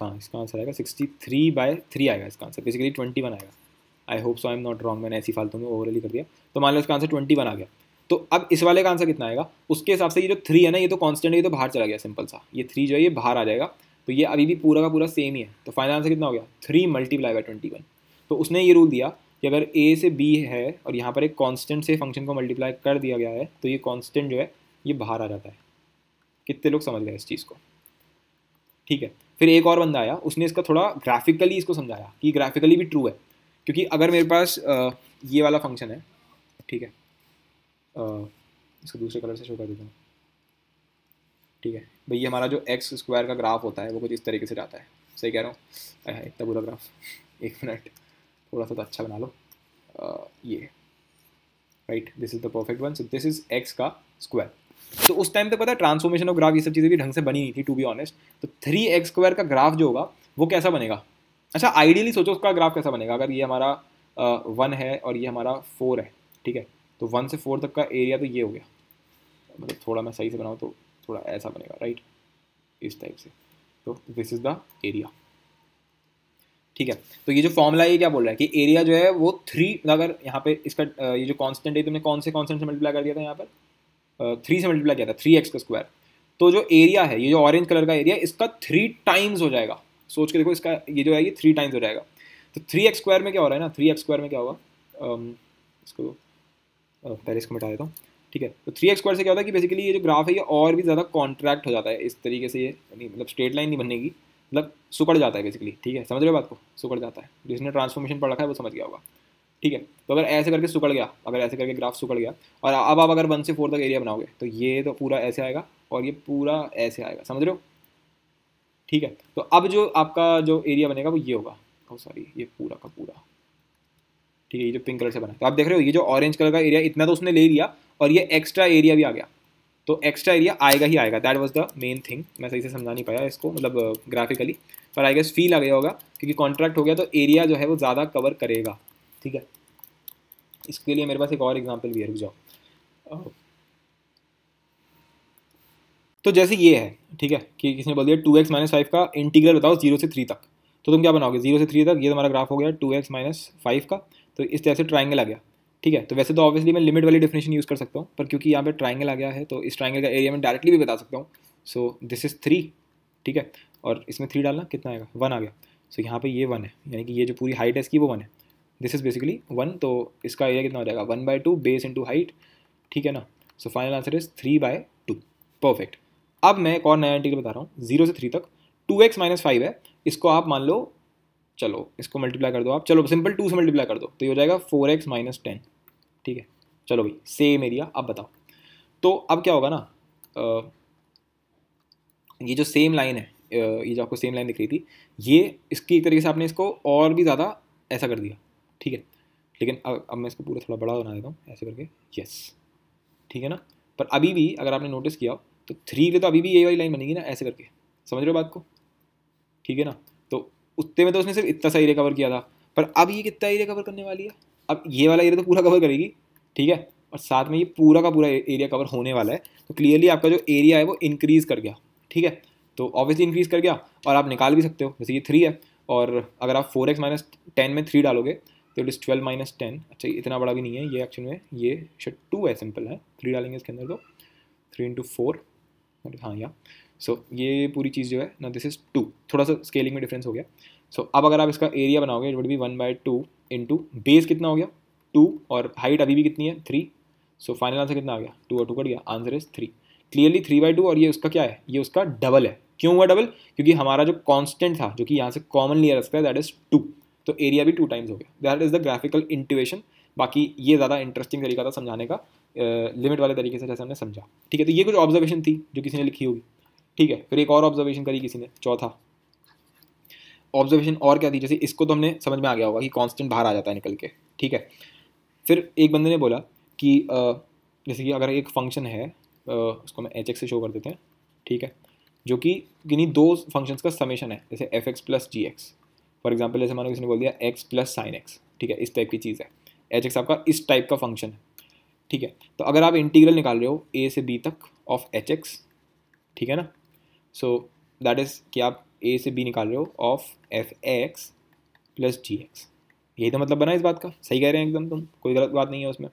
हाँ इसका आंसर आएगा सिक्सटी थ्री बाय थ्री आएगा इसका आंसर बेसिकली ट्वेंटी वन आएगा I hope so I am not wrong मैंने ऐसी फालतू में ओवरली कर दिया तो मान लो इसका आंसर ट्वेंटी वन आ गया तो अब इस वाले का आंसर कितना आएगा उसके हिसाब से ये जो थ्री है ना ये तो कॉन्स्टेंट ये तो बाहर चला गया सिंपल सा ये थ्री जो है ये बाहर आ जाएगा तो ये अभी भी पूरा का पूरा सेम ही है तो फाइनल आंसर कितना हो गया three multiply by twenty one तो उसने ये रूल दिया कि अगर ए से बी है और यहाँ पर एक कॉन्स्टेंट से फंक्शन को मल्टीप्लाई कर दिया गया है तो ये कॉन्स्टेंट जो है ये बाहर आ जाता है कितने लोग समझ गए इस चीज़ को ठीक है फिर एक और बंदा आया उसने इसका थोड़ा ग्राफिकली इसको समझाया कि ग्राफिकली भी ट्रू है क्योंकि अगर मेरे पास ये वाला फंक्शन है ठीक है इसको दूसरे कलर से शो कर देता हूँ ठीक है भाई हमारा जो एक्स स्क्वायर का ग्राफ होता है वो कुछ इस तरीके से जाता है सही कह रहा हूँ अरे इतना बुरा ग्राफ एक मिनट थोड़ा सा तो अच्छा बना लो ये right this is the perfect one so this is x का स्क्वायर तो उस टाइम पे पता है ट्रांसफॉर्मेशन ऑफ ग्राफ ये सब चीज़ें भी ढंग से बनी नहीं थी टू बी ऑनेस्ट तो थ्री एक्स स्क्वायर का ग्राफ जो होगा वो कैसा बनेगा अच्छा आइडियली सोचो उसका ग्राफ कैसा बनेगा अगर ये हमारा वन है और ये हमारा फोर है ठीक है तो वन से फोर तक का एरिया तो ये हो गया मतलब थोड़ा मैं सही से बनाऊँ तो थोड़ा ऐसा बनेगा राइट इस टाइप से तो दिस इज़ द एरिया ठीक है तो ये जो फॉर्मूला है ये क्या बोल रहा है कि एरिया जो है वो थ्री अगर यहाँ पे इसका ये जो कांस्टेंट है तुमने कौन से कांस्टेंट से मल्टीप्लाई कर दिया था यहाँ पर थ्री से मल्टीप्लाई किया था थ्री एक्स का स्क्वायर तो जो एरिया है ये जो ऑरेंज कलर का एरिया इसका थ्री टाइम्स हो जाएगा सोच के देखो इसका ये जो है ये थ्री टाइम्स हो जाएगा तो थ्री एक्स स्क्वायर में क्या हो रहा है ना थ्री एक्स स्क्वायर में क्या होगा um, इसको पहले इसको मिटा देता हूँ ठीक है तो थ्री एक्स स्क्वायर से क्या होता है कि बेसिकली ये जो ग्राफ है ये और भी ज़्यादा कॉन्ट्रैक्ट हो जाता है इस तरीके से ये मतलब स्ट्रेट लाइन नहीं बनेगी मतलब सुकड़ जाता है बेसिकली ठीक है समझ रहे हो बात को सुकड़ जाता है जिसने ट्रांसफॉर्मेशन पढ़ रखा है वो समझ गया होगा ठीक है तो अगर ऐसे करके सुकड़ गया अगर ऐसे करके ग्राफ सुकड़ गया और अब आप अगर वन से फोर तक एरिया बनाओगे तो ये तो पूरा ऐसे आएगा और ये पूरा ऐसे आएगा समझ रहे हो ठीक है तो अब जो आपका जो एरिया बनेगा वो ये होगा ओ oh, सॉरी ये पूरा का पूरा ठीक है ये जो पिंक कलर से बना तो आप देख रहे हो ये जो ऑरेंज कलर का एरिया इतना तो उसने ले लिया और ये एक्स्ट्रा एरिया भी आ गया तो एक्स्ट्रा एरिया आएगा ही आएगा that was the main thing मैं सही से समझा नहीं पाया इसको मतलब ग्राफिकली uh, पर आई गेस फील आ गया होगा क्योंकि कॉन्ट्रैक्ट हो गया तो एरिया जो है वो ज़्यादा कवर करेगा ठीक है इसके लिए मेरे पास एक और एग्जाम्पल भी है रुक जाओ uh, तो जैसे ये है ठीक है कि किसी ने बोल दिया टू एक्स माइनस फाइव का इंटीग्रल बताओ जीरो से थ्री तक तो तुम क्या बनाओगे जीरो से थ्री तक ये तुम्हारा ग्राफ हो गया टू एक्स माइनस फाइव का तो इस तरह से ट्राइंगल आ गया ठीक है तो वैसे तो ऑब्वियसली मैं लिमिट वाली डेफिनेशन यूज़ कर सकता हूँ पर क्योंकि यहाँ पर ट्राइंगल आ गया है तो इस ट्राइंगल का एरिया मैं डायरेक्टली भी बता सकता हूँ सो दिस इज़ थ्री ठीक है और इसमें थ्री डालना कितना आएगा वन आ गया सो so, यहाँ पर ये वन है यानी कि ये जो पूरी हाइट है इसकी वो वन है दिस इज़ बेसिकली वन तो इसका एरिया कितना हो जाएगा one by two base into height ठीक है ना so final answer is three by two perfect अब मैं एक और नया इंटीग्रल बता रहा हूँ जीरो से थ्री तक टू एक्स माइनस फाइव है इसको आप मान लो चलो इसको मल्टीप्लाई कर दो आप चलो सिंपल टू से मल्टीप्लाई कर दो तो ये हो जाएगा फोर एक्स माइनस टेन ठीक है चलो भाई सेम एरिया अब बताओ तो अब क्या होगा ना आ, ये जो सेम लाइन है ये जो आपको सेम लाइन दिख रही थी ये इसकी एक तरीके से आपने इसको और भी ज़्यादा ऐसा कर दिया ठीक है लेकिन अब अब मैं इसको पूरा थोड़ा बड़ा बना देता हूँ ऐसे करके यस ठीक है ना पर अभी भी अगर आपने नोटिस किया तो थ्री पे तो अभी भी ये वाली लाइन बनेगी ना ऐसे करके समझ रहे हो बात को ठीक है ना तो उतने में तो उसने सिर्फ इतना सा एरिया कवर किया था पर अब ये कितना एरिया कवर करने वाली है अब ये वाला एरिया तो पूरा कवर करेगी ठीक है और साथ में ये पूरा का पूरा एरिया कवर होने वाला है तो क्लियरली आपका जो एरिया है वो इंक्रीज़ कर गया ठीक है तो ऑब्वियसली इंक्रीज़ कर गया और आप निकाल भी सकते हो जैसे ये थ्री है और अगर आप फोर एक्स माइनस टेन में थ्री डालोगे तो it is twelve minus ten अच्छा इतना बड़ा भी नहीं है ये एक्चुअल में ये शट टू है सिंपल है थ्री डालेंगे इसके अंदर तो थ्री इंटू फोर हाँ या सो so, ये पूरी चीज़ जो है ना दिस इज़ टू थोड़ा सा स्केलिंग में डिफरेंस हो गया सो so, अब अगर आप इसका एरिया बनाओगे it would be one by two into base कितना हो गया टू और हाइट अभी भी कितनी है थ्री सो फाइनल आंसर कितना आ गया टू और टू कट गया answer is three clearly three by two और ये उसका क्या है ये उसका डबल है क्यों हुआ डबल क्योंकि हमारा जो कॉन्स्टेंट था जो कि यहाँ से कॉमन लिया जा सकता है दैट इज़ टू तो एरिया भी टू टाइम्स हो गया that is the graphical intuition बाकी ये ज़्यादा इंटरेस्टिंग तरीका था समझाने का लिमिट वाले तरीके से जैसे हमने समझा ठीक है तो ये कुछ ऑब्जर्वेशन थी जो किसी ने लिखी होगी ठीक है फिर एक और ऑब्जर्वेशन करी किसी ने चौथा ऑब्जर्वेशन और क्या थी जैसे इसको तो हमने समझ में आ गया होगा कि कॉन्स्टेंट बाहर आ जाता है निकल के ठीक है फिर एक बंदे ने बोला कि जैसे कि अगर एक फंक्शन है उसको हम एच से शो कर देते हैं ठीक है जो कि यानी दो फंक्शंस का समेशन है जैसे f x plus g x for example जैसे मानो किसी ने बोल दिया एक्स प्लस साइन एक्स ठीक है इस टाइप की चीज़ है एच एक्स आपका इस टाइप का फंक्शन है ठीक है तो अगर आप इंटीग्रल निकाल रहे हो ए से बी तक ऑफ एच एक्स ठीक है ना सो दैट इज़ कि आप ए से बी निकाल रहे हो of f x plus g x यही तो मतलब बना इस बात का सही कह रहे हैं एकदम तुम कोई गलत बात नहीं है उसमें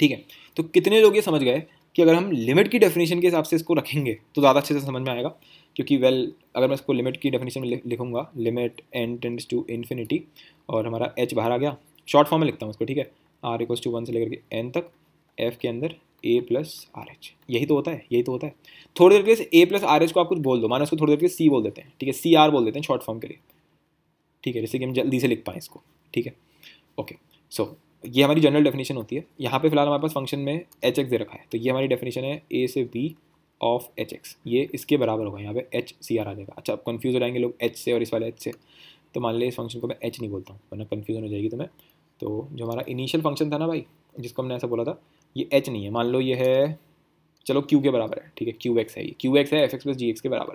ठीक है तो कितने लोग ये समझ गए कि अगर हम लिमिट की डेफिनेशन के हिसाब से इसको रखेंगे तो ज़्यादा अच्छे से समझ में आएगा क्योंकि वेल well, अगर मैं इसको लिमिट की डेफिनेशन में लिखूंगा limit N tends to infinity और हमारा एच बाहर आ गया शॉर्ट फॉर्म में लिखता हूँ उसको ठीक है आर इक्वस टू वन से लेकर के एन तक एफ के अंदर ए प्लस आर एच यही तो होता है यही तो होता है थोड़ी देर के लिए ए प्लस आर एच को आप कुछ बोल दो माना उसको थोड़ी देर के लिए सी बोल देते हैं ठीक है सी आर बोल देते हैं शॉर्ट फॉर्म के लिए ठीक है जैसे कि हम जल्दी से लिख पाएँ इसको ठीक है ओके सो so, ये हमारी जनरल डेफिनेशन होती है यहाँ पे फिलहाल हमारे पास फंक्शन में एच एक्स दे रखा है तो ये हमारी डेफिनेशन है ए से बी ऑफ एच एक्स ये इसके बराबर होगा यहाँ पे एच सी आर आ जाएगा अच्छा अब कन्फ्यूज़ हो जाएंगे लोग एच से और इस वाले एच से तो मान लीजिए इस फंक्शन को मैं एच नहीं बोलता हूँ वरना कन्फ्यूजन हो जाएगी तो मैं तो जो हमारा इनिशियल फंक्शन था ना भाई जिसको हमने ऐसा बोला था ये एच नहीं है मान लो ये है चलो क्यू के बराबर है ठीक है क्यू एक्स है ये क्यू एक्स है f x plus g x के बराबर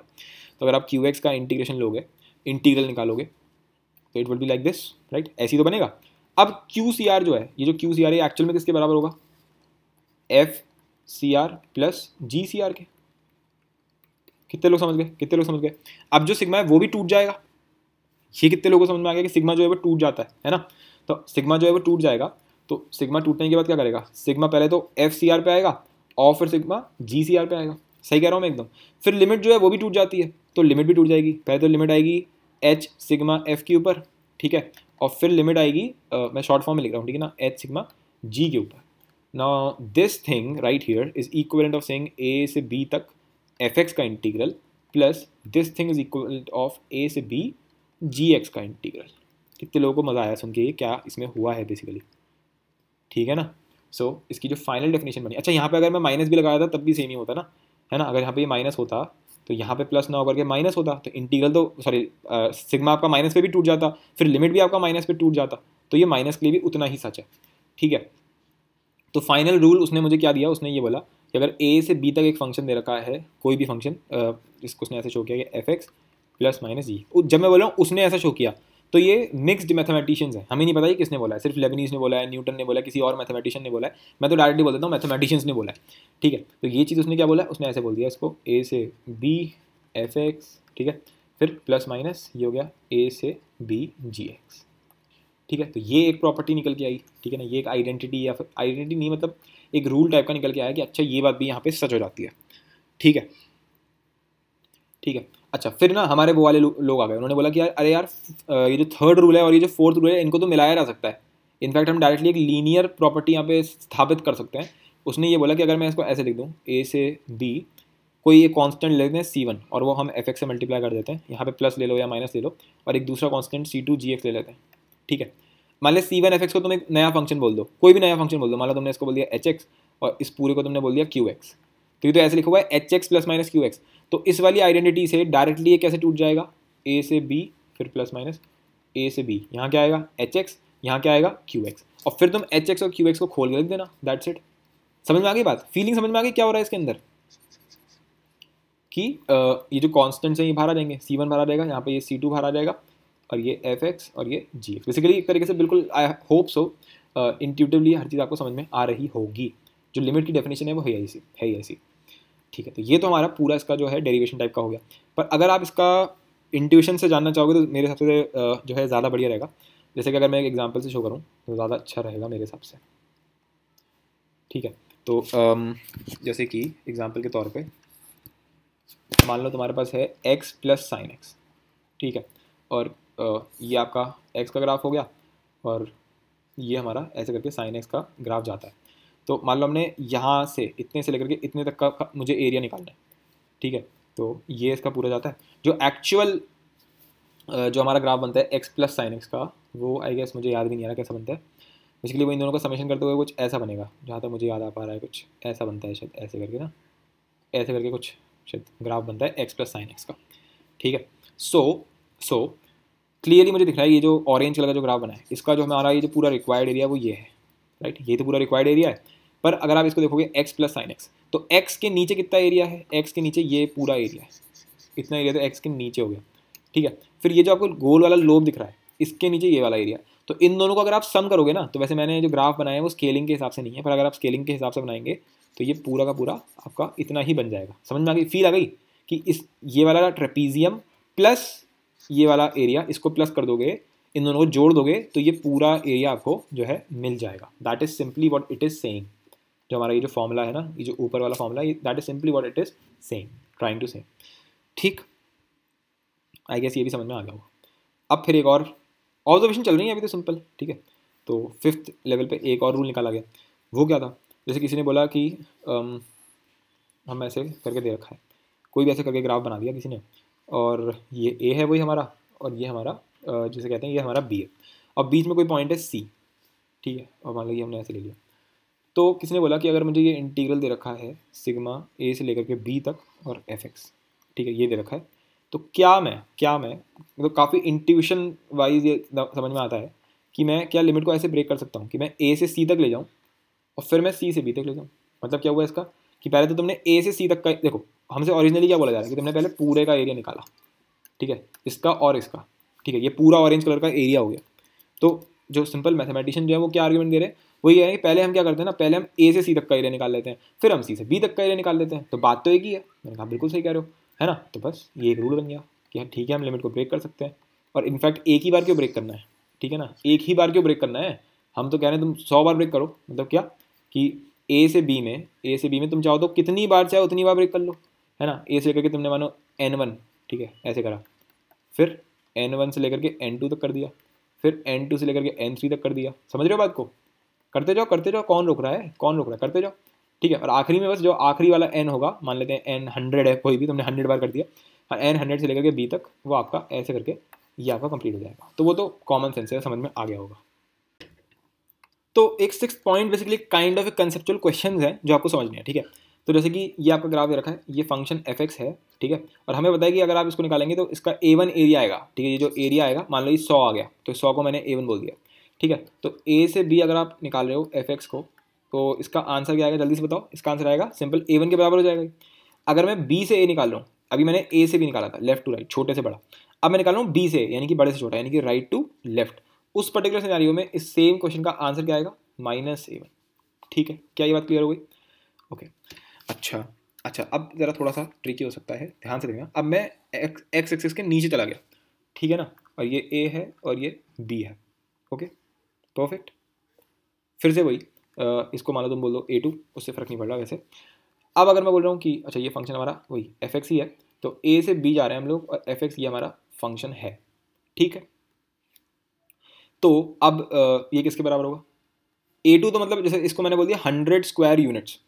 तो अगर आप क्यू एक्स का इंटीग्रेशन लोगे इंटीग्रल निकालोगे तो it will be like this right ऐसी तो बनेगा अब क्यू सी आर जो है ये जो क्यू सी आर है एक्चुअल में किसके बराबर होगा f c r plus g c r के कितने लोग समझ गए कितने लोग समझ गए अब जो सिग्मा है वो भी टूट जाएगा ये कितने लोगों को समझ में आ गया कि सिग्मा जो है वो टूट जाता है है ना तो सिग्मा जो है वो टूट जाएगा तो सिग्मा टूटने के बाद क्या करेगा सिग्मा पहले तो एफ सी आर पे आएगा और फिर सिग्मा जी सी आर पे आएगा सही कह रहा हूँ मैं एकदम फिर लिमिट जो है वो भी टूट जाती है तो लिमिट भी टूट जाएगी पहले तो लिमिट आएगी एच सिग्मा एफ के ऊपर ठीक है और फिर लिमिट आएगी आ, मैं शॉर्ट फॉर्म में लिख रहा हूँ ठीक है ना एच सिग्मा जी के ऊपर ना this thing right here is equivalent of saying A से बी तक एफ एक्स का integral plus this thing is equivalent of A से बी जी एक्स का इंटीग्रल कितने लोगों को मज़ा आया सुन के क्या इसमें हुआ है बेसिकली ठीक है ना सो so, इसकी जो फाइनल डेफिनेशन बनी अच्छा यहाँ पे अगर मैं माइनस भी लगाया था तब भी सेम ही होता ना है ना अगर यहाँ पे ये माइनस होता तो यहाँ पे प्लस ना होकर के माइनस होता तो इंटीग्रल तो सॉरी सिग्मा आपका माइनस पे भी टूट जाता फिर लिमिट भी आपका माइनस पे टूट जाता तो ये माइनस के लिए भी उतना ही सच है ठीक है तो फाइनल रूल उसने मुझे क्या दिया उसने ये बोला कि अगर ए से बी तक एक फंक्शन दे रखा है कोई भी फंक्शन इसको उसने ऐसे शो किया कि f x plus minus g जब मैं बोला उसने ऐसा शो किया तो ये मिक्सड मैथमेटिशियंस हैं हमें नहीं पता ये किसने बोला है सिर्फ लेबनीस ने बोला है न्यूटन ने बोला किसी और मैथमेटिशियन ने बोला है मैं तो डायरेक्टली बोल देता हूँ मैथमेटिशियंस ने बोला है ठीक है तो ये चीज़ उसने क्या बोला उसने ऐसे बोल दिया इसको ए से बी एफ एक्स ठीक है फिर प्लस माइनस ये हो गया ए से बी जी एक्स ठीक है तो ये एक प्रॉपर्टी निकल के आई ठीक है ना ये एक आइडेंटिटी या फिर आइडेंटिटी नहीं मतलब एक रूल टाइप का निकल के आया कि अच्छा ये बात भी यहाँ पे सच हो जाती है ठीक है ठीक है अच्छा फिर ना हमारे वो वाले लोग लो आ गए उन्होंने बोला कि यार अरे यार ये जो थर्ड रूल है और ये जो फोर्थ रूल है इनको तो मिलाया जा सकता है इनफैक्ट हम डायरेक्टली एक लीनियर प्रॉपर्टी यहाँ पे स्थापित कर सकते हैं उसने ये बोला कि अगर मैं इसको ऐसे लिख दूँ ए से बी कोई ये कॉन्स्टेंट ले लेते हैं सी वन और वो हम एफ एक्स से मल्टीप्लाई कर देते हैं यहाँ पे प्लस ले लो या माइनस ले लो और एक दूसरा कॉन्स्टेंट सी टू जी एक्स ले लेते हैं ठीक है मान लिया सी वन एफ एक्स को तुम एक नया फंक्शन बोल दो कोई भी नया फंक्शन बोल दो मान लो तुमने इसको बोल दिया एच एक्स और इस पूरे को तुमने बोल दिया क्यू एक्स क्योंकि तो ऐसे लिखा हुआ है h x plus minus q x तो इस वाली आइडेंटिटी से डायरेक्टली ये कैसे टूट जाएगा ए से बी फिर प्लस माइनस ए से बी यहाँ क्या आएगा एच एक्स यहाँ क्या आएगा क्यू एक्स और फिर तुम एच एक्स और क्यू एक्स को खोल के रख देना दैट्स इट समझ में आ गई बात फीलिंग समझ में आ गई क्या हो रहा है इसके अंदर कि ये जो कॉन्स्टेंट्स हैं ये बाहर आ जाएंगे सी वन बाहर आ जाएगा यहाँ पर ये सी टू बाहर आ जाएगा और ये एफ एक्स और ये जी एक्स बेसिकली एक तरीके से बिल्कुल आई होप सो इंट्यूटिवली हर चीज़ आपको समझ में आ रही होगी जो लिमिट की डेफिनेशन है वो है ऐसी है ऐसी ठीक है तो ये तो हमारा पूरा इसका जो है डेरिवेशन टाइप का हो गया पर अगर आप इसका इंट्यूशन से जानना चाहोगे तो मेरे हिसाब से जो है ज़्यादा बढ़िया रहेगा जैसे कि अगर मैं एक एग्जाम्पल से शो करूँ तो ज़्यादा अच्छा रहेगा मेरे हिसाब से ठीक है तो जैसे कि एग्ज़ाम्पल के तौर पर मान लो तुम्हारे पास है एक्स प्लस साइन एक्स ठीक है और ये आपका एक्स का ग्राफ हो गया और ये हमारा ऐसे करके साइन एक्स का ग्राफ जाता है तो मान लो हमने यहाँ से इतने से लेकर के इतने तक का मुझे एरिया निकालना है ठीक है तो ये इसका पूरा जाता है जो एक्चुअल जो हमारा ग्राफ बनता है एक्स प्लस साइन एक्स का वो आई गेस मुझे याद भी नहीं आ रहा कैसा बनता है बेसिकली वो इन दोनों का समेशन करते हुए कुछ ऐसा बनेगा जहाँ तक मुझे याद आ पा रहा है कुछ ऐसा बनता है शायद ऐसे करके ना ऐसे करके कुछ शायद ग्राफ बनता है एक्स प्लस साइन एक्स का ठीक है सो सो क्लियरली मुझे दिख रहा है ये जो ऑरेंज कलर का जो ग्राफ बना है इसका जो हमारा ये जो पूरा रिक्वायर्ड एरिया वो ये है राइट ये तो पूरा रिक्वायर्ड एरिया है पर अगर आप इसको देखोगे एक्स प्लस साइन एक्स तो एक्स के नीचे कितना एरिया है एक्स के नीचे ये पूरा एरिया है इतना एरिया तो एक्स के नीचे हो गया ठीक है फिर ये जो आपको गोल वाला लोब दिख रहा है इसके नीचे ये वाला एरिया तो इन दोनों को अगर आप सम करोगे ना तो वैसे मैंने जो ग्राफ बनाया है वो स्केलिंग के हिसाब से नहीं है पर अगर आप स्केलिंग के हिसाब से बनाएंगे तो ये पूरा का पूरा आपका इतना ही बन जाएगा समझ में आ गई फील आ गई कि इस ये वाला ट्रेपीजियम प्लस ये वाला एरिया इसको प्लस कर दोगे इन दोनों को जोड़ दोगे तो ये पूरा एरिया आपको जो है मिल जाएगा that is simply what it is saying जो हमारा ये जो फॉर्मूला है ना ये जो ऊपर वाला formula that is simply what it is same trying to same ठीक आई गेस ये भी समझ में आ गया होगा अब फिर एक और ऑब्जर्वेशन चल रही है अभी तो सिंपल ठीक है तो फिफ्थ लेवल पे एक और रूल निकाला गया वो क्या था जैसे किसी ने बोला कि अम, um, हम ऐसे करके दे रखा है कोई भी ऐसे करके ग्राफ बना दिया किसी ने और ये ए है वही हमारा और ये हमारा uh, जैसे कहते हैं ये हमारा बी है और बीच में कोई पॉइंट है सी ठीक है और मान लीजिए हमने ऐसे ले लिया तो किसी ने बोला कि अगर मुझे ये इंटीग्रल दे रखा है सिग्मा ए से लेकर के बी तक और एफ एक्स ठीक है ये दे रखा है तो क्या मैं क्या मैं तो काफ़ी इंट्यूशन वाइज ये समझ में आता है कि मैं क्या लिमिट को ऐसे ब्रेक कर सकता हूँ कि मैं ए से सी तक ले जाऊँ और फिर मैं सी से बी तक ले जाऊँ मतलब क्या हुआ इसका कि पहले तो तुमने ए से सी तक का देखो हमसे ऑरिजिनली क्या बोला जा रहा है कि तुमने पहले पूरे का एरिया निकाला ठीक है इसका और इसका ठीक है ये पूरा ऑरेंज कलर का एरिया हो गया तो जो सिंपल मैथमेटिशियन जो है वो क्या आर्ग्यूमेंट दे रहे हैं वही है पहले हम क्या करते हैं ना पहले हम ए से सी तक का एरिया निकाल लेते हैं फिर हम सी से बी तक का एरिया निकाल लेते हैं तो बात तो एक ही है मैंने कहा बिल्कुल सही कह रहे हो है ना तो बस ये एक रूल बन गया कि हाँ, ठीक है हम लिमिट को ब्रेक कर सकते हैं और इनफैक्ट एक ही बार क्यों ब्रेक करना है ठीक है ना एक ही बार क्यों ब्रेक करना है हम तो कह रहे हैं तुम सौ बार ब्रेक करो मतलब क्या कि ए से बी में ए से बी में तुम चाहो तो कितनी बार चाहे उतनी बार ब्रेक कर लो है ना ए से लेकर के तुमने मानो एन वन ठीक है ऐसे करा फिर एन वन से लेकर के एन टू तक कर दिया फिर एन टू से लेकर के एन थ्री तक कर दिया समझ रहे हो बात को करते जाओ करते जाओ कौन रुक रहा है कौन रुक रहा है करते जाओ ठीक है और आखिरी में बस जो आखिरी वाला एन होगा मान लेते हैं एन हंड्रेड है कोई भी तुमने हंड्रेड बार कर दिया और एन हंड्रेड से लेकर के बी तक वो आपका ऐसे करके ये आपका कंप्लीट हो जाएगा तो वो तो कॉमन सेंस है समझ में आ गया होगा तो एक six point basically kind of conceptual question है जो आपको समझने हैं ठीक है तो जैसे कि ये आपका ग्राफ रखा है ये फंक्शन एफ एक्स है ठीक है और हमें बताया कि अगर आप इसको निकालेंगे तो इसका ए वन एरिया आएगा ठीक है ये जो एरिया आएगा मान लो ये सौ आ गया तो सौ को मैंने ए वन बोल दिया ठीक है तो ए से बी अगर आप निकाल रहे हो एफ एक्स को तो इसका आंसर क्या आएगा जल्दी से बताओ इसका आंसर आएगा सिंपल ए वन के बराबर हो जाएगा अगर मैं बी से ए निकाल रहा हूँ अभी मैंने ए से भी निकाला था लेफ्ट टू राइट छोटे से बड़ा अब मैं निकाल रहा हूँ बी से यानी कि बड़े से छोटा यानी कि राइट टू लेफ्ट उस पर्टिकुलर सिनेरियो में इस सेम क्वेश्चन का आंसर क्या आएगा माइनस ए वन ठीक है क्या ये बात क्लियर हो गई ओके अच्छा अच्छा अब ज़रा थोड़ा सा ट्रिकी हो सकता है ध्यान से देखना अब मैं एक्स एक्स एक्सिस के नीचे चला गया ठीक है ना और ये ए है और ये बी है ओके परफेक्ट फिर से वही इसको मानो तुम बोल दो ए टू उससे फ़र्क नहीं पड़ रहा वैसे अब अगर मैं बोल रहा हूँ कि अच्छा ये फंक्शन हमारा वही एफ एक्स ही है तो ए से बी जा रहे हैं हम लोग और एफ एक्स ये हमारा फंक्शन है ठीक है तो अब ये किसके बराबर होगा ए टू तो मतलब जैसे इसको मैंने बोल दिया हंड्रेड स्क्वायर यूनिट्स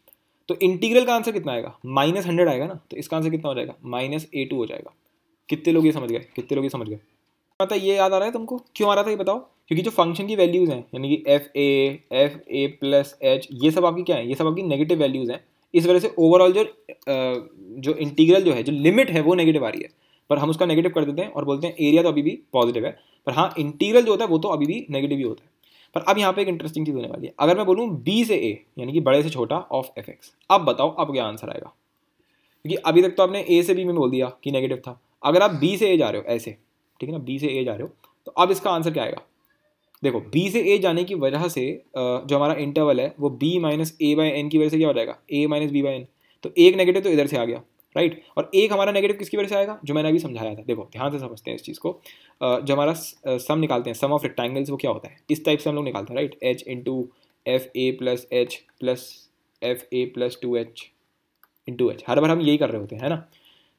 तो इंटीग्रल का आंसर कितना आएगा माइनस हंड्रेड आएगा ना तो इसका आंसर कितना हो जाएगा माइनस ए टू हो जाएगा कितने लोग ये समझ गए कितने लोग ये समझ गए पता ये याद आ रहा है तुमको क्यों आ रहा था ये बताओ क्योंकि जो फंक्शन की वैल्यूज़ हैं यानी कि F A F A plus h ये सब आपकी क्या है ये सब आपकी नेगेटिव वैल्यूज़ हैं इस वजह से ओवरऑल जो जो इंटीग्रल जो है जो लिमिट है वो नेगेटिव आ रही है पर हम उसका नेगेटिव कर देते हैं और बोलते हैं एरिया तो अभी भी पॉजिटिव है पर हाँ इंटीग्रल जो होता है वो तो अभी भी नेगेटिव ही होता है पर अब यहाँ पे एक इंटरेस्टिंग चीज़ होने वाली है अगर मैं बोलूँ बी से ए यानी कि बड़े से छोटा ऑफ एफ एक्स अब बताओ अब क्या आंसर आएगा क्योंकि अभी तक तो आपने ए से बी में बोल दिया कि नेगेटिव था अगर आप बी से ए जा रहे हो ऐसे ठीक है ना बी से ए जा रहे हो तो अब इसका आंसर क्या आएगा देखो बी से ए जाने की वजह से जो हमारा इंटरवल है वो b minus a by n की वजह से क्या हो जाएगा a minus b by N तो एक नेगेटिव तो इधर से आ गया राइट और एक हमारा नेगेटिव किसकी वजह से आएगा जो मैंने अभी समझाया था देखो ध्यान से समझते हैं इस चीज़ को जो हमारा सम निकालते हैं सम ऑफ रेक्टेंगल्स वो क्या होता है इस टाइप से हम लोग निकालते हैं right h into f ए प्लस एच प्लस एफ ए plus two h into h हर बार हम यही कर रहे होते हैं है ना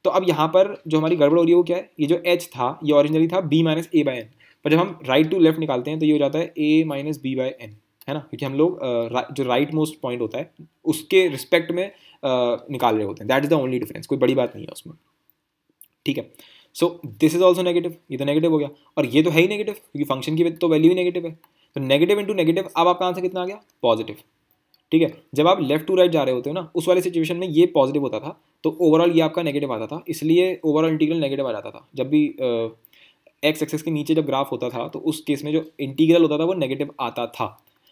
तो अब यहाँ पर जो हमारी गड़बड़ हो रही है वो क्या है ये जो एच था ये ऑरिजिनली था b minus a by n पर जब हम राइट टू लेफ्ट निकालते हैं तो ये हो जाता है a minus b by n है ना क्योंकि हम लोग जो राइट मोस्ट पॉइंट होता है उसके रिस्पेक्ट में निकाल रहे होते हैं that is the only difference कोई बड़ी बात नहीं है उसमें ठीक है so this is also negative ये तो नेगेटिव हो गया और ये तो है ही नेगेटिव क्योंकि फंक्शन की तो वैल्यू ही नेगेटिव है तो नेगेटिव इंटू नेगेटिव अब आपका आंसर कितना आ गया पॉजिटिव ठीक है जब आप लेफ्ट टू राइट जा रहे होते हो ना उस वाले सिचुएशन में ये पॉजिटिव होता था तो ओवरऑल ये आपका नेगेटिव आता था इसलिए ओवरऑल इंटीग्रल नेगेटिव आ जाता था जब भी एक्स एक्सेस के नीचे जब ग्राफ होता था तो उस केस में जो इंटीग्रल होता था वो नेगेटिव आता था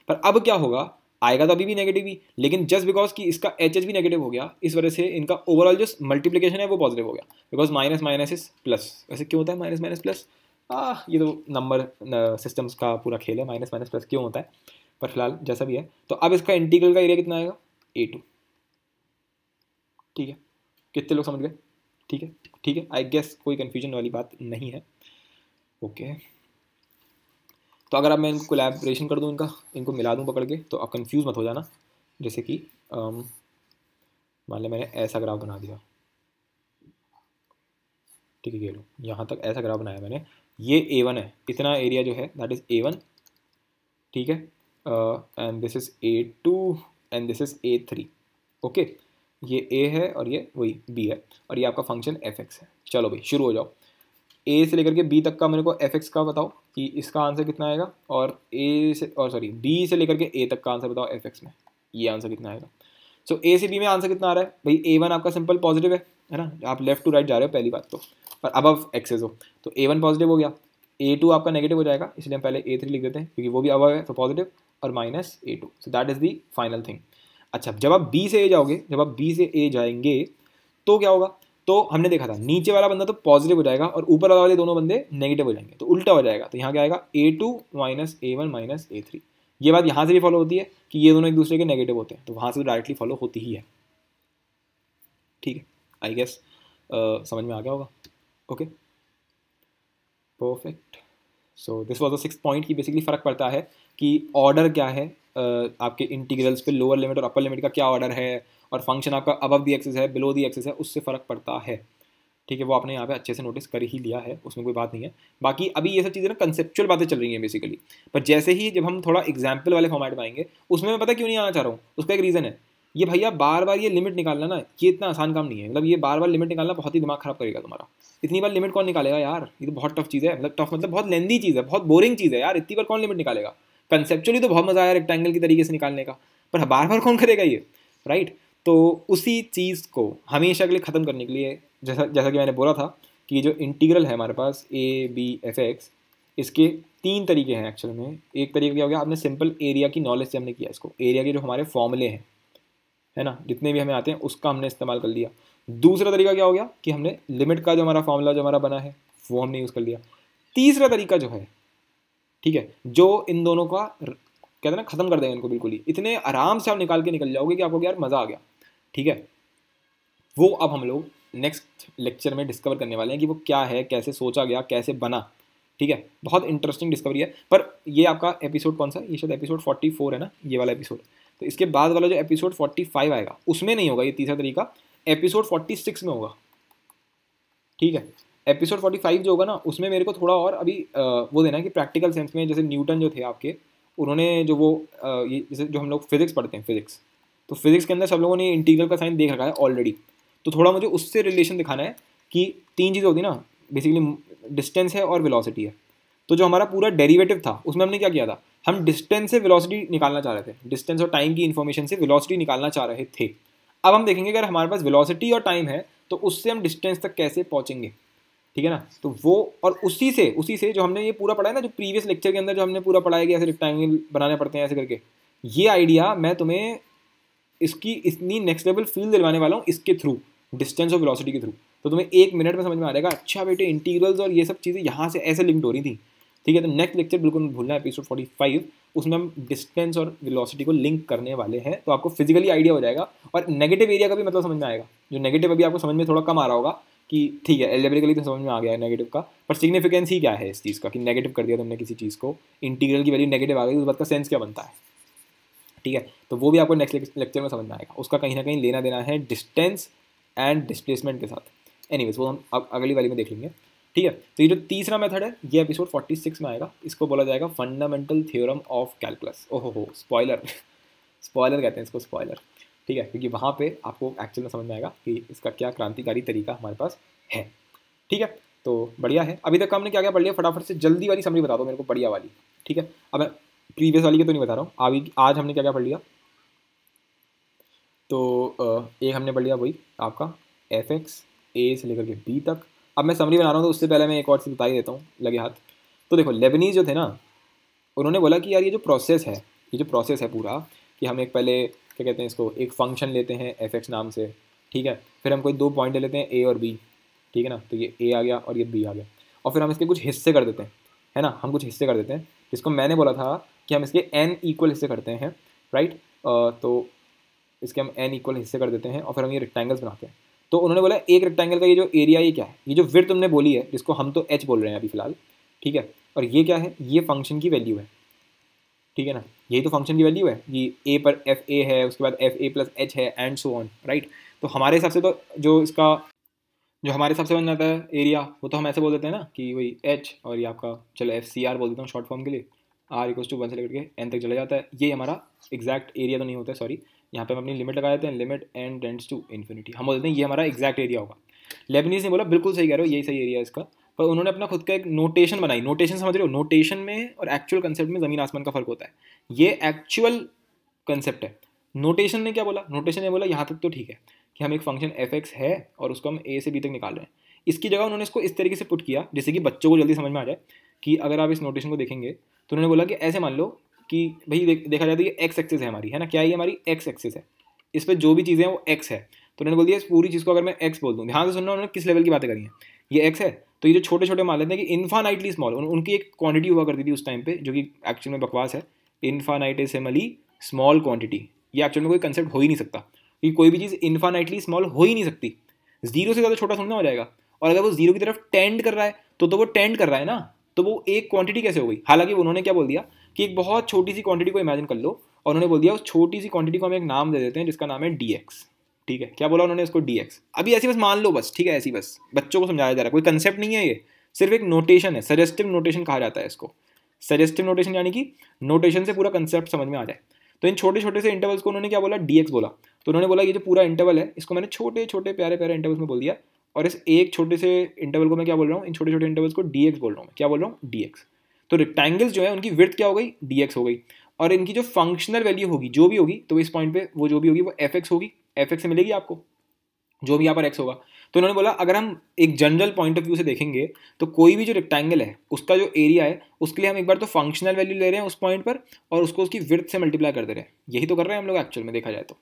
पर अब क्या होगा आएगा तो अभी भी नेगेटिव ही लेकिन जस्ट बिकॉज कि इसका एच एच भी नेगेटिव हो गया इस वजह से इनका ओवरऑल जो मल्टीप्लीकेशन है वो पॉजिटिव हो गया because minus minus is plus वैसे क्यों होता है माइनस माइनस प्लस आ, ये तो नंबर सिस्टम्स का पूरा खेल है माइनस माइनस प्लस क्यों होता है पर फिलहाल जैसा भी है तो अब इसका इंटीग्रल का एरिया कितना आएगा ए टू ठीक है कितने लोग समझ गए ठीक है ठीक है आई गेस कोई कन्फ्यूजन वाली बात नहीं है ओके तो अगर अब मैं इनको कोलैबोरेशन कर दूँ इनका इनको मिला दूँ पकड़ के तो आप कन्फ्यूज़ मत हो जाना जैसे कि um, मान लिया मैंने ऐसा ग्राफ बना दिया ठीक है ये लो यहाँ तक ऐसा ग्राफ बनाया मैंने ये ए वन है इतना एरिया जो है दैट इज़ ए वन ठीक है and this is a two and this is a three okay ये ए है और ये वही बी है और ये आपका फंक्शन एफ एक्स है चलो भाई शुरू हो जाओ ए से लेकर के बी तक का मेरे को एफ एक्स का बताओ कि इसका आंसर कितना आएगा और ए से और सॉरी बी से लेकर के ए तक का आंसर बताओ एफ एक्स में ये आंसर कितना आएगा सो ए से बी में आंसर कितना आ रहा है भाई ए वन आपका सिंपल पॉजिटिव है है ना आप लेफ्ट टू राइट जा रहे हो पहली बात तो और अब एक्सेस हो तो ए वन पॉजिटिव हो गया ए टू आपका नेगेटिव हो जाएगा इसलिए हम पहले ए थ्री लिख देते हैं क्योंकि वो भी अबव है तो पॉजिटिव और minus a two so that is the final thing अच्छा जब आप बी से ए जाओगे जब आप बी से ए जाएंगे तो क्या होगा तो हमने देखा था नीचे वाला बंदा तो पॉजिटिव हो जाएगा और ऊपर वाला वाले दोनों बंदे नेगेटिव हो जाएंगे तो उल्टा हो जाएगा तो यहाँ क्या आएगा a two minus a one minus a three ये बात यहाँ से भी फॉलो होती है कि ये दोनों एक दूसरे के नेगेटिव होते हैं तो वहाँ से तो डायरेक्टली फॉलो होती ही है ठीक है आई गेस समझ में आ गया होगा okay perfect so this was the six point की बेसिकली फ़र्क पड़ता है कि ऑर्डर क्या है आपके इंटीग्रल्स पे लोअर लिमिट और अपर लिमिट का क्या ऑर्डर है और फंक्शन आपका अबव दी एक्सेस है बिलो दी एक्सेस है उससे फ़र्क पड़ता है ठीक है वो आपने यहाँ पे अच्छे से नोटिस कर ही लिया है उसमें कोई बात नहीं है बाकी अभी ये सब चीज़ें ना कंसेप्चुअल बातें चल रही हैं बेसिकली पर जैसे ही जब हम थोड़ा एग्जाम्पल वाले फॉर्मेट में आएंगे उसमें मैं पता क्यों नहीं आना चाह रहा हूँ उसका एक रीज़न है ये भैया बार बार ये लिमिट निकालना ना ये इतना आसान काम नहीं है मतलब ये बार बार लिमिट निकालना बहुत ही दिमाग खराब करेगा तुम्हारा इतनी बार लिमिट कौन निकालेगा यार ये तो बहुत टफ चीज़ है मतलब टफ मतलब बहुत लेंदी चीज़ है बहुत बोरिंग चीज़ है यार इतनी बार कौन लिमिट निकालेगा कंसेप्चुअली तो बहुत मज़ा आया रेक्टेंगल की तरीके से निकालने का पर बार बार कौन करेगा ये राइट तो उसी चीज़ को हमेशा के लिए ख़त्म करने के लिए जैसा जैसा कि मैंने बोला था कि जो इंटीग्रल है हमारे पास ए बी एफ एक्स इसके तीन तरीके हैं एक्चुअल में एक तरीका क्या हो गया आपने सिंपल एरिया की नॉलेज से हमने किया इसको एरिया के जो हमारे फॉर्मूले हैं है ना जितने भी हमें आते हैं उसका हमने इस्तेमाल कर लिया दूसरा तरीका क्या हो गया कि हमने लिमिट का जो हमारा फॉर्मूला जो हमारा बना है वो हमने यूज़ कर लिया तीसरा तरीका जो है ठीक है जो इन दोनों का कहते हैं ना ख़त्म कर देंगे इनको बिल्कुल ही इतने आराम से आप निकाल के निकल जाओगे कि आपको यार मज़ा आ गया ठीक है वो अब हम लोग नेक्स्ट लेक्चर में डिस्कवर करने वाले हैं कि वो क्या है कैसे सोचा गया कैसे बना ठीक है बहुत इंटरेस्टिंग डिस्कवरी है पर ये आपका एपिसोड कौन सा ये शायद एपिसोड 44 है ना ये वाला एपिसोड तो इसके बाद वाला जो एपिसोड 45 आएगा उसमें नहीं होगा ये तीसरा तरीका एपिसोड 46 में होगा ठीक है एपिसोड 45 जो होगा ना उसमें मेरे को थोड़ा और अभी वो देना है कि प्रैक्टिकल सेंस में जैसे न्यूटन जो थे आपके उन्होंने जो वो ये जैसे जो हम लोग फिजिक्स पढ़ते हैं फिजिक्स तो फिजिक्स के अंदर सब लोगों ने इंटीग्रल का साइन देख रखा है ऑलरेडी तो थोड़ा मुझे उससे रिलेशन दिखाना है कि तीन चीज़ें होती ना बेसिकली डिस्टेंस है और विलोसिटी है तो जो हमारा पूरा डेरिवेटिव था उसमें हमने क्या किया था हम डिस्टेंस से वेलोसिटी निकालना चाह रहे थे डिस्टेंस और टाइम की इन्फॉर्मेशन से वेलोसिटी निकालना चाह रहे थे अब हम देखेंगे अगर हमारे पास वेलोसिटी और टाइम है तो उससे हम डिस्टेंस तक कैसे पहुँचेंगे ठीक है ना तो वो और उसी से उसी से जो हमने ये पूरा पढ़ा है ना जो प्रीवियस लेक्चर के अंदर जो हमने पूरा पढ़ाया कि ऐसे रेक्टेंगल बनाने पड़ते हैं ऐसे करके ये आइडिया मैं तुम्हें इसकी इतनी नेक्स्ट लेवल फील दिलवाने वाला हूँ इसके थ्रू डिस्टेंस और वेलोसिटी के थ्रू तो तुम्हें एक मिनट में समझ में आ जाएगा अच्छा बेटे इंटीरियल्स और ये सब चीज़ें यहाँ से ऐसे लिंक हो रही थी ठीक है तो नेक्स्ट लेक्चर बिल्कुल मत भूलना एपिसोड फोर्टी फाइव उसमें हम डिस्टेंस और वेलोसिटी को लिंक करने वाले हैं तो आपको फिजिकली आइडिया हो जाएगा और नेगेटिव एरिया का भी मतलब समझ में आएगा जो नेगेटिव अभी आपको समझ में थोड़ा कम आ रहा होगा कि ठीक है एलेबरिकली तो समझ में आ गया है नेगेटिव का पर सिग्निफिकेंस ही क्या है इस चीज़ का कि नेगेटिव कर दिया तुमने किसी चीज़ को इंटीग्रल की वैल्यू नेगेटिव आ गई उस बात का सेंस क्या बनता है ठीक है तो वो भी आपको नेक्स्ट लेक्चर में समझ में आएगा उसका कहीं ना कहीं लेना देना है डिस्टेंस एंड डिस्प्लेसमेंट के साथ एनीवेज वो हम अगली वाली में देख लेंगे ठीक है तो ये जो तीसरा मेथड है ये एपिसोड 46 में आएगा इसको बोला जाएगा फंडामेंटल थ्योरम ऑफ कैलकुलस ओहो हो स्पॉयलर स्पॉयलर कहते हैं इसको स्पॉयलर ठीक है क्योंकि वहाँ पे आपको एक्चुअल में समझ में आएगा कि इसका क्या क्रांतिकारी तरीका हमारे पास है ठीक है तो बढ़िया है अभी तक हमने क्या क्या पढ़ लिया फटाफट से जल्दी वाली समझ बता दो मेरे को बढ़िया वाली ठीक है अब प्रीवियस वाली के तो नहीं बता रहा हूँ अभी आज हमने क्या क्या पढ़ लिया तो एक हमने पढ़ लिया वही आपका एफ एक्स ए से लेकर के बी तक अब मैं समरी बना रहा हूँ तो उससे पहले मैं एक और चीज़ बता ही देता हूँ लगे हाथ तो देखो लेबनीज जो थे ना उन्होंने बोला कि यार ये जो प्रोसेस है ये जो प्रोसेस है पूरा कि हम एक पहले क्या कहते हैं इसको एक फंक्शन लेते हैं एफ एक्स नाम से ठीक है फिर हम कोई दो पॉइंट ले लेते हैं ए और बी ठीक है ना तो ये ए आ गया और ये बी आ गया और फिर हम इसके कुछ हिस्से कर देते हैं है ना हम कुछ हिस्से कर देते हैं जिसको मैंने बोला था कि हम इसके एन इक्वल हिस्से करते हैं राइट तो इसके हम एन इक्वल हिस्से कर देते हैं और फिर हम ये रेक्टेंगल्स बनाते हैं तो उन्होंने बोला एक रेक्टेंगल का ये जो एरिया ये क्या है ये जो विर तुमने बोली है जिसको हम तो एच बोल रहे हैं अभी फिलहाल ठीक है और ये क्या है ये फंक्शन की वैल्यू है ठीक है ना यही तो फंक्शन की वैल्यू है ये ए पर एफ ए है उसके बाद एफ ए प्लस एच है एंड सो ऑन राइट तो हमारे हिसाब से तो जो इसका जो हमारे हिसाब से बन जाता है एरिया वो तो हम ऐसे बोल देते हैं ना कि वही एच और ये आपका चलो एफ सी आर बोल देता हूँ शॉर्ट फॉर्म के लिए आर इक्वल टू वन से लेकर के एन तक चला जाता है ये हमारा एग्जैक्ट एरिया तो नहीं होता है सॉरी यहाँ पे हम अपनी लिमिट लगा देते हैं limit and tends to infinity हम बोलते हैं ये हमारा एग्जैक्ट एरिया होगा लेबनीस ने बोला बिल्कुल सही कह रहे हो यही सही एरिया है इसका पर उन्होंने अपना खुद का एक नोटेशन बनाई नोटेशन समझ रहे हो नोटेशन में और एक्चुअल कंसेप्ट में ज़मीन आसमान का फर्क होता है ये एक्चुअल कंसेप्ट है नोटेशन ने क्या बोला नोटेशन ने बोला यहाँ तक तो ठीक है कि हम एक फंक्शन एफ एक्स है और उसको हम ए से बी तक निकाल रहे हैं इसकी जगह उन्होंने इसको इस तरीके से पुट किया जैसे कि बच्चों को जल्दी समझ में आ जाए कि अगर आप इस नोटेशन को देखेंगे तो उन्होंने बोला कि ऐसे मान लो कि भाई दे, देखा जाए तो ये एक्स एक्सेस है हमारी है ना क्या ये हमारी एक्स एक्सेस है इस पर जो भी चीज़ें हैं वो एक्स है तो उन्होंने बोल दिया इस पूरी चीज़ को अगर मैं एक्स बोल दूँ ध्यान से सुनना उन्होंने किस लेवल की बातें करी हैं ये एक्स है तो ये जो छोटे छोटे मान लेते हैं कि इन्फानाइटली स्मॉल उन, उनकी एक क्वांटिटी हुआ करती थी उस टाइम पे जो कि एक्चुअल में बकवास है इन्फानाइटेसमली स्मॉल क्वांटिटी ये एक्चुअल में कोई कंसेप्ट हो ही नहीं सकता कि कोई भी चीज़ इन्फानाइटली स्मॉल हो ही नहीं सकती जीरो से ज़्यादा छोटा सुनना हो जाएगा और अगर वो जीरो की तरफ टेंड कर रहा है तो तो वो टेंड कर रहा है ना तो वो एक क्वांटिटी कैसे हो गई हालांकि उन्होंने क्या बोल दिया कि एक बहुत छोटी सी क्वांटिटी को इमेजिन कर लो और उन्होंने बोल दिया उस छोटी सी क्वांटिटी को हम एक नाम दे देते हैं जिसका नाम है डी ठीक है क्या बोला उन्होंने उसको डी अभी ऐसी बस मान लो बस ठीक है ऐसी बस बच्चों को समझाया जा रहा है कोई कंसेप्ट नहीं है ये सिर्फ एक नोटेशन है सजेस्टिव नोटेशन कहा जाता है इसको सजेस्टिव नोटेशन यानी कि नोटेशन से पूरा कंसेप्ट समझ में आ जाए तो इन छोटे छोटे से इंटरवल्स को उन्होंने क्या बोला डी बोला तो उन्होंने बोला ये जो पूरा इंटरवल है इसको मैंने छोटे छोटे प्यारे प्यारे इंटरवल्स में बोल दिया और इस एक छोटे से इंटरवल को मैं क्या बोल रहा हूँ इन छोटे छोटे इंटरवल्स को डी बोल रहा हूँ क्या बोल रहा हूँ डी तो रेक्टेंगल्स जो है उनकी विर्थ क्या हो गई डी हो गई और इनकी जो फंक्शनल वैल्यू होगी जो भी होगी तो इस पॉइंट पे वो जो भी होगी वो एफ होगी एफ से मिलेगी आपको जो भी यहाँ पर एक्स होगा तो उन्होंने बोला अगर हम एक जनरल पॉइंट ऑफ व्यू से देखेंगे तो कोई भी जो रेक्टेंगल है उसका जो एरिया है उसके लिए हम एक बार तो फंक्शनल वैल्यू ले रहे हैं उस पॉइंट पर और उसको उसकी विर्थ से मल्टीप्लाई कर दे रहे हैं यही तो कर रहे हैं हम लोग एक्चुअल में देखा जाए तो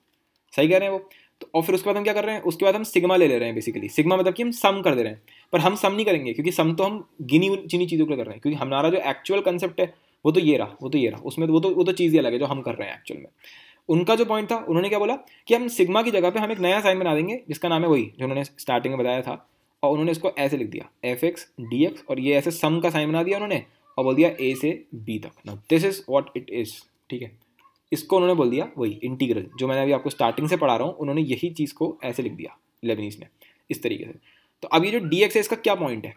सही कह रहे हैं वो तो और फिर उसके बाद हम क्या कर रहे हैं उसके बाद हम सिग्मा ले ले रहे हैं बेसिकली सिग्मा मतलब कि हम सम कर दे रहे हैं पर हम सम नहीं करेंगे क्योंकि सम तो हम गिनी चिनी चीज़ों के कर रहे हैं क्योंकि हमारा जो एक्चुअल कंसेप्ट है वो तो ये रहा वो तो ये रहा उसमें वो तो वो तो चीज़ ही अलग है जो हम कर रहे हैं एक्चुअल में उनका जो पॉइंट था उन्होंने क्या बोला कि हम सिग्मा की जगह पर हम एक नया साइन बना देंगे जिसका नाम है वही जो उन्होंने स्टार्टिंग में बताया था और उन्होंने इसको ऐसे लिख दिया एफ एक्स डी एक्स और ये ऐसे सम का साइन बना दिया उन्होंने और बोल दिया ए से बी तक this is what it is ठीक है इसको उन्होंने बोल दिया वही इंटीग्रल जो मैंने अभी आपको स्टार्टिंग से पढ़ा रहा हूँ उन्होंने यही चीज़ को ऐसे लिख दिया लेबनीज ने इस तरीके से तो अब ये जो डी एक्स है इसका क्या पॉइंट है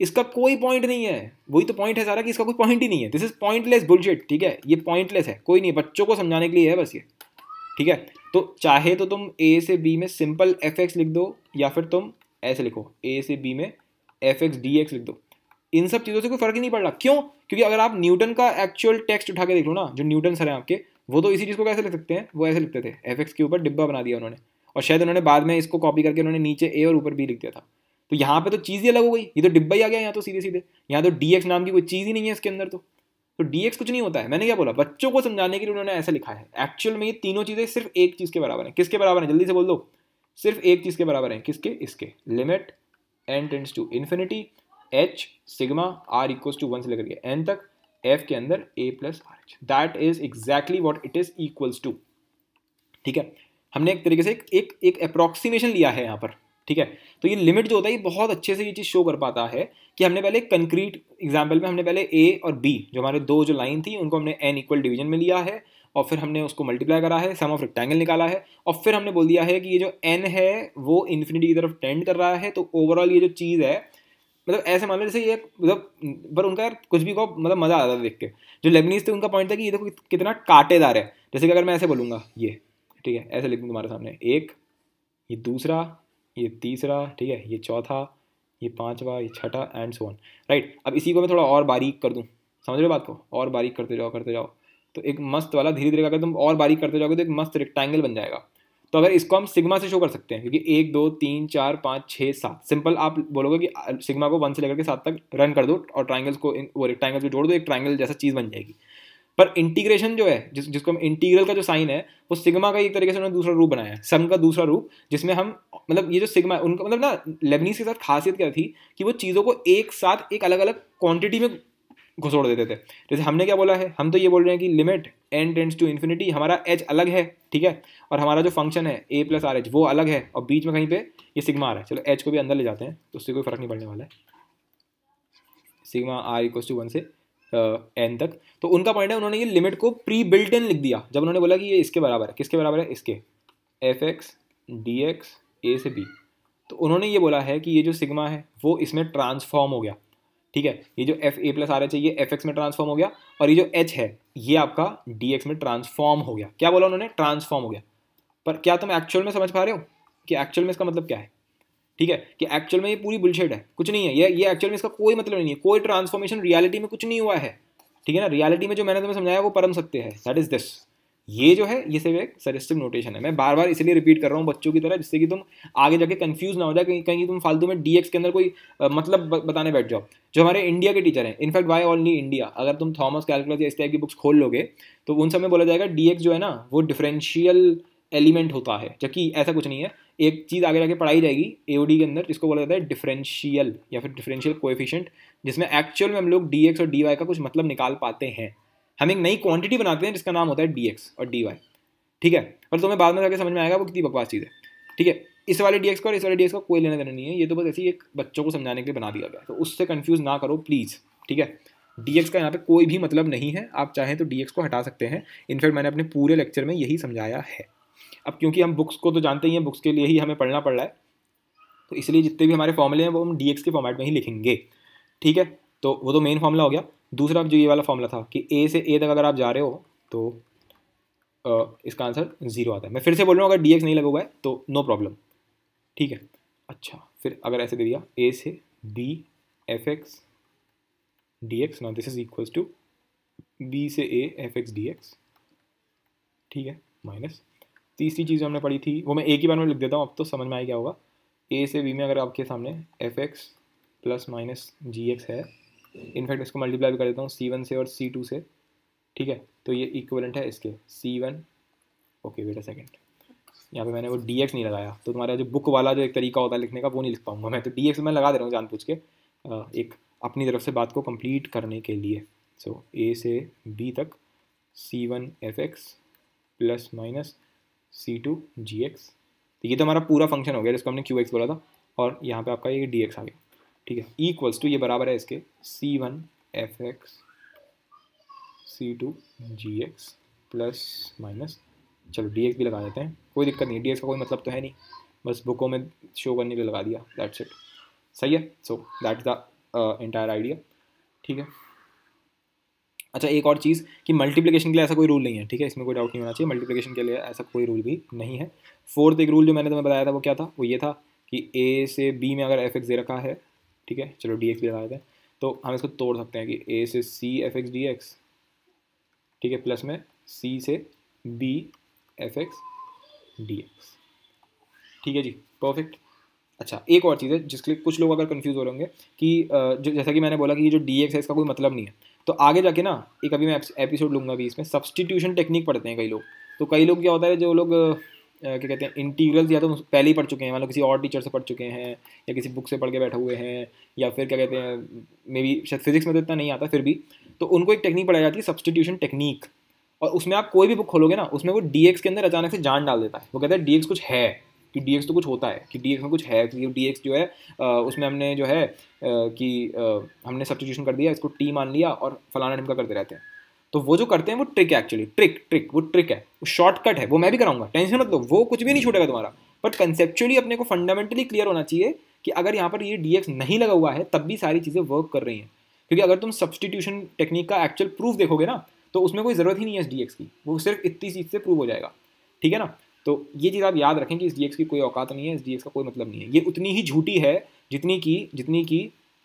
इसका कोई पॉइंट नहीं है वही तो पॉइंट है सारा कि इसका कोई पॉइंट ही नहीं है दिस इज पॉइंटलेस बुलशेट ठीक है ये पॉइंटलेस है कोई नहीं बच्चों को समझाने के लिए है बस ये ठीक है तो चाहे तो तुम ए से बी में सिंपल एफ एक्स लिख दो या फिर तुम ऐसे लिखो ए से बी में एफ एक्स डी एक्स लिख दो इन सब चीज़ों से कोई फर्क ही नहीं पड़ रहा क्यों क्योंकि अगर आप न्यूटन का एक्चुअल टेक्स्ट उठा के देख लो ना जो न्यूटन सर हैं आपके वो तो इसी चीज़ को कैसे लिख सकते हैं वो ऐसे लिखते थे एफ के ऊपर डिब्बा बना दिया उन्होंने और शायद उन्होंने बाद में इसको कॉपी करके उन्होंने नीचे ए और ऊपर बी लिख दिया था तो यहाँ पे तो चीज़ ही अलग हो गई ये तो डिब्बा ही आ गया यहाँ तो सीधे सीधे यहाँ तो डी नाम की कोई चीज़ ही नहीं है इसके अंदर तो तो डी कुछ नहीं होता है मैंने क्या बोला बच्चों को समझाने के लिए उन्होंने ऐसा लिखा है एक्चुअल में ये तीनों चीज़ें सिर्फ एक चीज़ के बराबर हैं किसके बराबर हैं जल्दी से बोल दो सिर्फ एक चीज़ के बराबर हैं किसके इसके limit N tends to infinity h sigma r equals to one से लेकर के एन तक एफ के अंदर ए plus are h that is exactly what it is equals to ठीक है हमने एक तरीके से एक एक अप्रॉक्सीमेशन लिया है यहाँ पर ठीक है तो ये लिमिट जो होता है ये बहुत अच्छे से ये चीज़ शो कर पाता है कि हमने पहले कंक्रीट एग्जाम्पल में हमने पहले ए और बी जो हमारे दो जो लाइन थी उनको हमने एन इक्वल डिवीजन में लिया है और फिर हमने उसको मल्टीप्लाई करा है सम ऑफ रेक्टेंगल निकाला है और फिर हमने बोल दिया है कि ये जो एन है वो इन्फिनिटी की तरफ टेंड कर रहा है तो ओवरऑल ये जो चीज़ है मतलब ऐसे मान लो जैसे ये मतलब पर उनका यार कुछ भी को मतलब मज़ा आता था देख के जो लेबनीज थे उनका पॉइंट था कि ये देखो कितना काटेदार है जैसे कि अगर मैं ऐसे बोलूँगा ये ठीक है ऐसे लिख दूँ तुम्हारे सामने एक ये दूसरा ये तीसरा ठीक है ये चौथा ये पाँचवा ये छठा एंड सो राइट अब इसी को मैं थोड़ा और बारीक कर दूँ समझ रहे हो बात को और बारीक करते जाओ करते जाओ तो एक मस्त वाला धीरे धीरे अगर तुम और बारीक करते जाओगे तो एक मस्त रेक्टेंगल बन जाएगा तो अगर इसको हम सिग्मा से शो कर सकते हैं क्योंकि एक दो तीन चार पाँच छः सात सिंपल आप बोलोगे कि सिग्मा को वन से लेकर के सात तक रन कर दो और ट्राइंगल्स को वो ट्राइंगल्स को जोड़ दो एक ट्राइंगल जैसा चीज़ बन जाएगी पर इंटीग्रेशन जो है जिस जिसको हम इंटीग्रल का जो साइन है वो सिग्मा का एक तरीके से उन्होंने दूसरा रूप बनाया है सम का दूसरा रूप जिसमें हम मतलब ये जो सिग्मा है उनका मतलब ना लेबनीस के साथ खासियत क्या थी कि वो चीज़ों को एक साथ एक अलग अलग क्वांटिटी में घुसोड़ देते थे जैसे हमने क्या बोला है हम तो ये बोल रहे हैं कि limit N tends to infinity हमारा एच अलग है ठीक है और हमारा जो फंक्शन है ए प्लस आर एच वो अलग है और बीच में कहीं पे ये सिग्मा आ रहा है चलो एच को भी अंदर ले जाते हैं तो उससे कोई फर्क नहीं पड़ने वाला है sigma r equals to one से एन तक तो उनका पॉइंट है उन्होंने ये लिमिट को प्री बिल्ट इन लिख दिया जब उन्होंने बोला कि ये इसके बराबर है किसके बराबर है इसके f x D x a से बी तो उन्होंने ये बोला है कि ये जो सिग्मा है वो इसमें ट्रांसफॉर्म हो गया ठीक है ये जो f A plus are h है ये एफ एक्स में ट्रांसफॉर्म हो गया और ये जो एच है ये आपका डी एक्स में ट्रांसफॉर्म हो गया क्या बोला उन्होंने ट्रांसफॉर्म हो गया पर क्या तुम एक्चुअल में समझ पा रहे हो कि एक्चुअल में इसका मतलब क्या है ठीक है कि एक्चुअल में ये पूरी बुलशेड है कुछ नहीं है ये ये एक्चुअल में इसका कोई मतलब नहीं है कोई ट्रांसफॉर्मेशन रियलिटी में कुछ नहीं हुआ है ठीक है ना रियलिटी में जो मैंने तुम्हें समझाया वो परम सत्य है दैट इज दिस ये जो है ये सिर्फ एक सजेस्टिव नोटेशन है मैं बार बार इसलिए रिपीट कर रहा हूँ बच्चों की तरह जिससे कि तुम आगे जाके कंफ्यूज ना हो जाए कहीं कहीं तुम फालतू में डी के अंदर कोई आ, मतलब बताने बैठ जाओ जो हमारे इंडिया के टीचर हैं इनफैक्ट वाई ऑल नी इंडिया अगर तुम थॉमस कैलकुलस या इस टाइप की बुक्स खोल लोगे तो उन समय बोला जाएगा डी जो है ना वो डिफरेंशियल एलिमेंट होता है जबकि ऐसा कुछ नहीं है एक चीज़ आगे जाके पढ़ाई जाएगी एओडी के अंदर जिसको बोला जाता है डिफरेंशियल या फिर डिफरेंशियल कोएफिशिएंट जिसमें एक्चुअल में हम लोग डीएक्स और डीवाई का कुछ मतलब निकाल पाते हैं हम एक नई क्वांटिटी बनाते हैं जिसका नाम होता है डी एक्स और डी वाई ठीक है पर तुम्हें बाद में जाकर समझ में आएगा वो कितनी बकवास चीज़ है ठीक है इस वाले डी एक्स का और इस वाले डी एक्स का कोई लेना देना नहीं है ये तो बस ऐसे ही एक बच्चों को समझाने के लिए बना दिया गया तो उससे कन्फ्यूज़ ना करो प्लीज़ ठीक है डी एक्स का यहाँ पर कोई भी मतलब नहीं है आप चाहें तो डी एक्स को हटा सकते हैं इनफैक्ट मैंने अपने पूरे लेक्चर में यही समझाया है अब क्योंकि हम बुक्स को तो जानते ही हैं बुक्स के लिए ही हमें पढ़ना पड़ रहा है तो इसलिए जितने भी हमारे फॉर्मूले हैं वो हम डी एक्स के फॉर्मेट में ही लिखेंगे ठीक है तो वो तो मेन फॉर्मूला हो गया दूसरा जो ये वाला फॉर्मूला था कि ए से ए तक अगर आप जा रहे हो तो आ, इसका आंसर ज़ीरो आता है मैं फिर से बोल रहा हूँ अगर डी नहीं लगा हुआ है तो नो प्रॉब्लम ठीक है अच्छा फिर अगर ऐसे दे दिया ए से B F x D x ना this is equals to b से a f x D x ठीक है माइनस तीसरी चीज़ हमने पढ़ी थी वो मैं एक ही बार में लिख देता हूँ अब तो समझ में आया क्या होगा ए से बी में अगर आपके सामने f x plus minus g x है इनफैक्ट इसको मल्टीप्लाई भी कर देता हूँ सी वन से और सी टू से ठीक है तो ये इक्वलेंट है इसके C one okay wait a second यहाँ पे मैंने वो डी एक्स नहीं लगाया तो तुम्हारा जो बुक वाला जो एक तरीका होता है लिखने का वो नहीं लिख पाऊंगा मैं तो डी एक्स मैं लगा दे रहा हूँ जान पूछ के एक अपनी तरफ से बात को कंप्लीट करने के लिए सो so, ए से बी तक C one F x plus minus C two जी एक्स तो ये तो हमारा पूरा फंक्शन हो गया जिसको हमने क्यू एक्स बोला था और यहाँ पे आपका ये डी एक्स आ गया ठीक है इक्वल्स टू ये बराबर है इसके C one F X C two जी एक्स प्लस माइनस चलो डी एक्स भी लगा देते हैं कोई दिक्कत नहीं डी एक्स का कोई मतलब तो है नहीं बस बुकों में शो करने के लिए लगा दिया दैट्स इट सही है so that is the entire idea ठीक है अच्छा एक और चीज़ कि मल्टीप्लिकेशन के लिए ऐसा कोई रूल नहीं है ठीक है इसमें कोई डाउट नहीं होना चाहिए मल्टीप्लिकेशन के लिए ऐसा कोई रूल भी नहीं है फोर्थ एक रूल जो मैंने तुम्हें बताया था वो क्या था वो ये था कि ए से बी में अगर एफ एक्स दे रखा है ठीक है चलो डी एक्स भी लगा देते हैं तो हम इसको तोड़ सकते हैं कि ए से C F x D x ठीक है प्लस में सी से B F x D x ठीक है जी परफेक्ट अच्छा एक और चीज़ है जिसके लिए कुछ लोग अगर कंफ्यूज हो रहे होंगे कि जो जैसा कि मैंने बोला कि ये जो डी एक्स है इसका कोई मतलब नहीं है तो आगे जाके ना एक अभी मैं एपिसोड लूँगा अभी इसमें सब्सटीट्यूशन टेक्निक पढ़ते हैं कई लोग तो कई लोग क्या होता है जो लोग क्या कहते हैं इंटीग्रल्स या तो पहले ही पढ़ चुके हैं मतलब किसी और टीचर से पढ़ चुके हैं या किसी बुक से पढ़ के बैठे हुए हैं या फिर क्या कहते हैं मे बी शायद फिजिक्स में तो इतना नहीं आता फिर भी तो उनको एक टेक्निक पढ़ाई जाती है सब्सटीट्यूशन टेक्निक और उसमें आप कोई भी बुक खोलोगे ना उसमें वो डी के अंदर अचानक से जान डाल देता है वो कहता है डी कुछ है कि डी तो कुछ होता है कि डी में कुछ है कि डी जो है उसमें हमने जो है कि हमने सब्सटीट्यूशन कर दिया इसको टी मान लिया और फलाना का करते रहते हैं तो वो जो करते हैं वो ट्रिक है एक्चुअली ट्रिक ट्रिक वो ट्रिक है वो शॉर्टकट है वो मैं भी कराऊंगा टेंशन मत लो वो कुछ भी नहीं छूटेगा तुम्हारा बट कंसेप्चुअली अपने को फंडामेंटली क्लियर होना चाहिए कि अगर यहाँ पर ये डी नहीं लगा हुआ है तब भी सारी चीज़ें वर्क कर रही हैं क्योंकि अगर तुम सब्सटीट्यूशन टेक्निक का एक्चुअल प्रूफ देखोगे ना तो उसमें कोई ज़रूरत ही नहीं है इस डी की वो सिर्फ इतनी चीज़ से प्रूव हो जाएगा ठीक है ना तो ये चीज़ आप याद रखें कि इस डी की कोई औकात नहीं है इस डी का कोई मतलब नहीं है ये उतनी ही झूठी है जितनी की जितनी की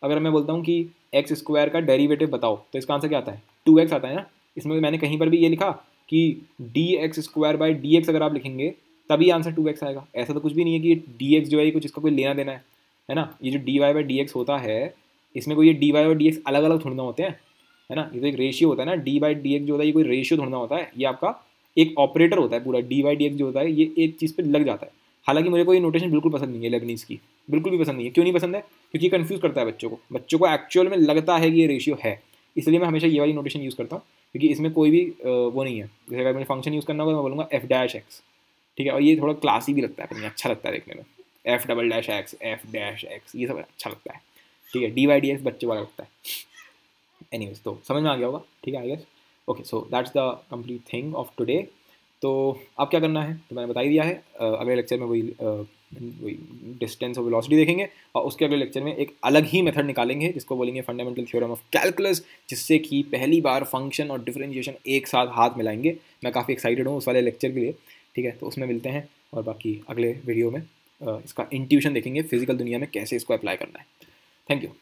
अगर मैं बोलता हूँ कि एक्स स्क्वायर का डेरीवेटिव बताओ तो इसका आंसर क्या आता है टू एक्स आता है ना इसमें मैंने कहीं पर भी ये लिखा कि D X square by D X अगर आप लिखेंगे तभी आंसर टू एक्स आएगा ऐसा तो कुछ भी नहीं है कि डी एक्स जो है कुछ इसका कोई लेना देना है है ना ये जो D Y by D X होता है इसमें कोई ये डी वाई और डी एक्स अलग अलग थोड़ना होते हैं है ना ये तो एक रेशियो होता है ना डी बाई डी एक्स जो होता है ये कोई रेशियो थोड़ना होता है ये आपका एक ऑपरेटर होता है पूरा डी वाई डी एक्स जो होता है ये एक चीज़ पर लग जाता है हालांकि मुझे कोई नोटेशन बिल्कुल पसंद नहीं है लेबनीज़ की बिल्कुल भी पसंद नहीं है क्यों नहीं पसंद है क्योंकि ये कन्फ्यूज़ करता है बच्चों को बच्चों को एक्चुअल में लगता है कि ये रेशियो है इसलिए मैं हमेशा ये वाली नोटेशन यूज़ करता हूँ क्योंकि इसमें कोई भी वो नहीं है जैसे अगर मैंने फंक्शन यूज़ करना होगा तो मैं बोलूँगा एफ डैश एक्स ठीक है और ये थोड़ा क्लासी भी लगता है मुझे अच्छा लगता है देखने में F double dash X F dash X ये सब अच्छा लगता है ठीक है डी वाई डी एक्स बच्चे वाला लगता है एनी तो समझ में आ गया होगा ठीक है I guess okay so that's the complete thing of today तो अब क्या करना है तो मैंने बता ही दिया है अगले लेक्चर में वही डिस्टेंस और वेलोसिटी देखेंगे और उसके अगले लेक्चर में एक अलग ही मेथड निकालेंगे जिसको बोलेंगे फंडामेंटल थ्योरम ऑफ कैलकुलस जिससे कि पहली बार फंक्शन और डिफ्रेंशिएशन एक साथ हाथ मिलाएंगे मैं काफ़ी एक्साइटेड हूँ उस वाले लेक्चर के लिए ठीक है तो उसमें मिलते हैं और बाकी अगले वीडियो में इसका इंट्यूशन देखेंगे फिजिकल दुनिया में कैसे इसको अप्लाई करना है थैंक यू